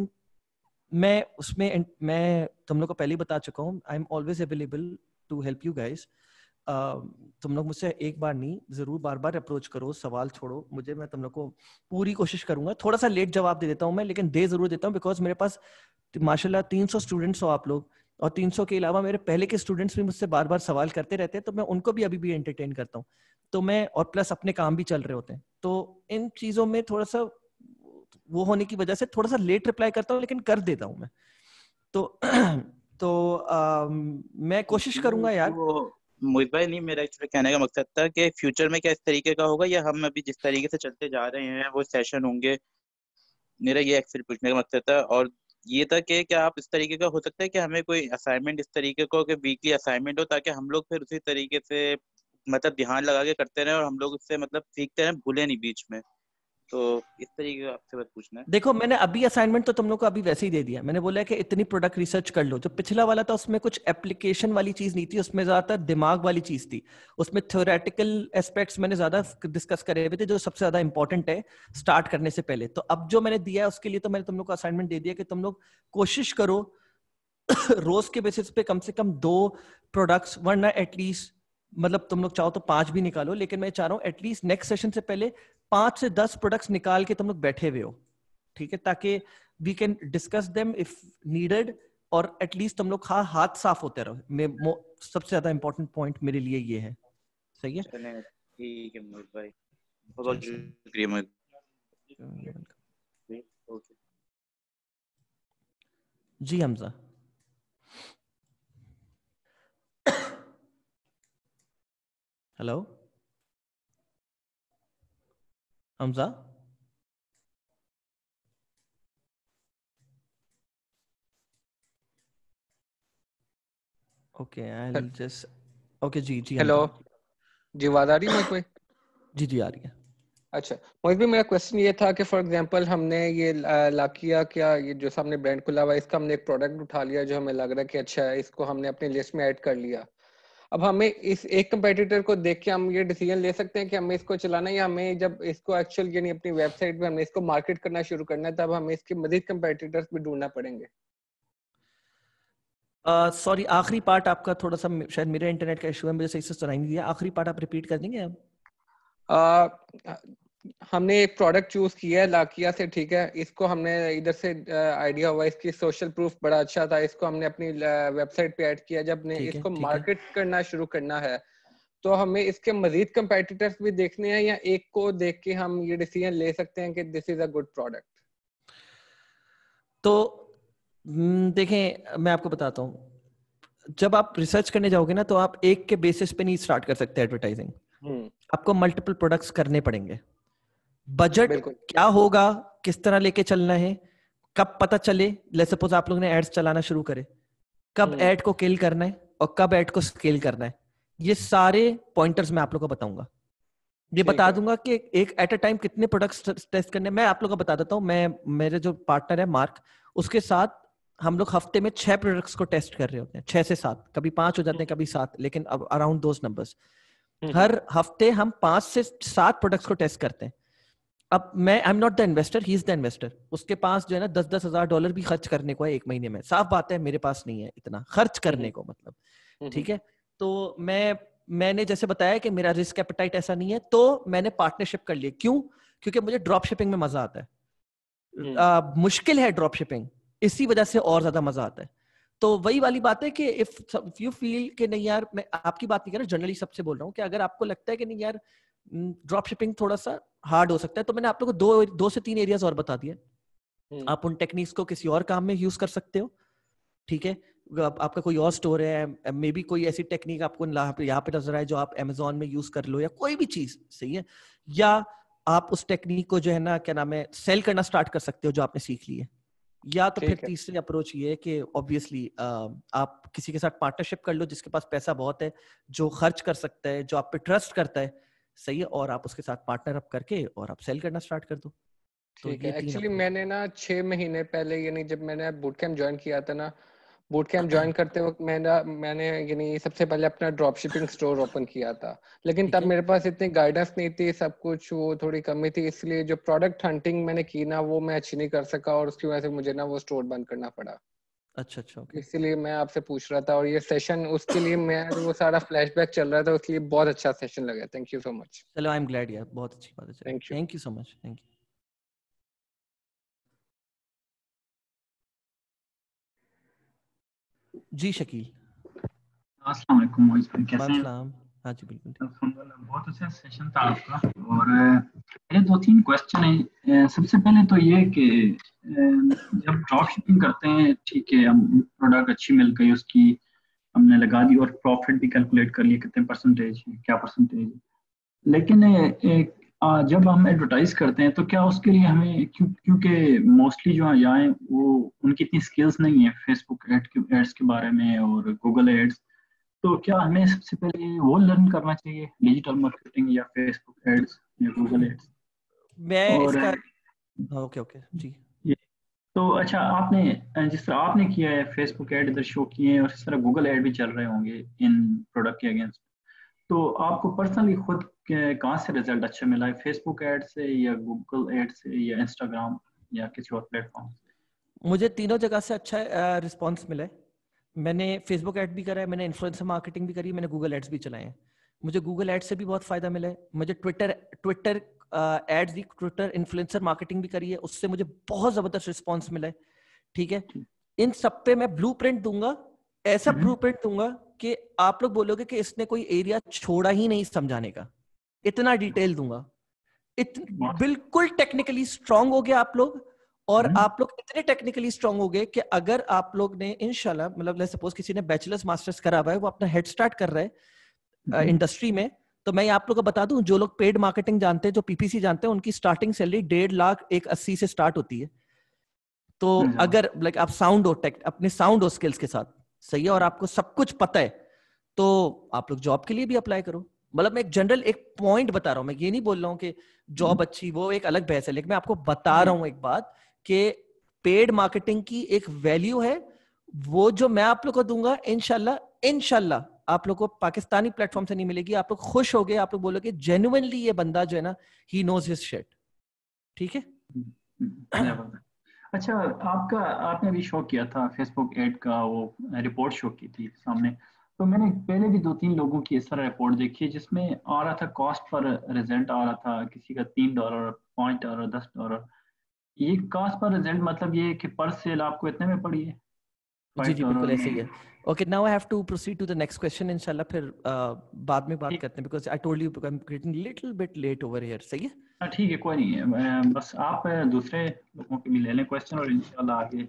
मैं उसमें मैं तुम लोग को पहले ही बता चुका हूँ I am always available to help you guys तुम लोग मुझसे एक बार नहीं जरूर बार बार अप्रोच करो सवाल छोड़ो मुझे मैं तुम लोग को पूरी कोशिश करूंगा थोड़ा सा लेट जवाब दे देता हूँ मैं लेकिन दे जरूर देता हूँ बिकॉज मेरे पास माशाल्लाह 300 स्टूडेंट्स हो आप लोग और 300 के अलावा मेरे पहले के स्टूडेंट्स भी मुझसे बार बार सवाल करते रहते हैं तो मैं उनको भी अभी भी एंटरटेन करता हूँ तो मैं और प्लस अपने काम भी चल रहे होते हैं तो इन चीजों में थोड़ा सा वो होने की वजह से थोड़ा सा लेट रिप्लाई करता हूँ लेकिन कर देता हूँ मैं तो तो आ, मैं कोशिश हम्म, करूंगा यार तो मोहित भाई नहीं मेरा एक्चुअली कहने का मकसद था कि फ्यूचर में क्या इस तरीके का होगा या हम अभी जिस तरीके से चलते जा रहे हैं वो सेशन होंगे मेरा ये एक्चुअली पूछने का मकसद था और ये था कि क्या आप इस तरीके का हो सकता है कि हमें कोई असाइनमेंट इस तरीके का हो कि वीकली असाइनमेंट हो ताकि हम लोग फिर उसी तरीके से मतलब ध्यान लगा के करते रहे और हम लोग उससे मतलब सीखते रहे भूले नहीं बीच में तो इस तरीके का आपसे बस पूछना है देखो मैंने अभी असाइनमेंट तो तुम लोग को अभी वैसे ही दे दिया मैंने बोला कि इतनी प्रोडक्ट रिसर्च कर लो जो पिछला वाला था उसमें कुछ एप्लीकेशन वाली चीज नहीं थी उसमें ज्यादातर दिमाग वाली चीज थी उसमें थ्योरेटिकल एस्पेक्ट्स मैंने ज्यादा डिस्कस करे हुए थे जो सबसे ज्यादा इंपॉर्टेंट है स्टार्ट करने से पहले तो अब जो मैंने दिया है उसके लिए तो मैंने तुम लोग को असाइनमेंट दे दिया कि तुम लोग कोशिश करो रोज के बेसिस पे कम से कम दो प्रोडक्ट्स वरना एटलीस्ट मतलब तुम लोग चाहो तो पांच भी निकालो लेकिन मैं चाह रहा हूँ एटलीस्ट नेक्स्ट सेशन से पहले पांच से दस प्रोडक्ट्स निकाल के तुम लोग बैठे हुए हो ठीक है ताकि we can discuss them if needed और एटलीस्ट तुम लोग हाँ हाथ साफ होते रहो मैं सबसे ज्यादा इम्पोर्टेंट पॉइंट मेरे लिए ये है सही है ठीक है भाई बहुत शुक्रिया जी Hamza hello Hamza okay I will just okay जी जी हेलो जी आवाज आ रही है कोई जी जी आ रही है अच्छा मोहित भी मेरा क्वेश्चन ये था कि फॉर एग्जांपल हमने ये लाकिया क्या ये जो सामने ब्रांड खुला हुआ इसका हमने एक प्रोडक्ट उठा लिया जो हमें लग रहा है कि अच्छा है इसको हमने अपने लिस्ट में ऐड कर लिया अब हमें इस एक कंपेटिटर को देख के हम ये डिसीजन ले सकते हैं कि हमें इसको चलाना या हमें जब इसको एक्चुअल यानी अपनी वेबसाइट पे हमें इसको मार्केट करना शुरू करना है तब हमें इसके मजीद कंपेटिटर्स भी ढूंढना पड़ेंगे सॉरी uh, आखिरी पार्ट आपका थोड़ा सा शायद मेरे इंटरनेट का इशू है मुझे सही से सुनाई नहीं दिया आखिरी पार्ट आप रिपीट कर देंगे अब हमने एक प्रोडक्ट चूज किया है लाकिया से ठीक है इसको हमने इधर से आइडिया हुआ इसकी सोशल प्रूफ बड़ा अच्छा था इसको हमने अपनी वेबसाइट पे ऐड किया जब ने इसको मार्केट करना शुरू करना है तो हमें इसके मजीद कंपेटिटर्स भी देखने हैं या एक को देख के हम ये डिसीजन ले सकते हैं कि this is a good product तो हम्म, देखें मैं आपको बताता हूँ जब आप रिसर्च करने जाओगे ना तो आप एक के बेसिस पे नहीं स्टार्ट कर सकते एडवर्टाइजिंग हम्म। आपको मल्टीपल प्रोडक्ट्स करने पड़ेंगे बजट क्या होगा किस तरह लेके चलना है कब पता चले सपोज आप लोग ने एड्स चलाना शुरू करे कब एड हम्म। को किल करना है और कब एड को स्केल करना है ये सारे पॉइंटर्स मैं आप लोग को बताऊंगा ये बता दूंगा कि एक एट अ टाइम कितने प्रोडक्ट्स टेस्ट करने मैं आप लोग को बता देता हूँ मैं मेरे जो पार्टनर है मार्क उसके साथ हम लोग हफ्ते में छह प्रोडक्ट्स को टेस्ट कर रहे होते हैं छह से सात कभी पांच हो जाते हैं कभी सात लेकिन अब अराउंड दोज नंबर्स हर हफ्ते हम पांच से सात प्रोडक्ट्स को टेस्ट करते हैं अब मैं I am not the investor he is the investor उसके पास जो है ना दस दस हजार डॉलर भी खर्च करने को है एक महीने में साफ बात है मेरे पास नहीं है इतना खर्च हम्म। करने को मतलब हम्म। ठीक है तो मैं मैंने जैसे बताया कि मेरा रिस्क एपेटाइट ऐसा नहीं है तो मैंने पार्टनरशिप कर लिया क्यों क्योंकि मुझे ड्रॉप शिपिंग में मजा आता है आ, हम्म। मुश्किल है ड्रॉप शिपिंग इसी वजह से और ज्यादा मजा आता है तो वही वाली बात है कि इफ यू फील कि नहीं यार मैं आपकी बात नहीं कर रहा जनरली सबसे बोल रहा हूँ कि अगर आपको लगता है कि नहीं यार ड्रॉप शिपिंग थोड़ा सा हार्ड हो सकता है तो मैंने आप लोग को दो दो से तीन एरियाज और बता दिए hmm. आप उन टेक्निक्स को किसी और काम में यूज कर सकते हो ठीक है आप, आपका कोई और स्टोर है मे बी कोई ऐसी टेक्निक आपको यहाँ पे नजर आए जो आप एमेजोन में यूज कर लो या कोई भी चीज सही है या आप उस टेक्निक को जो है ना क्या नाम है सेल करना स्टार्ट कर सकते हो जो आपने सीख ली है या तो फिर तीसरी अप्रोच ये है कि ऑब्वियसली आप किसी के साथ पार्टनरशिप कर लो जिसके पास पैसा बहुत है जो खर्च कर सकता है जो आप पे ट्रस्ट करता है सही है और आप उसके साथ पार्टनर अप करके और आप सेल करना स्टार्ट कर दो तो मैंने ना छह महीने पहले यानी जब मैंने बूट ज्वाइन किया था ना बूट कैम्प ज्वाइन करते वक्त मैंने मैंने यानी सबसे पहले अपना ड्रॉप शिपिंग स्टोर ओपन किया था लेकिन तब मेरे पास इतनी गाइडेंस नहीं थी सब कुछ वो थोड़ी कमी थी इसलिए जो प्रोडक्ट हंटिंग मैंने की ना वो मैं अच्छी नहीं कर सका और उसकी वजह से मुझे ना वो स्टोर बंद करना पड़ा अच्छा अच्छा okay. इसीलिए मैं आपसे पूछ रहा था और ये सेशन उसके लिए मैं वो सारा फ्लैशबैक चल रहा था उसके लिए बहुत अच्छा सेशन लगा थैंक यू सो मच चलो आई एम ग्लैड यार बहुत अच्छी बात है thank you thank you so much thank you जी शकील अस्सलाम वालेकुम भाई कैसे हैं हाँ जी बिल्कुल तो बहुत अच्छा सेशन था आपका और मेरे दो तीन क्वेश्चन है सबसे पहले तो ये कि जब ड्रॉप शिपिंग करते हैं ठीक है हम प्रोडक्ट अच्छी मिल गई उसकी हमने लगा दी और प्रॉफिट भी कैलकुलेट कर लिया कितने परसेंटेज है क्या परसेंटेज लेकिन एक, जब हम एडवर्टाइज करते हैं तो क्या उसके लिए हमें क्यों क्योंकि मोस्टली जो यहाँ वो उनकी इतनी स्किल्स नहीं है फेसबुक एड्स के बारे में और गूगल एड्स तो क्या हमें सबसे पहले वो लर्न करना चाहिए डिजिटल मार्केटिंग या फेसबुक एड्स या गूगल एड्स मैं इसका ओके uh, ओके हाँ, जी तो अच्छा आपने uh, जिस तरह आपने किया है फेसबुक एड इधर शो किए हैं और इस तरह गूगल एड भी चल रहे होंगे इन प्रोडक्ट के अगेंस्ट तो आपको पर्सनली खुद कहाँ से रिजल्ट अच्छा मिला है फेसबुक एड से या गूगल एड से या इंस्टाग्राम या किसी और प्लेटफॉर्म मुझे तीनों जगह से अच्छा रिस्पॉन्स uh, मिला है मैंने फेसबुक एड भी करा है मैंने इन्फ्लुएंसर मार्केटिंग भी करी मैंने गूगल एड्स भी चलाए हैं मुझे गूगल एड से भी बहुत फायदा मिला है मुझे ट्विटर ट्विटर एड्स भी ट्विटर इन्फ्लुएंसर मार्केटिंग भी करी है उससे मुझे बहुत जबरदस्त रिस्पॉन्स मिला है ठीक है इन सब पे मैं ब्लू दूंगा ऐसा ब्लू हम्म। दूंगा कि आप लोग बोलोगे कि इसने कोई एरिया छोड़ा ही नहीं समझाने का इतना डिटेल दूंगा इतन, बिल्कुल टेक्निकली स्ट्रांग हो गया आप लोग और hmm. आप लोग इतने टेक्निकली स्ट्रांग हो गए कि अगर आप लोग ने इनशाला मतलब सपोज किसी ने बैचलर्स मास्टर्स करा हुआ है वो अपना हेड स्टार्ट कर रहे हैं इंडस्ट्री hmm. uh, में तो मैं आप लोग को बता दूं जो लोग पेड मार्केटिंग जानते हैं जो पीपीसी जानते हैं उनकी स्टार्टिंग सैलरी डेढ़ लाख एक अस्सी से स्टार्ट होती है तो hmm. अगर लाइक आप साउंड हो टेक अपने साउंड हो स्किल्स के साथ सही है और आपको सब कुछ पता है तो आप लोग जॉब के लिए भी अप्लाई करो मतलब मैं एक जनरल एक पॉइंट बता रहा हूँ मैं ये नहीं बोल रहा हूँ कि जॉब अच्छी वो एक अलग बहस है लेकिन मैं आपको बता रहा हूँ एक बात कि पेड मार्केटिंग की एक वैल्यू है वो जो मैं आप लोग को दूंगा इनशाला इनशाला आप लोग को पाकिस्तानी प्लेटफॉर्म से नहीं मिलेगी आप लोग खुश हो गए आप लोग बोलोगे जेन्युनली ये बंदा जो है ना ही नोज हिज शेट ठीक है अच्छा आपका आपने भी शो किया था फेसबुक एड का वो रिपोर्ट शो की थी सामने तो मैंने पहले भी दो तीन लोगों की इस तरह रिपोर्ट देखी है जिसमें आ रहा था कॉस्ट पर रिजल्ट आ रहा था किसी का तीन डॉलर पांच डॉलर दस डॉलर ये कास्ट पर रिजल्ट मतलब ये कि पर सेल आपको इतने में पड़ी है जी जी तो बिल्कुल ऐसे ही है okay now I have to proceed to the next question इंशाल्लाह फिर uh, बाद में बात करते हैं because I told you I am getting little bit late over here सही है हां ठीक है कोई नहीं है बस आप uh, दूसरे लोगों के भी ले लें क्वेश्चन और इंशाल्लाह आगे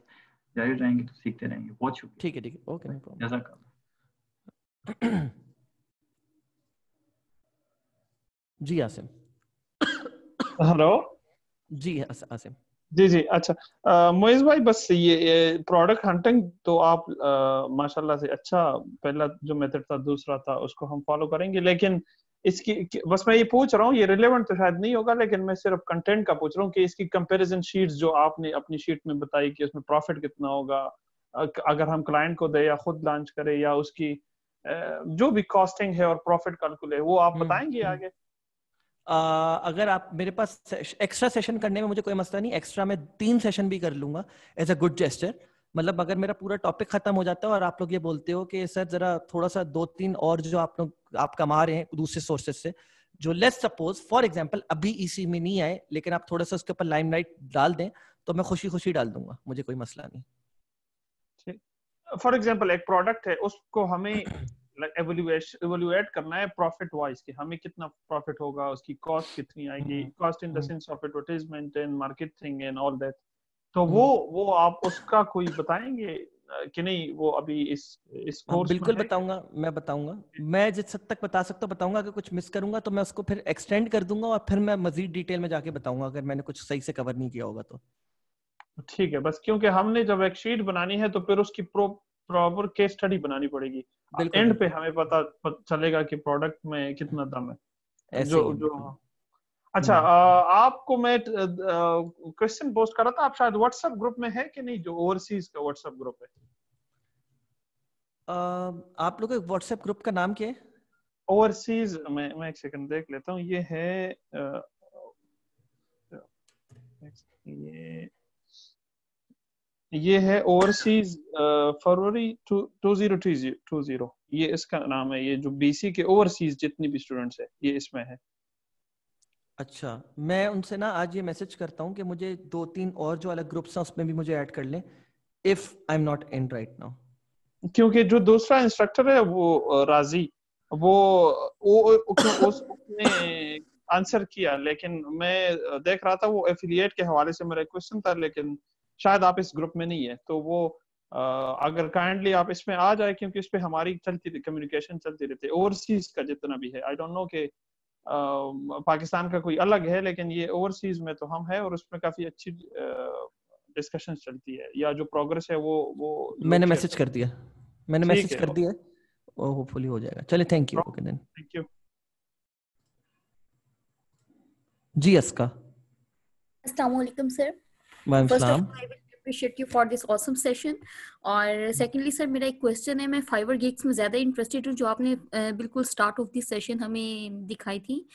जारी रहेंगे तो सीखते रहेंगे बहुत शुक्रिया ठीक है ठीक है ओके नो प्रॉब्लम जजाकल्लाह जी आसिम हेलो जी आसिम जी जी अच्छा मोइज भाई बस ये, ये प्रोडक्ट हंटिंग तो आप माशाल्लाह से अच्छा पहला जो मेथड था दूसरा था उसको हम फॉलो करेंगे लेकिन इसकी बस मैं ये पूछ रहा हूँ ये रिलेवेंट तो शायद नहीं होगा लेकिन मैं सिर्फ कंटेंट का पूछ रहा हूँ कि इसकी कंपैरिजन शीट्स जो आपने अपनी शीट में बताई कि उसमें प्रॉफिट कितना होगा अगर हम क्लाइंट को दे या खुद लॉन्च करें या उसकी जो भी कॉस्टिंग है और प्रॉफिट कैलकुलेट वो आप हम्म, बताएंगे हम्म। आगे अगर आप मेरे पास एक्स्ट्रा सेशन करने में मुझे कोई मसला नहीं एक्स्ट्रा मैं तीन सेशन भी कर लूंगा एज अ गुड जेस्टर मतलब अगर मेरा पूरा टॉपिक खत्म हो जाता है और आप लोग ये बोलते हो कि सर जरा थोड़ा सा दो तीन और जो आप लोग आप कमा रहे हैं दूसरे सोर्सेज से जो लेस सपोज फॉर एग्जाम्पल अभी इसी e में नहीं आए लेकिन आप थोड़ा सा उसके ऊपर लाइम लाइट डाल दें तो मैं खुशी खुशी डाल दूंगा मुझे कोई मसला नहीं फॉर एग्जाम्पल एक प्रोडक्ट है उसको हमें एवोल्यूएट करना है प्रॉफिट वाइज कि हमें कितना प्रॉफिट होगा उसकी कॉस्ट कितनी आएगी cost in the sense of advertisement and marketing and all that तो हम्म। वो वो आप उसका कोई बताएंगे कि नहीं वो अभी इस इस कोर्स हाँ, बिल्कुल बताऊंगा मैं बताऊंगा मैं जिस हद तक बता सकता हूँ बताऊंगा अगर कुछ मिस करूंगा तो मैं उसको फिर एक्सटेंड कर दूंगा और फिर मैं मजीद डिटेल में जाके बताऊंगा अगर मैंने कुछ सही से कवर नहीं किया होगा तो ठीक है बस क्योंकि हमने जब एक शीट बनानी है तो फिर उसकी प्रॉपर केस स्टडी बनानी पड़ेगी एंड पे हमें पता चलेगा कि प्रोडक्ट में कितना दम है जो जो अच्छा आ, हम्म। आपको मैं क्वेश्चन पोस्ट कर रहा था आप शायद व्हाट्सएप ग्रुप में है कि नहीं जो ओवरसीज का व्हाट्सएप ग्रुप है Uh, आप लोग व्हाट्सएप ग्रुप का नाम क्या है ओवरसीज मैं मैं एक सेकंड देख लेता हूँ ये है आ, ये ये है ओवरसीज फरवरी टू जीरो टू जीरो ये इसका नाम है ये जो बीसी के ओवरसीज जितनी भी स्टूडेंट्स है ये इसमें है अच्छा मैं उनसे ना आज ये मैसेज करता हूँ कि मुझे दो तीन और जो अलग ग्रुप्स हैं उसमें भी मुझे ऐड कर लें if I am not in right now क्योंकि जो दूसरा इंस्ट्रक्टर है वो uh, राजी वो वो उसने आंसर किया लेकिन मैं uh, देख रहा था वो एफिलिएट के हवाले से मेरा क्वेश्चन था लेकिन शायद आप इस ग्रुप में नहीं है तो वो आ, अगर काइंडली आप इसमें आ जाए क्योंकि इस पर हमारी चलती कम्युनिकेशन चलती रहती है ओवरसीज का जितना भी है आई डोंट नो कि पाकिस्तान का कोई अलग है लेकिन ये ओवरसीज में तो हम है और उसमें काफी अच्छी डिस्कशन चलती है या जो प्रोग्रेस है वो वो मैंने मैसेज कर दिया मैंने मैसेज कर दिया होपफुली हो जाएगा चले thank you okay then thank you जी अस्का अस्सलाम वालेकुम सर दिखाई थी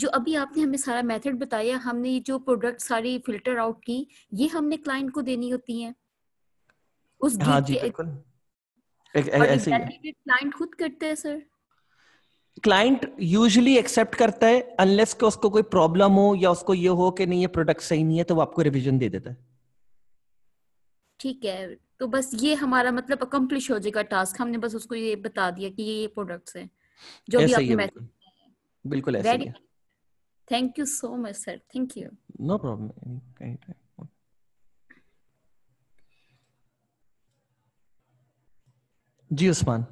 जो अभी आपने हमें सारा मेथड बताया हमने जो प्रोडक्ट सारी फिल्टर आउट की ये हमने क्लाइंट को देनी होती है उस हाँ जी बिल्कुल क्लाइंट खुद करते हैं सर क्लाइंट यूजली एक्सेप्ट करता है अनलेस के उसको कोई प्रॉब्लम हो या उसको ये हो कि नहीं ये प्रोडक्ट सही नहीं है तो वो आपको रिविजन दे देता है ठीक है तो बस ये हमारा मतलब अकम्पलिश हो जाएगा टास्क हमने बस उसको ये बता दिया कि ये ये प्रोडक्ट्स हैं जो भी आपने मैसेज बिल्कुल ऐसे ही thank you so much sir thank you no problem any time जी उस्मान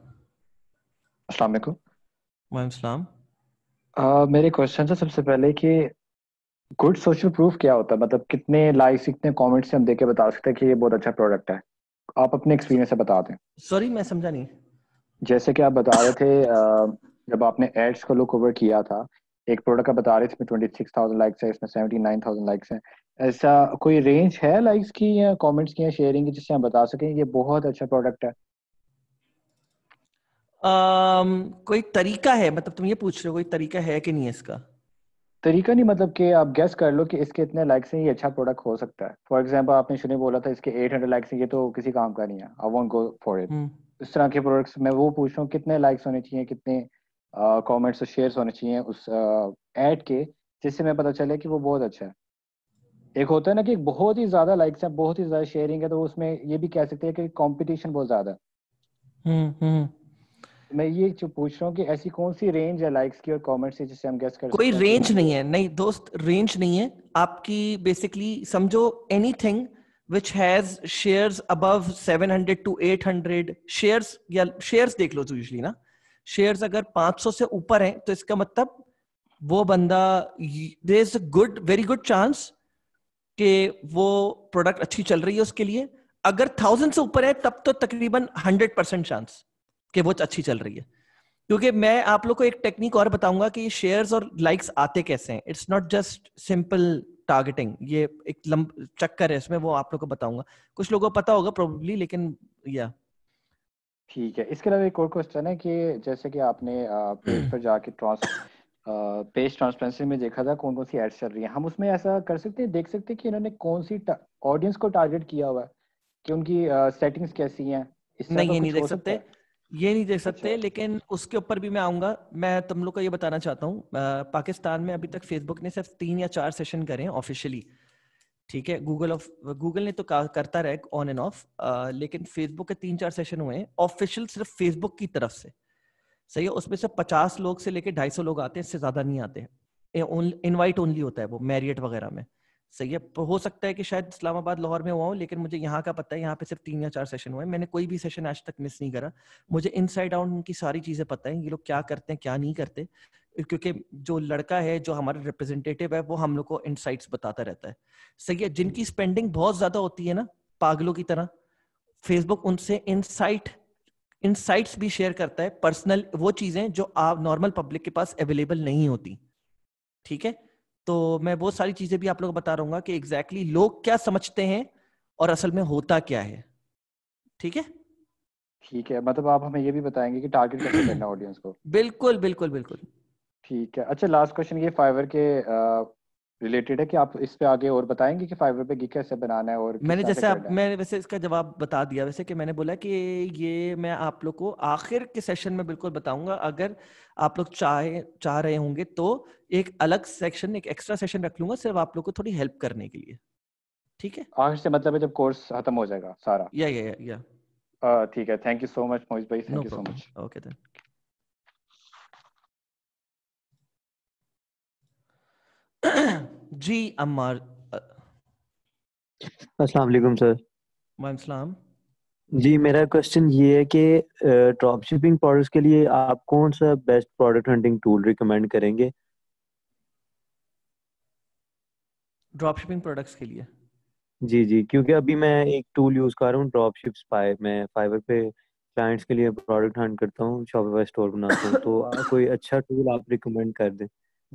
अस्सलाम वालेकुम सलाम uh, मेरे क्वेश्चन था सबसे पहले कि गुड सोशल प्रूफ क्या होता है मतलब कितने लाइक्स कितने कमेंट्स से हम देख के बता सकते हैं कि ये बहुत अच्छा प्रोडक्ट है आप अपने एक्सपीरियंस से बता दें सॉरी मैं समझा नहीं जैसे कि आप बता रहे थे uh, जब आपने एड्स को लुक ओवर किया था एक प्रोडक्ट का बता रहे थे इसमें ट्वेंटी लाइक्स है इसमें सेवेंटी लाइक्स है ऐसा कोई रेंज है लाइक्स की या कमेंट्स की या शेयरिंग की जिससे हम बता सकें ये बहुत अच्छा प्रोडक्ट है um, कोई तरीका है मतलब तुम ये पूछ रहे हो कोई तरीका है कि नहीं है इसका तरीका नहीं मतलब कि आप गेस कर लो कि इसके इतने लाइक से ही अच्छा प्रोडक्ट हो सकता है फॉर एग्जांपल आपने शुरू बोला था इसके 800 लाइक से ये तो किसी काम का नहीं है I want go for it इस तरह के प्रोडक्ट्स मैं वो पूछ रहा हूँ कितने लाइक्स होने चाहिए कितने कमेंट्स और शेयर्स होने चाहिए उस एड uh, के जिससे मैं पता चले कि वो बहुत अच्छा है एक होता है ना कि बहुत ही ज्यादा लाइक्स है बहुत ही ज्यादा शेयरिंग है तो उसमें ये भी कह सकते हैं कि कॉम्पिटिशन बहुत ज्यादा है हम्म, हम्म। मैं ये जो पूछ रहा हूँ कि ऐसी कौन सी रेंज है लाइक्स की और कमेंट्स की जिससे हम गेस कर कोई रेंज नहीं है नहीं दोस्त रेंज नहीं है आपकी बेसिकली समझो anything which has shares above 700 to 800 shares या shares देख लो तो usually ना shares अगर 500 से ऊपर हैं तो इसका मतलब वो बंदा there is a good very good chance कि वो प्रोडक्ट अच्छी चल रही है उसके लिए अगर थाउजेंड से ऊपर है तब तो तकरीबन हंड्रेड परसेंट चांस कि वो अच्छी चल रही है क्योंकि मैं आप लोग को एक टेक्निक और बताऊंगा कि शेयर्स और लाइक्स आते कैसे हैं it's not just simple targeting ये एक लंब चक्कर है इसमें वो आप लोग को बताऊंगा कुछ लोगों को पता होगा प्रोबेबली लेकिन या ठीक है इसके अलावा एक और क्वेश्चन है कि जैसे कि आपने पेज पर जाके ट्रांस पेज ट्रांसपेरेंसी में देखा था कौन कौन सी एड्स चल रही है हम उसमें ऐसा कर सकते हैं देख सकते हैं कि इन्होंने कौन सी ऑडियंस को टारगेट किया हुआ है कि उनकी सेटिंग्स कैसी हैं नहीं ये नहीं देख सकते है? ये नहीं देख सकते अच्छा। लेकिन उसके ऊपर भी मैं आऊंगा मैं तुम लोग को ये बताना चाहता हूँ पाकिस्तान में अभी तक फेसबुक ने सिर्फ तीन या चार सेशन करे हैं ऑफिशियली ठीक है गूगल ऑफ गूगल ने तो करता रहे ऑन एंड ऑफ लेकिन फेसबुक के तीन चार सेशन हुए हैं ऑफिशियल सिर्फ फेसबुक की तरफ से सही है उसमें से पचास लोग से लेकर ढाई सौ लोग आते हैं इससे ज्यादा नहीं आते हैं इनवाइट ओनली होता है वो मैरियट वगैरह में सही है हो सकता है कि शायद इस्लामाबाद लाहौर में हुआ हूँ लेकिन मुझे यहाँ का पता है यहाँ पे सिर्फ तीन या चार सेशन हुए मैंने कोई भी सेशन आज तक मिस नहीं करा मुझे इन साइड आउट उनकी सारी चीजें पता है ये लोग क्या करते हैं क्या नहीं करते क्योंकि जो लड़का है जो हमारा रिप्रेजेंटेटिव है वो हम लोग को इन बताता रहता है सही है जिनकी स्पेंडिंग बहुत ज्यादा होती है ना पागलों की तरह फेसबुक उनसे इनसाइट इनसाइट्स भी शेयर करता है पर्सनल वो चीजें जो आप नॉर्मल पब्लिक के पास अवेलेबल नहीं होती ठीक है तो मैं वो सारी चीजें भी आप लोग बता रहा कि एग्जैक्टली exactly लोग क्या समझते हैं और असल में होता क्या है ठीक है ठीक है मतलब आप हमें ये भी बताएंगे कि टारगेट कैसे करना ऑडियंस को बिल्कुल बिल्कुल बिल्कुल ठीक है अच्छा लास्ट क्वेश्चन ये फाइवर के रिलेटेड है कि आप इस पे आगे और बताएंगे कि फाइवर पे गिग कैसे बनाना है और मैंने जैसे आप मैंने वैसे इसका जवाब बता दिया वैसे कि मैंने बोला कि ये मैं आप लोग को आखिर के सेशन में बिल्कुल बताऊंगा अगर आप लोग चाहे चाह रहे होंगे तो एक अलग सेक्शन एक एक्स्ट्रा सेशन रख लूंगा सिर्फ आप लोग को थोड़ी हेल्प करने के लिए ठीक है आज से मतलब है जब कोर्स खत्म हो जाएगा सारा या या या ठीक है thank you so much Mohit भाई thank you so much okay then जी अमर अस्सलाम वालेकुम सर वालेकुम सलाम जी मेरा क्वेश्चन ये है कि ड्रॉप शिपिंग प्रोडक्ट्स के लिए आप कौन सा best product hunting tool recommend करेंगे ड्रॉपशिपिंग प्रोडक्ट्स के लिए जी जी क्योंकि अभी मैं एक टूल यूज कर रहा हूँ ड्रॉपशिप शिप स्पाई मैं फाइबर पे क्लाइंट्स के लिए प्रोडक्ट हंट करता हूँ शॉपिफाई स्टोर बनाता हूँ तो कोई अच्छा टूल आप रिकमेंड कर दें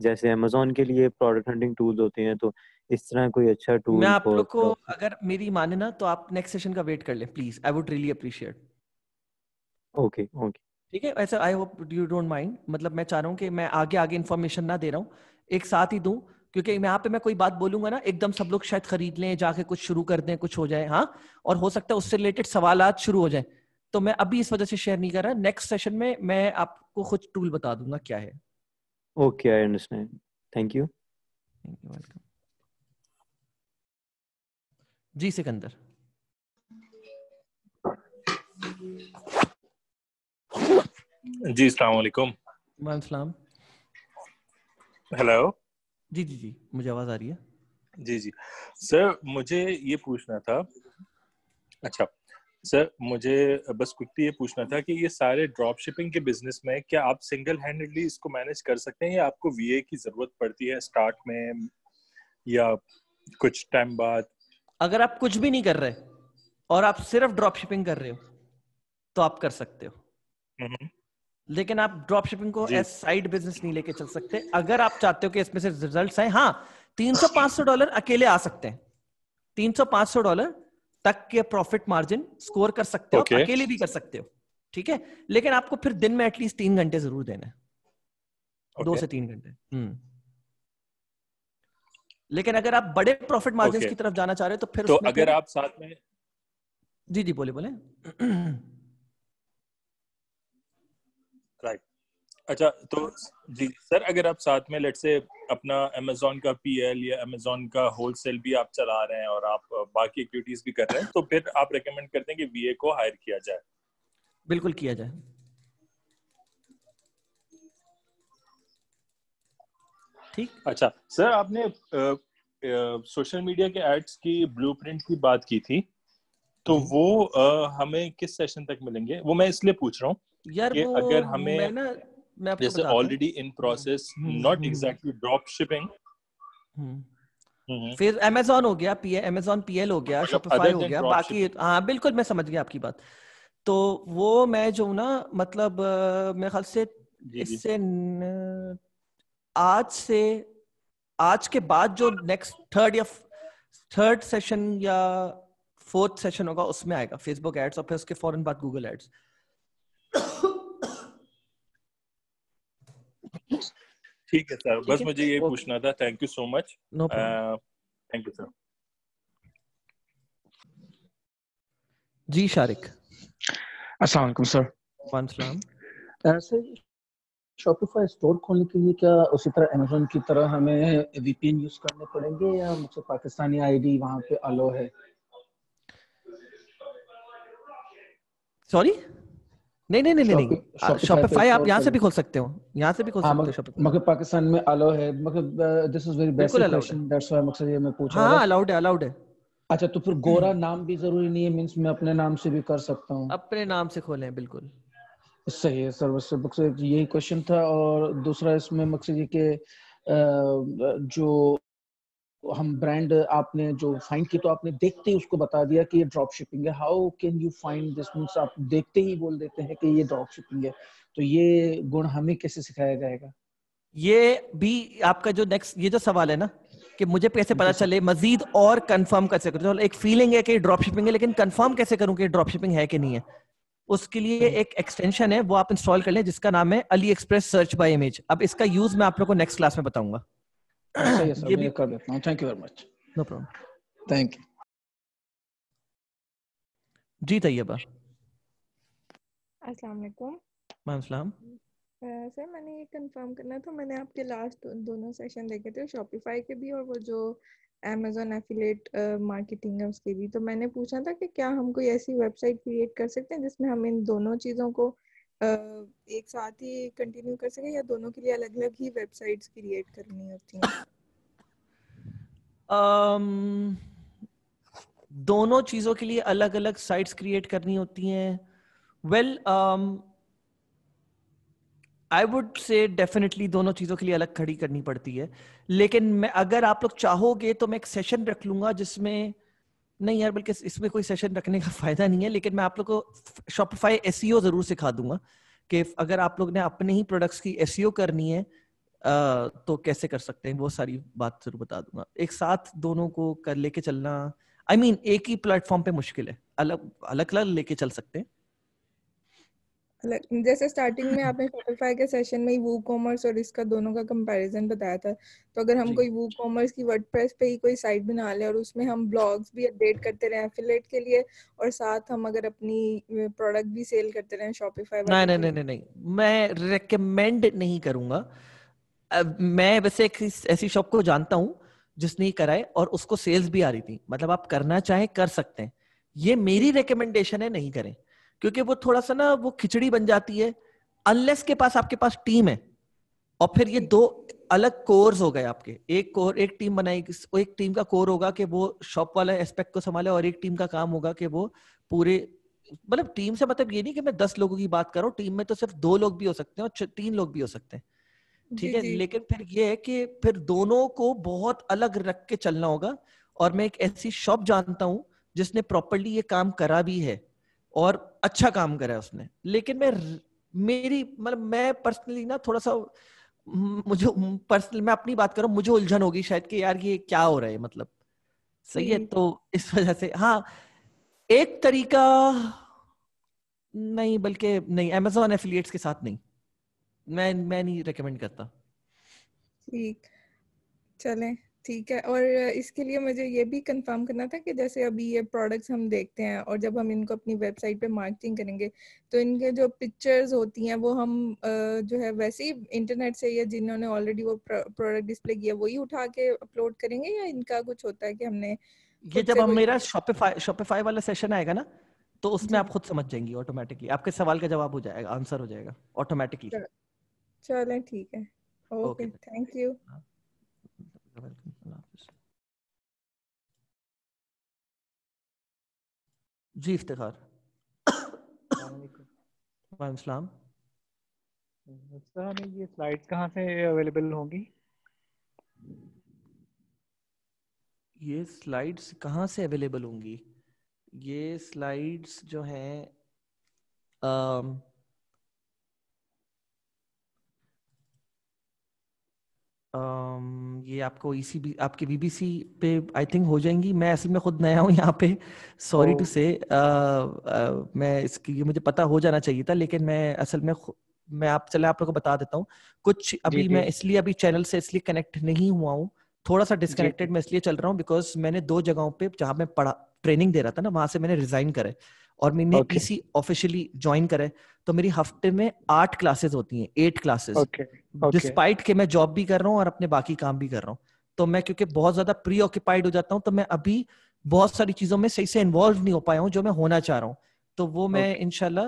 जैसे अमेजोन के लिए प्रोडक्ट हंटिंग टूल्स होते हैं तो इस तरह कोई अच्छा टूल मैं आप लोग को अगर मेरी माने ना तो आप नेक्स्ट सेशन का वेट कर लें please I would really appreciate okay okay ठीक है ऐसा I hope you don't mind मतलब मैं चाह रहा हूँ कि मैं आगे आगे इन्फॉर्मेशन ना दे रहा हूँ एक साथ ही दूं क्योंकि यहाँ पे मैं कोई बात बोलूंगा ना एकदम सब लोग शायद खरीद लें जाके कुछ शुरू कर दें कुछ हो जाए हाँ और हो सकता है उससे रिलेटेड सवाल शुरू हो जाए तो मैं अभी इस वजह से शेयर नहीं कर रहा नेक्स्ट सेशन में मैं आपको खुद टूल बता दूंगा क्या है okay I understand thank you welcome जी सिकंदर जी अस्सलाम वालेकुम हेलो जी जी जी मुझे आवाज आ रही है जी जी सर मुझे ये पूछना था अच्छा सर मुझे बस कुछ ये पूछना था कि ये सारे ड्रॉप शिपिंग के बिजनेस में क्या आप सिंगल हैंडेडली इसको मैनेज कर सकते हैं या आपको वीए की जरूरत पड़ती है स्टार्ट में या कुछ टाइम बाद अगर आप कुछ भी नहीं कर रहे और आप सिर्फ ड्रॉप शिपिंग कर रहे हो तो आप कर सकते हो हम्म। लेकिन आप ड्रॉप शिपिंग को एज साइड बिजनेस नहीं लेके चल सकते अगर आप चाहते हो कि इसमें से रिजल्ट आए हाँ तीन सौ पांच सौ डॉलर अकेले आ सकते हैं तीन सौ पांच सौ डॉलर तक के प्रॉफिट मार्जिन स्कोर कर सकते हो okay. अकेले भी कर सकते हो ठीक है लेकिन आपको फिर दिन में एटलीस्ट तीन घंटे जरूर देना है okay. दो से तीन घंटे हम्म। लेकिन अगर आप बड़े प्रॉफिट मार्जिन okay. की तरफ जाना चाह रहे हो तो फिर तो अगर आप साथ में जी जी बोले बोले अच्छा तो जी सर अगर आप साथ में लेट से अपना अमेजोन का पीएल या अमेजोन का होलसेल भी आप चला रहे हैं और आप बाकी एक्टिविटीज भी कर रहे हैं तो फिर आप रेकमेंड करते हैं कि वीए को हायर किया जाए बिल्कुल किया जाए ठीक अच्छा सर आपने सोशल मीडिया के एड्स की ब्लूप्रिंट की बात की थी तो वो आ, हमें किस सेशन तक मिलेंगे वो मैं इसलिए पूछ रहा हूँ यार वो अगर हमें मैं ना मैं आपको जैसे already in process not exactly drop shipping फिर अमेजोन हो गया पी अमेजोन पीएल हो गया शॉपिफाई हो गया बाकी हाँ बिल्कुल मैं समझ गया आपकी बात तो वो मैं जो ना मतलब मेरे ख्याल से इससे आज से आज के बाद जो नेक्स्ट थर्ड या थर्ड सेशन या फोर्थ सेशन होगा उसमें आएगा फेसबुक एड्स और फिर उसके फॉरन बाद गूगल एड्स ठीक है सर बस मुझे ये पूछना था thank you so much thank you sir जी शारिक अस्सलाम वालेकुम सर वालेकुम सलाम शॉपिफाई uh, स्टोर खोलने के लिए क्या उसी तरह अमेजोन की तरह हमें वीपीएन यूज करने पड़ेंगे या मुझे पाकिस्तानी आईडी वहां पे अलो है सॉरी नहीं नहीं नहीं नहीं शॉपिफाई आप यहाँ से भी खोल सकते हो यहाँ से भी खोल हाँ, सकते हो मगर पाकिस्तान में अलाउ है मतलब this is very basic question that's why मकसद ये मैं पूछ रहा हूं हां अलाउड है अलाउड है अच्छा तो फिर गोरा नाम भी जरूरी नहीं है मींस मैं अपने नाम से भी कर सकता हूँ अपने नाम से खोलें बिल्कुल सही है सर बस मकसद यही क्वेश्चन था और दूसरा इसमें मकसद ये कि जो हम ब्रांड आपने जो फाइंड की तो आपने देखते ही उसको बता दिया कि ये ड्रॉप शिपिंग है how can you find this means आप देखते ही बोल देते हैं कि ये ड्रॉप शिपिंग है तो ये गुण हमें कैसे सिखाया जाएगा ये भी आपका जो नेक्स्ट ये जो सवाल है ना कि मुझे कैसे पता चले मजीद और कंफर्म कैसे करूँ तो एक फीलिंग है कि ड्रॉप शिपिंग है लेकिन कंफर्म कैसे करूं कि ड्रॉप शिपिंग है कि नहीं है उसके लिए एक एक्सटेंशन है वो आप इंस्टॉल कर लें जिसका नाम है AliExpress search by image अब इसका यूज मैं आप लोग को नेक्स्ट क्लास में बताऊंगा सही है कर देता हूँ thank you very much no problem thank you जी तैयबा अस्सलाम वालेकुम मैम सलाम सर मैंने ये कंफर्म करना था मैंने आपके लास्ट दोनों सेशन देखे थे शॉपिफाई के भी और वो जो अमेजोन एफिलेट मार्केटिंग है उसके भी तो मैंने पूछा था कि क्या हम कोई ऐसी वेबसाइट क्रिएट कर सकते हैं जिसमें हम इन दोनों चीज़ों को एक साथ ही कंटिन्यू कर सके या दोनों के लिए अलग अलग ही वेबसाइट्स क्रिएट करनी होती हैं um, दोनों चीजों के लिए अलग अलग साइट्स क्रिएट करनी होती हैं well I would say definitely दोनों चीजों के लिए अलग खड़ी करनी पड़ती है लेकिन मैं अगर आप लोग चाहोगे तो मैं एक सेशन रख लूंगा जिसमें नहीं यार बल्कि इसमें कोई सेशन रखने का फायदा नहीं है लेकिन मैं आप लोग को शॉपिफाई एस e जरूर सिखा दूंगा कि अगर आप लोग ने अपने ही प्रोडक्ट्स की एस e करनी है तो कैसे कर सकते हैं वो सारी बात जरूर बता दूंगा एक साथ दोनों को कर लेके चलना आई I मीन mean, एक ही प्लेटफॉर्म पे मुश्किल है अलग अलग अलग लेके चल सकते हैं जैसे स्टार्टिंग में आपने शॉपिफाई के सेशन में वो वू कॉमर्स और इसका दोनों का कंपैरिजन बताया था तो अगर हम कोई वू कॉमर्स की वर्डप्रेस पे ही कोई साइट बना ले और उसमें हम ब्लॉग्स भी अपडेट करते रहे एफिलेट के लिए और साथ हम अगर अपनी प्रोडक्ट भी सेल करते रहे शॉपिफाई नहीं नहीं नहीं नहीं मैं रिकमेंड नहीं करूंगा मैं वैसे एक ऐसी शॉप को जानता हूँ जिसने कराए और उसको सेल्स भी आ रही थी मतलब आप करना चाहे कर सकते हैं ये मेरी रिकमेंडेशन है नहीं करें क्योंकि वो थोड़ा सा ना वो खिचड़ी बन जाती है अनलेस के पास आपके पास टीम है और फिर ये दो अलग कोर्स हो गए आपके एक कोर एक टीम बनाई एक टीम का कोर होगा कि वो शॉप वाला एस्पेक्ट को संभाले और एक टीम का काम होगा कि वो पूरे मतलब टीम से मतलब ये नहीं कि मैं दस लोगों की बात करूं टीम में तो सिर्फ दो लोग भी हो सकते हैं और तीन लोग भी हो सकते हैं ठीक है लेकिन फिर ये है कि फिर दोनों को बहुत अलग रख के चलना होगा और मैं एक ऐसी शॉप जानता हूँ जिसने प्रॉपरली ये काम करा भी है और अच्छा काम करा है उसने लेकिन मैं मेरी मतलब मैं पर्सनली ना थोड़ा सा मुझे पर्सनल मैं अपनी बात करूं मुझे उलझन होगी शायद कि यार ये क्या हो रहा है मतलब सही है हम्म। तो इस वजह से हाँ एक तरीका नहीं बल्कि नहीं अमेजोन एफिलियट्स के साथ नहीं मैं मैं नहीं रेकमेंड करता ठीक चलें ठीक है और इसके लिए मुझे ये भी कंफर्म करना था कि जैसे अभी ये प्रोडक्ट्स हम देखते हैं और जब हम इनको अपनी वेबसाइट पे मार्केटिंग करेंगे तो इनके जो पिक्चर्स होती हैं वो हम जो है वैसे ही इंटरनेट से या जिन्होंने ऑलरेडी वो प्रोडक्ट डिस्प्ले किया वही उठा के अपलोड करेंगे या इनका कुछ होता है कि हमने ये जब हम मेरा शॉपिफाई शॉपिफाई वाला सेशन आएगा ना तो उसमें आप खुद समझ जाएंगी ऑटोमेटिकली आपके सवाल का जवाब हो जाएगा आंसर हो जाएगा ऑटोमेटिकली चलें ठीक है ओके थैंक यू वेलकम जी इफ्तार ये कहाँ से अवेलेबल होंगी ये स्लाइड्स कहाँ से अवेलेबल होंगी ये स्लाइड्स जो हैं um, ये आपको भी e आपके बीबीसी पे आई थिंक हो जाएंगी मैं असल में खुद नया हूँ यहाँ पे सॉरी टू से मैं इसकी मुझे पता हो जाना चाहिए था लेकिन मैं असल में मैं आप चले आप लोगों को बता देता हूँ कुछ अभी जी, मैं इसलिए अभी चैनल से इसलिए कनेक्ट नहीं हुआ हूँ थोड़ा सा डिस्कनेक्टेड मैं इसलिए चल रहा हूँ बिकॉज मैंने दो जगहों पे जहां मैं पढ़ा ट्रेनिंग दे रहा था ना वहां से मैंने रिजाइन करे और मैंने किसी ऑफिशियली ज्वाइन करे तो मेरी हफ्ते में आठ क्लासेस होती हैं एट क्लासेस डिस्पाइट के मैं जॉब भी कर रहा हूँ और अपने बाकी काम भी कर रहा हूँ तो मैं क्योंकि बहुत ज्यादा प्री ऑक्यूपाइड हो जाता हूँ तो मैं अभी बहुत सारी चीजों में सही से इन्वॉल्व नहीं हो पाया हूँ जो मैं होना चाह रहा हूँ तो वो मैं इनशाला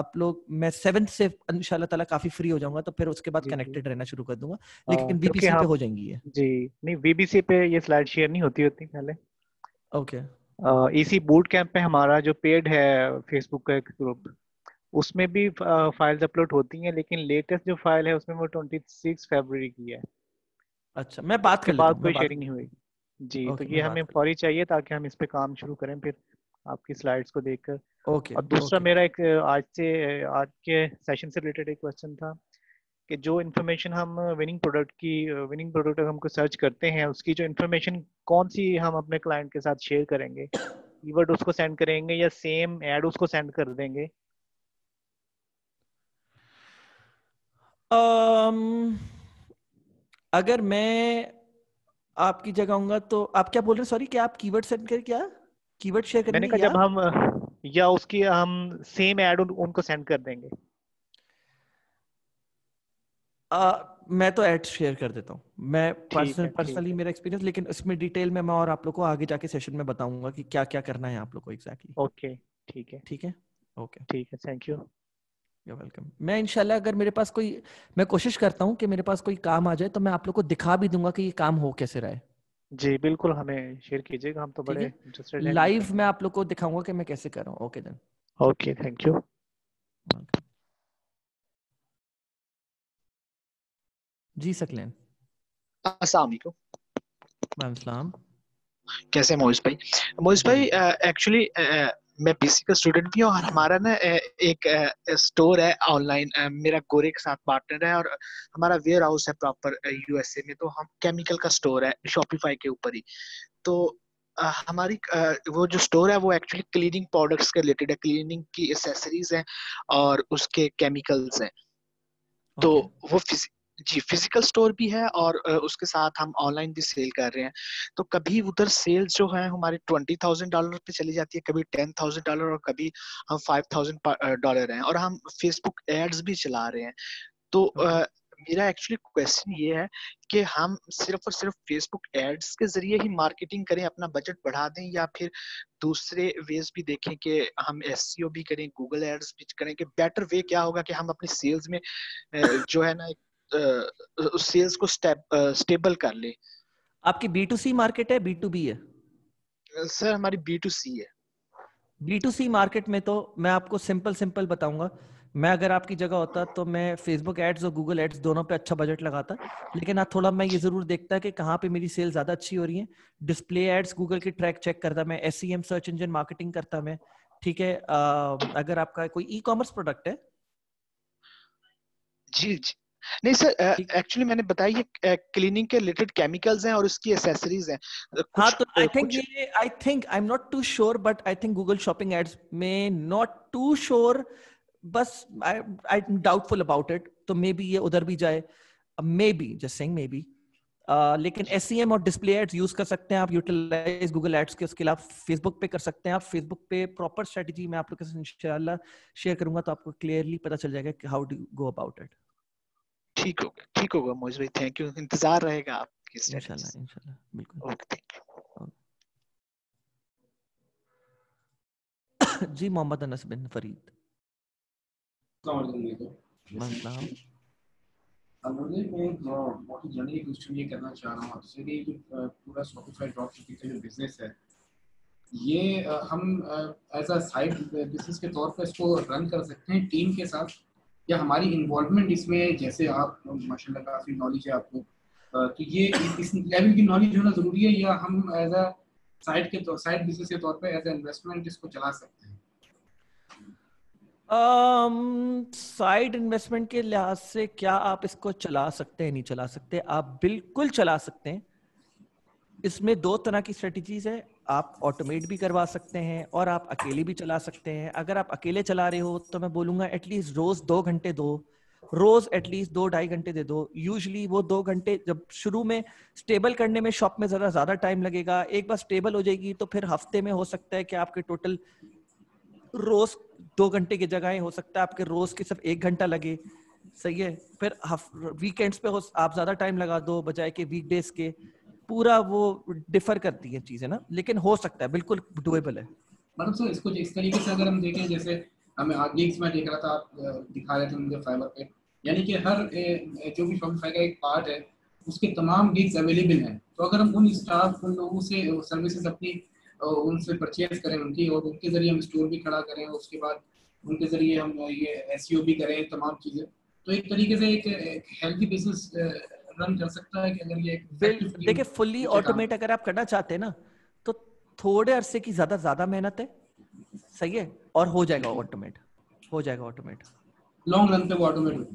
आप लोग मैं सेवन से इनशाला ताला काफी फ्री हो जाऊंगा तो फिर उसके बाद कनेक्टेड रहना शुरू कर दूंगा हाँ, लेकिन बीबीसी पे हो जाएंगी ये जी नहीं बीबीसी पे ये स्लाइड शेयर नहीं होती होती पहले ओके इसी बूट कैंप पे हमारा जो पेड है फेसबुक का एक ग्रुप उसमें भी फाइल्स अपलोड होती हैं लेकिन लेटेस्ट जो फाइल है उसमें वो 26 फरवरी की है अच्छा मैं बात कर बात कोई शेयरिंग नहीं हुई जी तो ये हमें फौरी चाहिए ताकि हम इस पे काम शुरू करें फिर आपकी स्लाइड्स को देखकर ओके और दूसरा okay. मेरा एक आज से आज के सेशन से रिलेटेड एक क्वेश्चन था कि जो इन्फॉर्मेशन हम विनिंग uh, प्रोडक्ट की विनिंग प्रोडक्ट हमको सर्च करते हैं उसकी जो इन्फॉर्मेशन कौन सी हम अपने क्लाइंट के साथ शेयर करेंगे कीवर्ड उसको सेंड करेंगे या सेम एड उसको सेंड कर देंगे um, अगर मैं आपकी जगह हूँ तो आप क्या बोल रहे हैं सॉरी क्या आप कीवर्ड सेंड कर क्या कीवर्ड शेयर करने मैंने कहा जब हम या उसकी हम सेम एड उन, उनको सेंड कर देंगे आ, मैं तो एड शेयर कर देता हूँ मैं पर्सनल पर्सनली मेरा एक्सपीरियंस लेकिन इसमें डिटेल में मैं और आप लोग को आगे जाके सेशन में बताऊंगा कि क्या क्या करना है आप लोग को एग्जैक्टली ओके ठीक है ठीक है ओके ठीक है थैंक यू यू वेलकम मैं इनशाला अगर मेरे पास कोई मैं कोशिश करता हूँ कि मेरे पास कोई काम आ जाए तो मैं आप लोग को दिखा भी दूंगा कि ये काम हो कैसे रहा है जी बिल्कुल हमें शेयर कीजिएगा हम तो बड़े इंटरेस्टेड हैं लाइव मैं आप लोग को दिखाऊंगा कि मैं कैसे कर रहा हूँ okay then okay thank you जी सकलेन अस्सलाम वालेकुम सलाम कैसे मोहिश भाई मोहिश भाई एक्चुअली मैं बीसी का स्टूडेंट भी हूँ और हमारा ना एक स्टोर है ऑनलाइन मेरा गोरे के साथ पार्टनर है और हमारा वेयर हाउस है प्रॉपर यूएसए में तो हम केमिकल का स्टोर है शॉपिफाई के ऊपर ही तो हमारी वो जो स्टोर है वो एक्चुअली क्लीनिंग प्रोडक्ट्स के रिलेटेड है क्लीनिंग की एसेसरीज हैं और उसके केमिकल्स हैं तो okay. तो वो जी फिजिकल स्टोर भी है और उसके साथ हम ऑनलाइन भी सेल कर रहे हैं तो कभी उधर सेल्स जो है हमारे ट्वेंटी थाउजेंड डॉलर पे चली जाती है कभी टेन थाउजेंड डॉलर और कभी हम फाइव थाउजेंड डॉलर हैं और हम फेसबुक एड्स भी चला रहे हैं तो आ, हम्म। मेरा एक्चुअली क्वेश्चन ये है कि हम सिर्फ और सिर्फ फेसबुक एड्स के जरिए ही मार्केटिंग करें अपना बजट बढ़ा दें या फिर दूसरे वेज भी देखें कि हम एस e भी करें गूगल एड्स भी करें कि बेटर वे क्या होगा कि हम अपनी सेल्स में जो है ना सेल्स को स्टेबल कर ले आपकी बी टू सी मार्केट है बी टू बी है सर हमारी बी टू सी है बी टू सी मार्केट में तो मैं आपको सिंपल सिंपल बताऊंगा मैं अगर आपकी जगह होता तो मैं फेसबुक एड्स और गूगल एड्स दोनों पे अच्छा बजट लगाता लेकिन आज थोड़ा मैं ये जरूर देखता कि कहाँ पे मेरी सेल ज्यादा अच्छी हो रही है डिस्प्ले एड्स गूगल के ट्रैक चेक करता मैं एस सर्च इंजन मार्केटिंग करता मैं ठीक है आ, अगर आपका कोई ई कॉमर्स प्रोडक्ट है जी जी नहीं सर एक्चुअली मैंने बताया ये क्लीनिंग के रिलेटेड केमिकल्स हैं और उसकी एसेसरीज हैं हाँ तो आई थिंक ये I think I am not too sure but I think Google shopping ads में नॉट टू श्योर बस I I am doubtful about it तो मे बी ये उधर भी जाए maybe just saying maybe लेकिन एस e और डिस्प्ले एड्स यूज कर सकते हैं आप यूटिलाइज गूगल एड्स के उसके अलावा फेसबुक पे कर सकते हैं आप फेसबुक पे प्रॉपर स्ट्रेटेजी मैं आप लोग के साथ इंशाल्लाह शेयर करूंगा तो आपको क्लियरली पता चल जाएगा कि how do go about it ठीक हो गया ठीक होगा मोहित भाई थैंक यू इंतजार रहेगा आपकी इंशाल्लाह इंशाल्लाह बिल्कुल ओके थैंक यू जी मोहम्मद अनस बिन फरीद मैं हाँ, करना चाह रहा हूँ आपसे कि जो पूरा ड्रॉप शिपिंग का जो बिजनेस है ये हम एज अ साइड बिजनेस के तौर पे इसको रन कर सकते हैं टीम के साथ या हमारी इन्वॉल्वमेंट इसमें जैसे आप माशाल्लाह काफ़ी नॉलेज है आपको तो ये इस लेवल की नॉलेज होना ज़रूरी है या हम एज अ साइड के तौर साइड बिजनेस के तौर पे एज इन्वेस्टमेंट इसको चला सकते हैं साइड um, इन्वेस्टमेंट के लिहाज से क्या आप इसको चला सकते हैं नहीं चला सकते आप बिल्कुल चला सकते हैं इसमें दो तरह की स्ट्रेटजीज है आप ऑटोमेट भी करवा सकते हैं और आप अकेले भी चला सकते हैं अगर आप अकेले चला रहे हो तो मैं बोलूंगा एटलीस्ट रोज दो घंटे दो रोज एटलीस्ट दो ढाई घंटे दे दो यूजली वो दो घंटे जब शुरू में स्टेबल करने में शॉप में जरा ज्यादा टाइम लगेगा एक बार स्टेबल हो जाएगी तो फिर हफ्ते में हो सकता है कि आपके टोटल रोज दो घंटे की जगह हो सकता है आपके रोज के सिर्फ एक घंटा लगे सही है फिर वीकेंड्स पे हो आप ज्यादा टाइम लगा दो बजाय के वीकडेज के पूरा वो डिफर करती है चीजें ना लेकिन हो सकता है बिल्कुल डुएबल है मतलब सर इसको इस तरीके से अगर हम देखें जैसे हमें गिग्स में देख रहा था आप दिखा रहे थे मुझे फाइबर पे यानी कि हर जो भी शॉपिफाई का एक पार्ट है उसके तमाम गिग्स अवेलेबल हैं तो अगर हम उन स्टाफ उन लोगों से सर्विसेज अपनी उनसे परचेज करें उनकी और उनके ज़रिए हम स्टोर भी खड़ा करें उसके बाद उनके ज़रिए हम ये एस e भी करें तमाम चीज़ें तो एक तरीके से एक हेल्थी बिजनेस रन कर सकता है कि अगर ये देखिए फुली ऑटोमेट अगर आप करना चाहते हैं ना तो थोड़े अरसे की ज्यादा ज्यादा मेहनत है सही है और हो जाएगा ऑटोमेट हो जाएगा ऑटोमेट लॉन्ग रन पे वो ऑटोमेट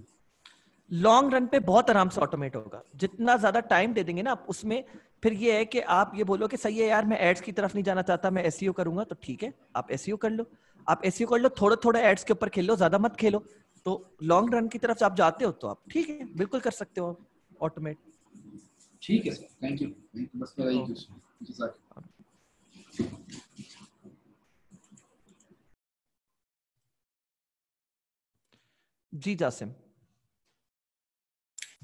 लॉन्ग रन पे बहुत आराम से ऑटोमेट होगा जितना ज्यादा टाइम दे देंगे ना आप उसमें फिर ये है कि आप ये बोलो कि सही है यार मैं एड्स की तरफ नहीं जाना चाहता मैं एस e करूंगा तो ठीक है आप एस e कर लो आप एस e कर लो थोड़ा थोड़ा एड्स के ऊपर खेल लो ज्यादा मत खेलो तो लॉन्ग रन की तरफ आप जाते हो तो आप ठीक है बिल्कुल कर सकते हो आप ऑटोमेट ठीक है सर थैंक यू बस मेरा यही क्वेश्चन जी जासिम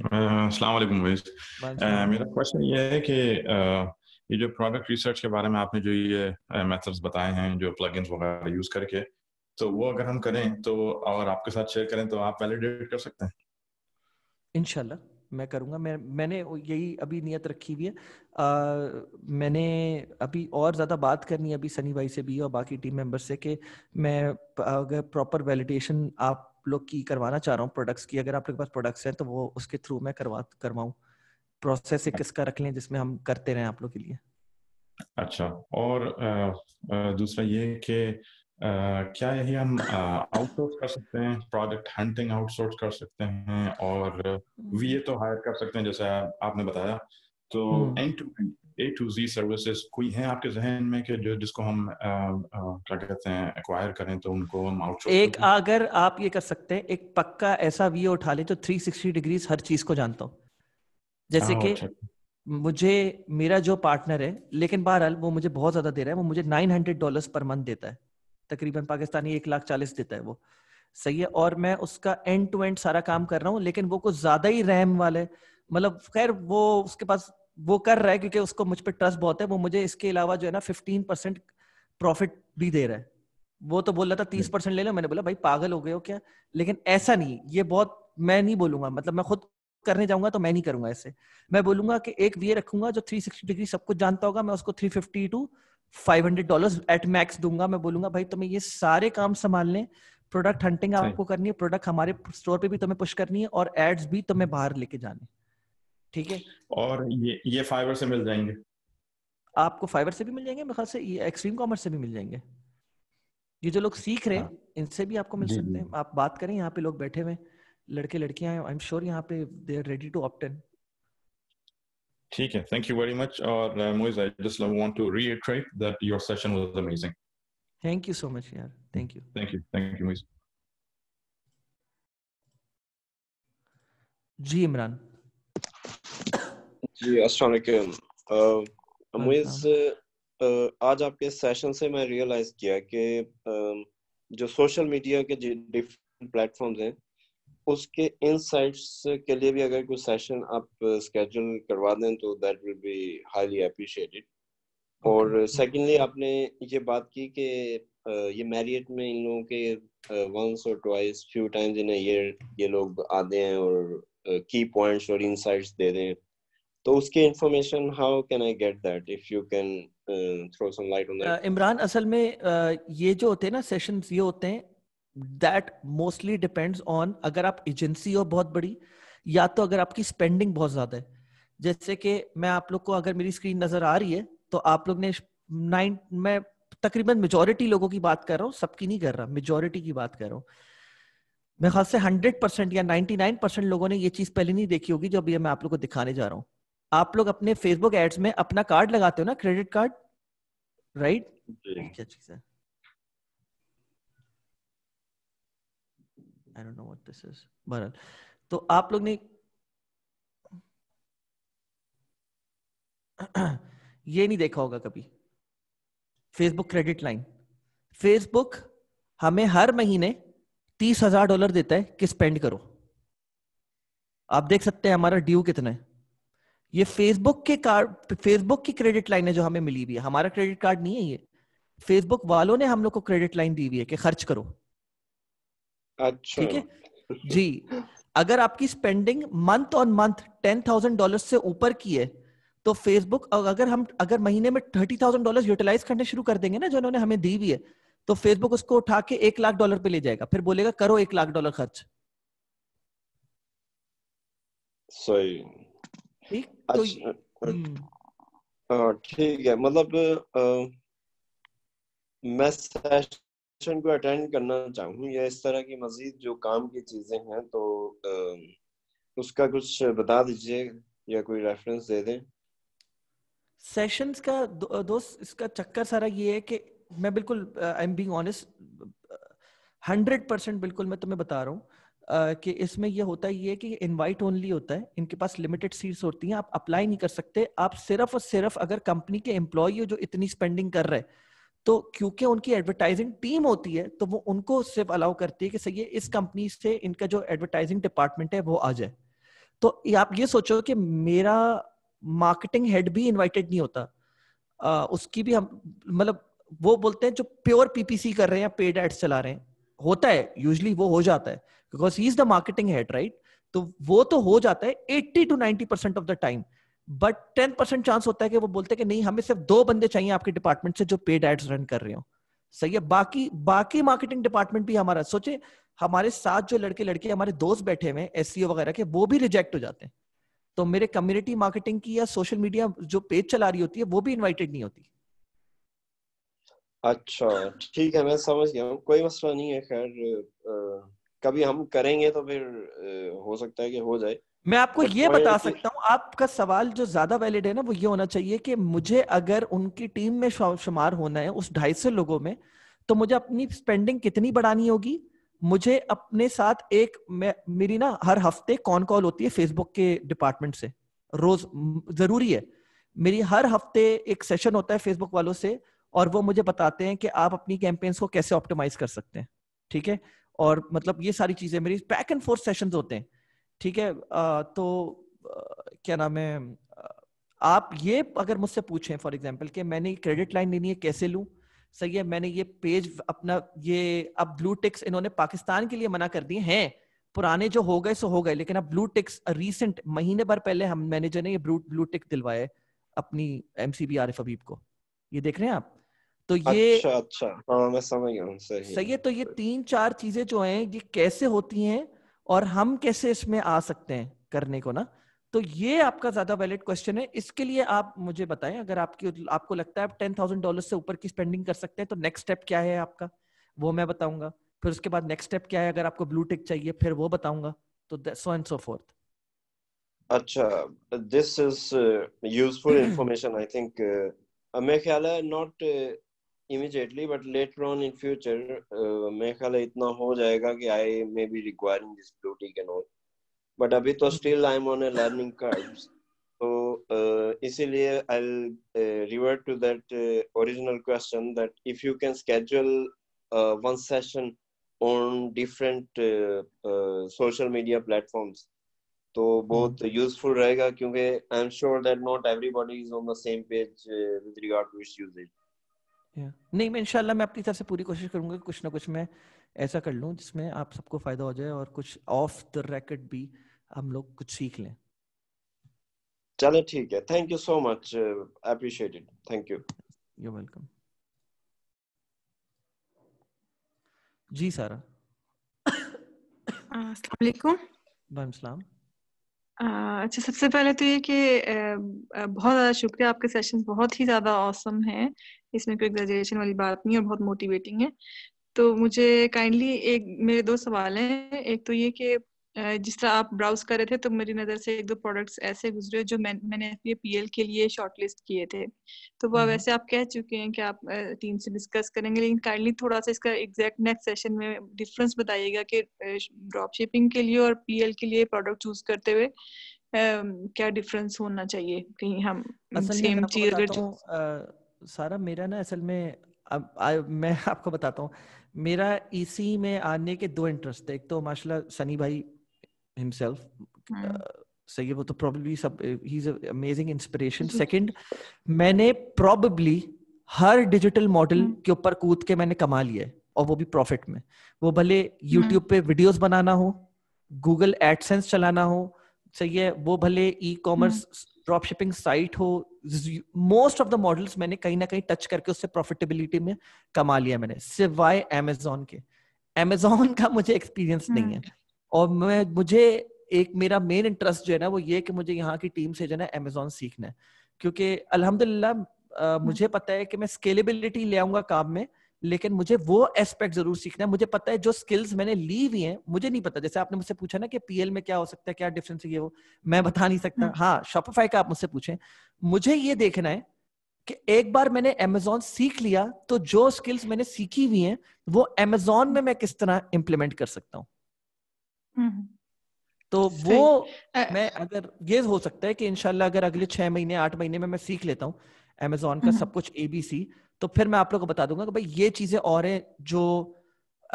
अस्सलाम वालेकुम भाई मेरा क्वेश्चन ये है कि ये जो प्रोडक्ट रिसर्च के बारे में आपने जो ये मेथड्स बताए हैं जो प्लगइन्स वगैरह यूज करके तो वो अगर हम करें तो और आपके साथ शेयर करें तो आप वैलिडेट कर सकते हैं इंशाल्लाह मैं करूँगा मैं मैंने यही अभी नियत रखी हुई है आ, मैंने अभी और ज़्यादा बात करनी है अभी सनी भाई से भी और बाकी टीम मेंबर से कि मैं अगर प्रॉपर वैलिडेशन आप लोग की करवाना चाह रहा हूँ प्रोडक्ट्स की अगर आप लोग के पास प्रोडक्ट्स हैं तो वो उसके थ्रू मैं करवा करवाऊँ प्रोसेस एक किसका रख लें जिसमें हम करते रहें आप लोग के लिए अच्छा और आ, आ, दूसरा ये कि क्या यही हम आउटसोर्स कर सकते हैं प्रोजेक्ट हंटिंग आउटसोर्स कर सकते हैं और वीए हम्म। तो हायर कर सकते हैं जैसा आपने बताया तो end to end A to Z services कोई है आपके जहन में कि जो जिसको हम क्या कहते हैं एक्वायर करें तो उनको हम आउटसोर्स एक अगर आप ये कर सकते हैं एक पक्का ऐसा वीए उठा ले जो 360 डिग्रीज हर चीज को जानता हूँ जैसे कि अच्छा। मुझे मेरा जो पार्टनर है लेकिन बहरहाल वो मुझे बहुत ज्यादा दे रहा है वो मुझे 900 डॉलर्स पर मंथ देता है तकरीबन पाकिस्तानी एक लाख चालीस देता है वो सही है और मैं उसका एंड टू एंड सारा काम कर रहा हूँ लेकिन वो कुछ ज्यादा ही रैम वाले मतलब खैर वो उसके पास वो कर रहा है क्योंकि उसको मुझ पर ट्रस्ट बहुत है वो मुझे इसके अलावा जो है ना फिफ्टीन परसेंट प्रॉफिट भी दे रहा है वो तो बोल रहा था तीस परसेंट ले लो मैंने बोला भाई पागल हो गए हो क्या लेकिन ऐसा नहीं ये बहुत मैं नहीं बोलूंगा मतलब मैं खुद करने जाऊंगा तो मैं नहीं करूंगा ऐसे मैं बोलूंगा कि एक वीए रखूंगा जो थ्री सिक्सटी डिग्री सब कुछ जानता होगा मैं उसको three fifty to five hundred dollar at max दूंगा मैं बोलूंगा भाई तुम्हें ये सारे काम संभाल लें प्रोडक्ट हंटिंग आपको करनी है प्रोडक्ट हमारे स्टोर पे भी तुम्हें पुश करनी है और एड्स भी तुम्हें बाहर लेके जाने ठीक है और ये ये फाइबर से मिल जाएंगे आपको फाइबर से भी मिल जाएंगे मेरे ख्याल से एक्सट्रीम कॉमर्स से भी मिल जाएंगे ये जो लोग सीख रहे हैं हाँ। इनसे भी आपको मिल सकते हैं आप बात करें यहाँ पे लोग बैठे हुए लड़के लड़कियां आई एम श्योर यहाँ पे they are ready to opt ठीक है थैंक यू वेरी मच और Moiz I just want to reiterate that your session was amazing thank you so much यार thank you thank you thank you Moiz ji Imran ji अस्सलाम वालेकुम मोइज आज आपके सेशन से मैं रियलाइज किया कि uh, जो सोशल मीडिया के डिफरेंट प्लेटफॉर्म्स हैं उसके इनसाइट्स के लिए भी अगर कोई सेशन आप स्केड्यूल uh, करवा दें तो that will be highly appreciated और सेकेंडली mm-hmm. आपने ये बात की कि uh, ये मैरियट में इन लोगों के वंस और twice few times in year ये लोग आते हैं और की uh, पॉइंट्स और इनसाइट्स दे दें तो उसके information how can I get that if you can throw some light on that Imran असल में ये जो होते हैं ना सेशंस ये होते हैं दैट मोस्टली डिपेंड्स ऑन अगर आप एजेंसी हो बहुत बड़ी या तो अगर आपकी स्पेंडिंग बहुत ज्यादा है जैसे कि मैं आप लोग को अगर मेरी स्क्रीन नजर आ रही है तो आप लोग ने नाइन मैं तकरीबन मेजोरिटी लोगों की बात कर रहा हूँ सबकी नहीं कर रहा मेजोरिटी की बात कर रहा हूँ मेरे ख्याल से हंड्रेड परसेंट या नाइनटी नाइन परसेंट लोगों ने ये चीज पहले नहीं देखी होगी जो अभी मैं आप लोग को दिखाने जा रहा हूँ आप लोग अपने फेसबुक एड्स में अपना कार्ड लगाते हो ना क्रेडिट कार्ड राइट क्या चीज है I don't know what this is बहरहाल तो आप लोग ने ये नहीं देखा होगा कभी फेसबुक क्रेडिट लाइन फेसबुक हमें हर महीने तीस हजार डॉलर देता है कि स्पेंड करो आप देख सकते हैं हमारा ड्यू कितना है ये फेसबुक के कार्ड फेसबुक की क्रेडिट लाइन है जो हमें मिली हुई है हमारा क्रेडिट कार्ड नहीं है ये फेसबुक वालों ने हम लोग को क्रेडिट लाइन दी हुई है कि खर्च करो अच्छा ठीक है जी अगर आपकी spending month on month ten thousand dollar से ऊपर की है तो फेसबुक अगर हम अगर महीने में थर्टी थाउजेंड डॉलर यूटिलाइज करने शुरू कर देंगे ना जो उन्होंने हमें दी हुई है तो फेसबुक उसको उठा के एक लाख डॉलर पे ले जाएगा फिर बोलेगा करो एक लाख डॉलर खर्च सही ठीक तो अच्छा, हम्म। हाँ, है मतलब आ, मैं सेशन को अटेंड करना चाहूँ या इस तरह की मजीद जो काम की चीज़ें हैं तो आ, उसका कुछ बता दीजिए या कोई रेफरेंस दे दें सेशंस का दो, दोस्त इसका चक्कर सारा ये है कि मैं बिल्कुल I am being honest hundred percent बिल्कुल मैं तुम्हें बता रहा हूँ Uh, कि इसमें यह होता ही है कि इनवाइट ओनली होता है इनके पास लिमिटेड सीट्स होती हैं आप अप्लाई नहीं कर सकते आप सिर्फ और सिर्फ अगर कंपनी के एम्प्लॉय हो जो इतनी स्पेंडिंग कर रहे हैं तो क्योंकि उनकी एडवर्टाइजिंग टीम होती है तो वो उनको सिर्फ अलाउ करती है कि सही है इस कंपनी से इनका जो एडवर्टाइजिंग डिपार्टमेंट है वो आ जाए तो आप ये सोचो कि मेरा मार्केटिंग हेड भी इनवाइटेड नहीं होता आ, उसकी भी हम मतलब वो बोलते हैं जो प्योर पीपीसी कर रहे हैं पेड एड्स चला रहे हैं होता है यूजली वो हो जाता है because he is the marketing head right तो वो तो हो जाता है eighty two ninety percent of the time but ten percent chance होता है कि वो बोलते हैं कि नहीं हमें सिर्फ दो बंदे चाहिए आपके डिपार्टमेंट से जो पेड एड्स रन कर रहे हो सही है बाकी बाकी मार्केटिंग डिपार्टमेंट भी हमारा सोचे हमारे साथ जो लड़के लड़के हमारे दोस्त बैठे हुए हैं एस e वगैरह के वो भी रिजेक्ट हो जाते हैं तो मेरे कम्युनिटी मार्केटिंग की या सोशल मीडिया जो पेज चला रही होती है वो भी इन्वाइटेड नहीं होती अच्छा ठीक है मैं समझ गया हूँ कोई मसला नहीं है खैर कभी हम करेंगे तो फिर हो सकता है कि हो जाए मैं आपको ये बता सकता हूँ आपका सवाल जो ज्यादा वैलिड है ना वो ये होना चाहिए कि मुझे अगर उनकी टीम में शुमार होना है उस ढाई सौ लोगों में तो मुझे अपनी स्पेंडिंग कितनी बढ़ानी होगी मुझे अपने साथ एक मेरी ना हर हफ्ते कॉन कॉल होती है फेसबुक के डिपार्टमेंट से रोज जरूरी है मेरी हर हफ्ते एक सेशन होता है फेसबुक वालों से और वो मुझे बताते हैं कि आप अपनी कैंपेन्स को कैसे ऑप्टिमाइज कर सकते हैं ठीक है और मतलब ये सारी चीजें मेरी बैक एंड फोर्थ सेशन होते हैं ठीक है तो क्या नाम है आप ये अगर मुझसे पूछें फॉर एग्जाम्पल कि मैंने क्रेडिट लाइन लेनी है कैसे लूँ सही है मैंने ये पेज अपना ये अब ब्लू टिक्स इन्होंने पाकिस्तान के लिए मना कर दिए हैं पुराने जो हो गए सो हो गए लेकिन अब ब्लू टिक्स रिसेंट महीने भर पहले हम मैनेजर ने ये ब्लू ब्लू टिक दिलवाए अपनी एमसीबी आरिफ हबीब को ये देख रहे हैं आप तो ये अच्छा अच्छा हाँ, मैं समझ गया सही है तो ये तीन चार चीजें जो हैं ये कैसे होती हैं और हम कैसे इसमें आ सकते हैं करने को ना तो ये आपका ज्यादा वैलिड क्वेश्चन है इसके लिए आप मुझे बताएं अगर आपकी आपको लगता है आप टेन थाउजेंड डॉलर से ऊपर की स्पेंडिंग कर सकते हैं तो नेक्स्ट स्टेप क्या है आपका वो मैं बताऊंगा फिर उसके बाद नेक्स्ट स्टेप क्या है अगर आपको ब्लू टिक चाहिए फिर वो बताऊंगा तो सो एंड सो फोर्थ अच्छा this is useful information I think मेरे ख्याल है not immediately but later on in future uh, मेरे ख्याल इतना हो जाएगा I may be requiring this blue tick and all but abhi to still i am on a learning curve so uh, isliye I'll uh, revert to that uh, original question that if you can schedule uh, one session on different uh, uh, social media platforms तो बहुत यूजफुल रहेगा क्योंकि I am sure that not everybody is on the same page with regard to its usages yeah. नहीं मैं इंशाल्लाह मैं अपनी तरफ से पूरी कोशिश करूंगा कि कुछ ना कुछ मैं ऐसा कर लूं जिसमें आप सबको फायदा हो जाए और कुछ ऑफ द रैकेट भी हम लोग कुछ सीख लें चलो ठीक है thank you so much appreciate it thank you you welcome जी सारा uh, अस्सलाम वालेकुम वालेकुम सलाम uh, अच्छा सबसे पहले तो ये कि uh, बहुत ज़्यादा शुक्रिया आपके सेशंस बहुत ही ज़्यादा औसम हैं इसमें कोई ग्रेजुएशन वाली बात नहीं और बहुत मोटिवेटिंग है तो मुझे काइंडली एक मेरे दो सवाल हैं एक तो ये कि जिस तरह आप ब्राउज कर रहे थे तो मेरी नज़र से एक दो प्रोडक्ट्स ऐसे गुजरे जो मैं, मैंने पी एल के लिए शॉर्टलिस्ट किए थे तो वह हम्म। वैसे आप कह चुके हैं कि आप टीम से डिस्कस करेंगे लेकिन काइंडली थोड़ा सा इसका एग्जैक्ट नेक्स्ट सेशन में डिफरेंस बताइएगा कि ड्रॉप शिपिंग के लिए और पी के लिए प्रोडक्ट चूज करते हुए क्या डिफरेंस होना चाहिए कहीं हम सेम अच्छा, चीज अगर सारा मेरा ना असल में अब आ, मैं आपको बताता हूँ मेरा इसी में आने के दो इंटरेस्ट थे एक तो माशाल्लाह सनी भाई हिमसेल्फ सही है वो तो प्रॉब्लली सब ही इज अमेजिंग इंस्पिरेशन सेकंड मैंने प्रॉब्लली हर डिजिटल मॉडल हम्म। के ऊपर कूद के मैंने कमा लिया है और वो भी प्रॉफिट में वो भले यूट्यूब हम्म। पे वीडियोस बनाना हो गूगल एडसेंस चलाना हो सही है वो भले ई कॉमर्स हम्म। ड्रॉप शिपिंग साइट हो मोस्ट ऑफ द मॉडल्स मैंने कहीं ना कहीं टच करके उससे प्रॉफिटेबिलिटी में कमा लिया मैंने सिवाय एमेजोन के एमेजोन का मुझे एक्सपीरियंस नहीं है hmm. और मैं मुझे एक मेरा मेन इंटरेस्ट जो है ना वो ये कि मुझे यहाँ की टीम से जो है ना अमेजोन सीखना है क्योंकि अल्हम्दुलिल्लाह hmm. मुझे पता है कि मैं स्केलेबिलिटी ले आऊंगा काम में लेकिन मुझे वो एस्पेक्ट जरूर सीखना है मुझे पता है जो स्किल्स मैंने ली हुई हैं मुझे नहीं पता जैसे आपने मुझसे पूछा ना कि पीएल में क्या हो सकता है क्या डिफरेंस ये हो मैं बता नहीं सकता हम्म। हाँ शॉपिफाई का आप मुझसे पूछें मुझे ये देखना है कि एक बार मैंने अमेजोन सीख लिया तो जो स्किल्स मैंने सीखी हुई हैं वो अमेजोन में मैं किस तरह इम्प्लीमेंट कर सकता हूँ हम्म। तो वो मैं अगर ये हो सकता है कि इनशाला अगर अगले छह महीने आठ महीने में मैं सीख लेता हूँ एमेजोन का हम्म। सब कुछ एबीसी तो फिर मैं आप लोग को बता दूंगा कि भाई ये चीजें और हैं जो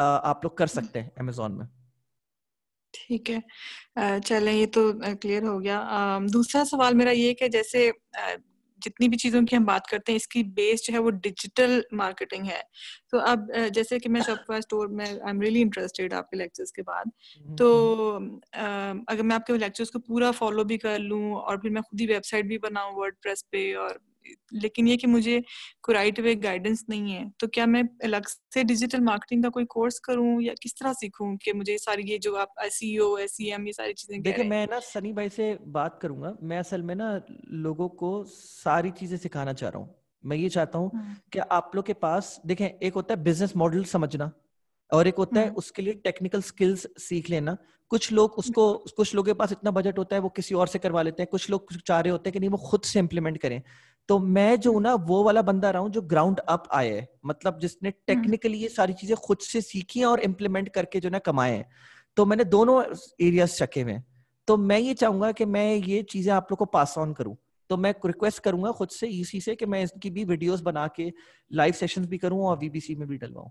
आप लोग कर सकते हैं अमेजोन में ठीक है चले ये तो क्लियर हो गया दूसरा सवाल मेरा ये कि जैसे जितनी भी चीजों की हम बात करते हैं इसकी बेस जो है वो डिजिटल मार्केटिंग है तो अब जैसे कि मैं शॉपफा स्टोर में आई एम रियली इंटरेस्टेड आपके लेक्चर्स के बाद हम्म, तो हम्म। अगर मैं आपके लेक्चर्स को पूरा फॉलो भी कर लूँ और फिर मैं खुद ही वेबसाइट भी बनाऊँ वर्ड पे और लेकिन ये कि मुझे कोई राइट वे गाइडेंस नहीं है तो क्या मैं अलग से डिजिटल मार्केटिंग का कोई कोर्स करूं या किस तरह सीखूं कि मुझे सारी ये जो आप एस एसईएम e e ये सारी चीजें देखिए मैं ना सनी भाई से बात करूंगा मैं असल में ना लोगों को सारी चीजें सिखाना चाह रहा हूँ मैं ये चाहता हूँ हम्म। कि आप लोग के पास देखें एक होता है बिजनेस मॉडल समझना और एक होता है हम्म। उसके लिए टेक्निकल स्किल्स सीख लेना कुछ लोग उसको कुछ लोगों के पास इतना बजट होता है वो किसी और से करवा लेते हैं कुछ लोग चाह रहे होते हैं कि नहीं वो खुद से इम्प्लीमेंट करें तो मैं जो हम्म। ना वो वाला बंदा रहा हूँ जो ग्राउंड अप आए मतलब जिसने टेक्निकली हम्म। ये सारी चीजें खुद से सीखी और इम्प्लीमेंट करके जो ना कमाए तो मैंने दोनों एरियाज चखे हुए तो मैं ये चाहूंगा कि मैं ये चीजें आप लोग को पास ऑन करूँ तो मैं रिक्वेस्ट करूंगा खुद से इसी से कि मैं इसकी भी वीडियोस बना के लाइव सेशन भी करूं और वीबीसी में भी डलवाऊं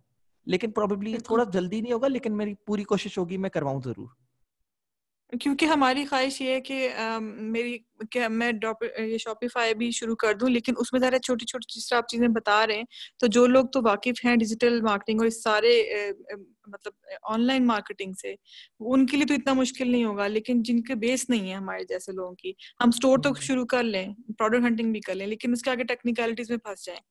लेकिन प्रोबेबली थोड़ा जल्दी नहीं होगा लेकिन मेरी पूरी कोशिश होगी मैं करवाऊं जरूर क्योंकि हमारी ख्वाहिश ये है कि आ, मेरी कि मैं ये शॉपिफाई भी शुरू कर दूं लेकिन उसमें ज़रा छोटी छोटी जिस आप चीज़ें बता रहे हैं तो जो लोग तो वाकिफ हैं डिजिटल मार्केटिंग और इस सारे मतलब ऑनलाइन मार्केटिंग से उनके लिए तो इतना मुश्किल नहीं होगा लेकिन जिनके बेस नहीं है हमारे जैसे लोगों की हम स्टोर तो हम्म। शुरू कर लें प्रोडक्ट हंटिंग भी कर लें लेकिन उसके आगे टेक्निकलिटीज में फंस जाए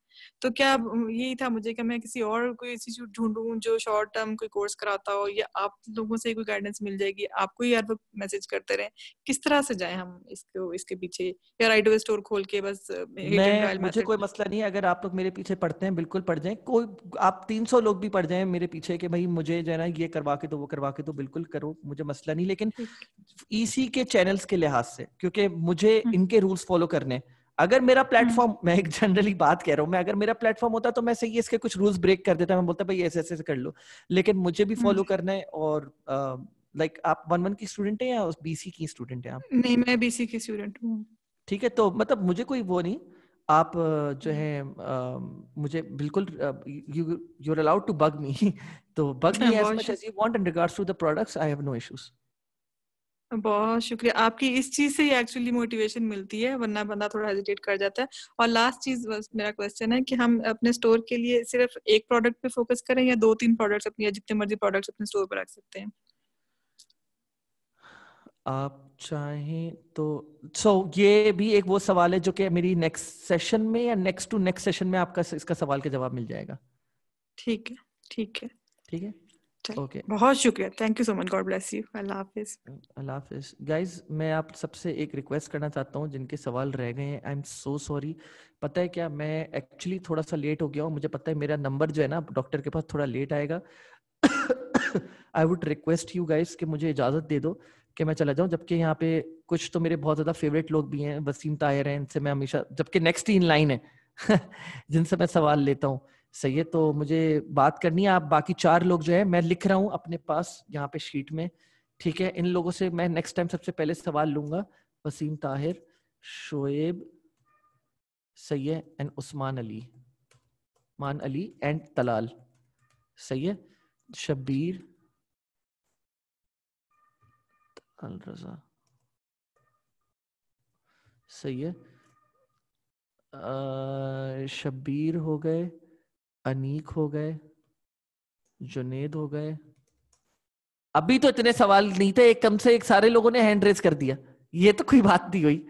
तो क्या यही था मुझे कि मैं किसी और कोई इंस्टीट्यूट ढूंढू जो शॉर्ट टर्म कोई कोर्स कराता हो या आप लोगों से कोई गाइडेंस मिल जाएगी आपको ही हर वक्त मैसेज करते रहे किस तरह से जाए हम इसको इसके पीछे या राइट वे स्टोर खोल के बस मैं मुझे कोई मसला नहीं है अगर आप लोग मेरे पीछे पढ़ते हैं बिल्कुल पढ़ जाए कोई आप तीन लोग भी पढ़ जाए मेरे पीछे कि भाई मुझे जो है ना ये करवा के तो वो करवा के तो बिल्कुल करो मुझे मसला नहीं लेकिन इसी के चैनल्स के लिहाज से क्योंकि मुझे हम्म। इनके रूल्स फॉलो करने हैं अगर मेरा प्लेटफॉर्म हम्म। मैं एक जनरली बात कह रहा हूँ मैं अगर मेरा प्लेटफॉर्म होता तो मैं सही इसके कुछ रूल्स ब्रेक कर देता मैं बोलता भाई ऐसे ऐसे कर लो लेकिन मुझे भी फॉलो हम्म। करना है और लाइक uh, like, आप वन वन की स्टूडेंट है या बीसी की स्टूडेंट है आप नहीं मैं बीसी की स्टूडेंट हूँ ठीक है तो मतलब मुझे कोई वो नहीं आप जो हम्म। है मुझे बिल्कुल you you are allowed to bug me तो bug me as much as you want in regards to the products I have no issues बहुत शुक्रिया आपकी इस चीज से ही एक्चुअली मोटिवेशन मिलती है वरना बंदा थोड़ा हेजिटेट कर जाता है और लास्ट चीज मेरा क्वेश्चन है कि हम अपने स्टोर के लिए सिर्फ एक प्रोडक्ट पे फोकस करें या दो तीन प्रोडक्ट्स अपने जितने मर्जी प्रोडक्ट्स अपने स्टोर पर रख सकते हैं आप चाहें तो सो so, ये भी एक वो सवाल है जो कि मेरी नेक्स्ट सेशन में या नेक्स्ट टू नेक्स्ट सेशन में आपका इसका सवाल का जवाब मिल जाएगा ठीक है ठीक है ठीक है ओके बहुत शुक्रिया thank you so much God bless you अल्लाह हाफिज अल्लाह हाफिज गाइस मैं आप सबसे एक रिक्वेस्ट करना चाहता हूँ जिनके सवाल रह गए हैं आई एम सो सॉरी पता है क्या मैं एक्चुअली थोड़ा सा लेट हो गया मुझे पता है मेरा नंबर जो है ना डॉक्टर के पास थोड़ा लेट आएगा I would request you guys कि मुझे इजाजत दे दो कि मैं चला जाऊं जबकि यहाँ पे कुछ तो मेरे बहुत ज्यादा फेवरेट लोग भी हैं वसीम ताहिर हैं इनसे मैं हमेशा जबकि नेक्स्ट ही इन लाइन है जिनसे मैं सवाल लेता हूँ सही है तो मुझे बात करनी है आप बाकी चार लोग जो है मैं लिख रहा हूँ अपने पास यहाँ पे शीट में ठीक है इन लोगों से मैं नेक्स्ट टाइम सबसे पहले सवाल लूंगा वसीम ताहिर शोएब सही है एंड उस्मान अली मान अली एंड तलाल सही है शब्बीर अल रजा सही है आ, शब्बीर हो गए अनीक हो गए जुनेद हो गए अभी तो इतने सवाल नहीं थे एक कम से एक सारे लोगों ने हैंड रेस कर दिया ये तो कोई बात नहीं हुई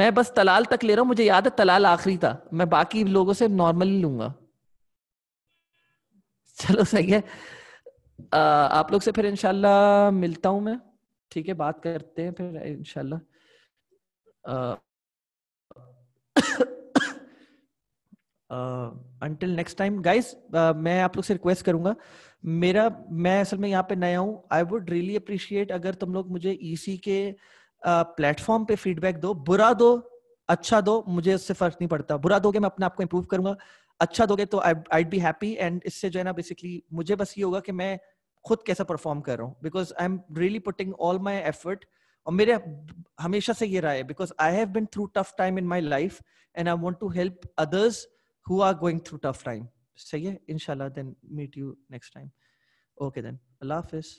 मैं बस तलाल तक ले रहा हूं मुझे याद है तलाल आखिरी था मैं बाकी लोगों से नॉर्मली लूंगा चलो सही है आ, आप लोग से फिर इनशाला मिलता हूं मैं ठीक है बात करते हैं फिर इनशाला अंटिल नेक्स्ट टाइम गाइस मैं आप लोग से रिक्वेस्ट करूंगा मेरा मैं असल में यहाँ पे नया हूँ आई वुड रियली अप्रिशिएट अगर तुम लोग मुझे ईसी e के प्लेटफॉर्म uh, पे फीडबैक दो बुरा दो अच्छा दो मुझे इससे फर्क नहीं पड़ता बुरा दोगे मैं अपने आप को इम्प्रूव करूंगा अच्छा दोगे तो आई बी हैप्पी एंड इससे जो है ना बेसिकली मुझे बस ये होगा कि मैं खुद कैसा परफॉर्म कर रहा हूँ because I am really putting all my effort और मेरे हमेशा से ये रहा है because I have been through tough time in my life and I want to help others who are going through tough time सही है इनशाला then meet you next time okay then अल्लाह हाफिज़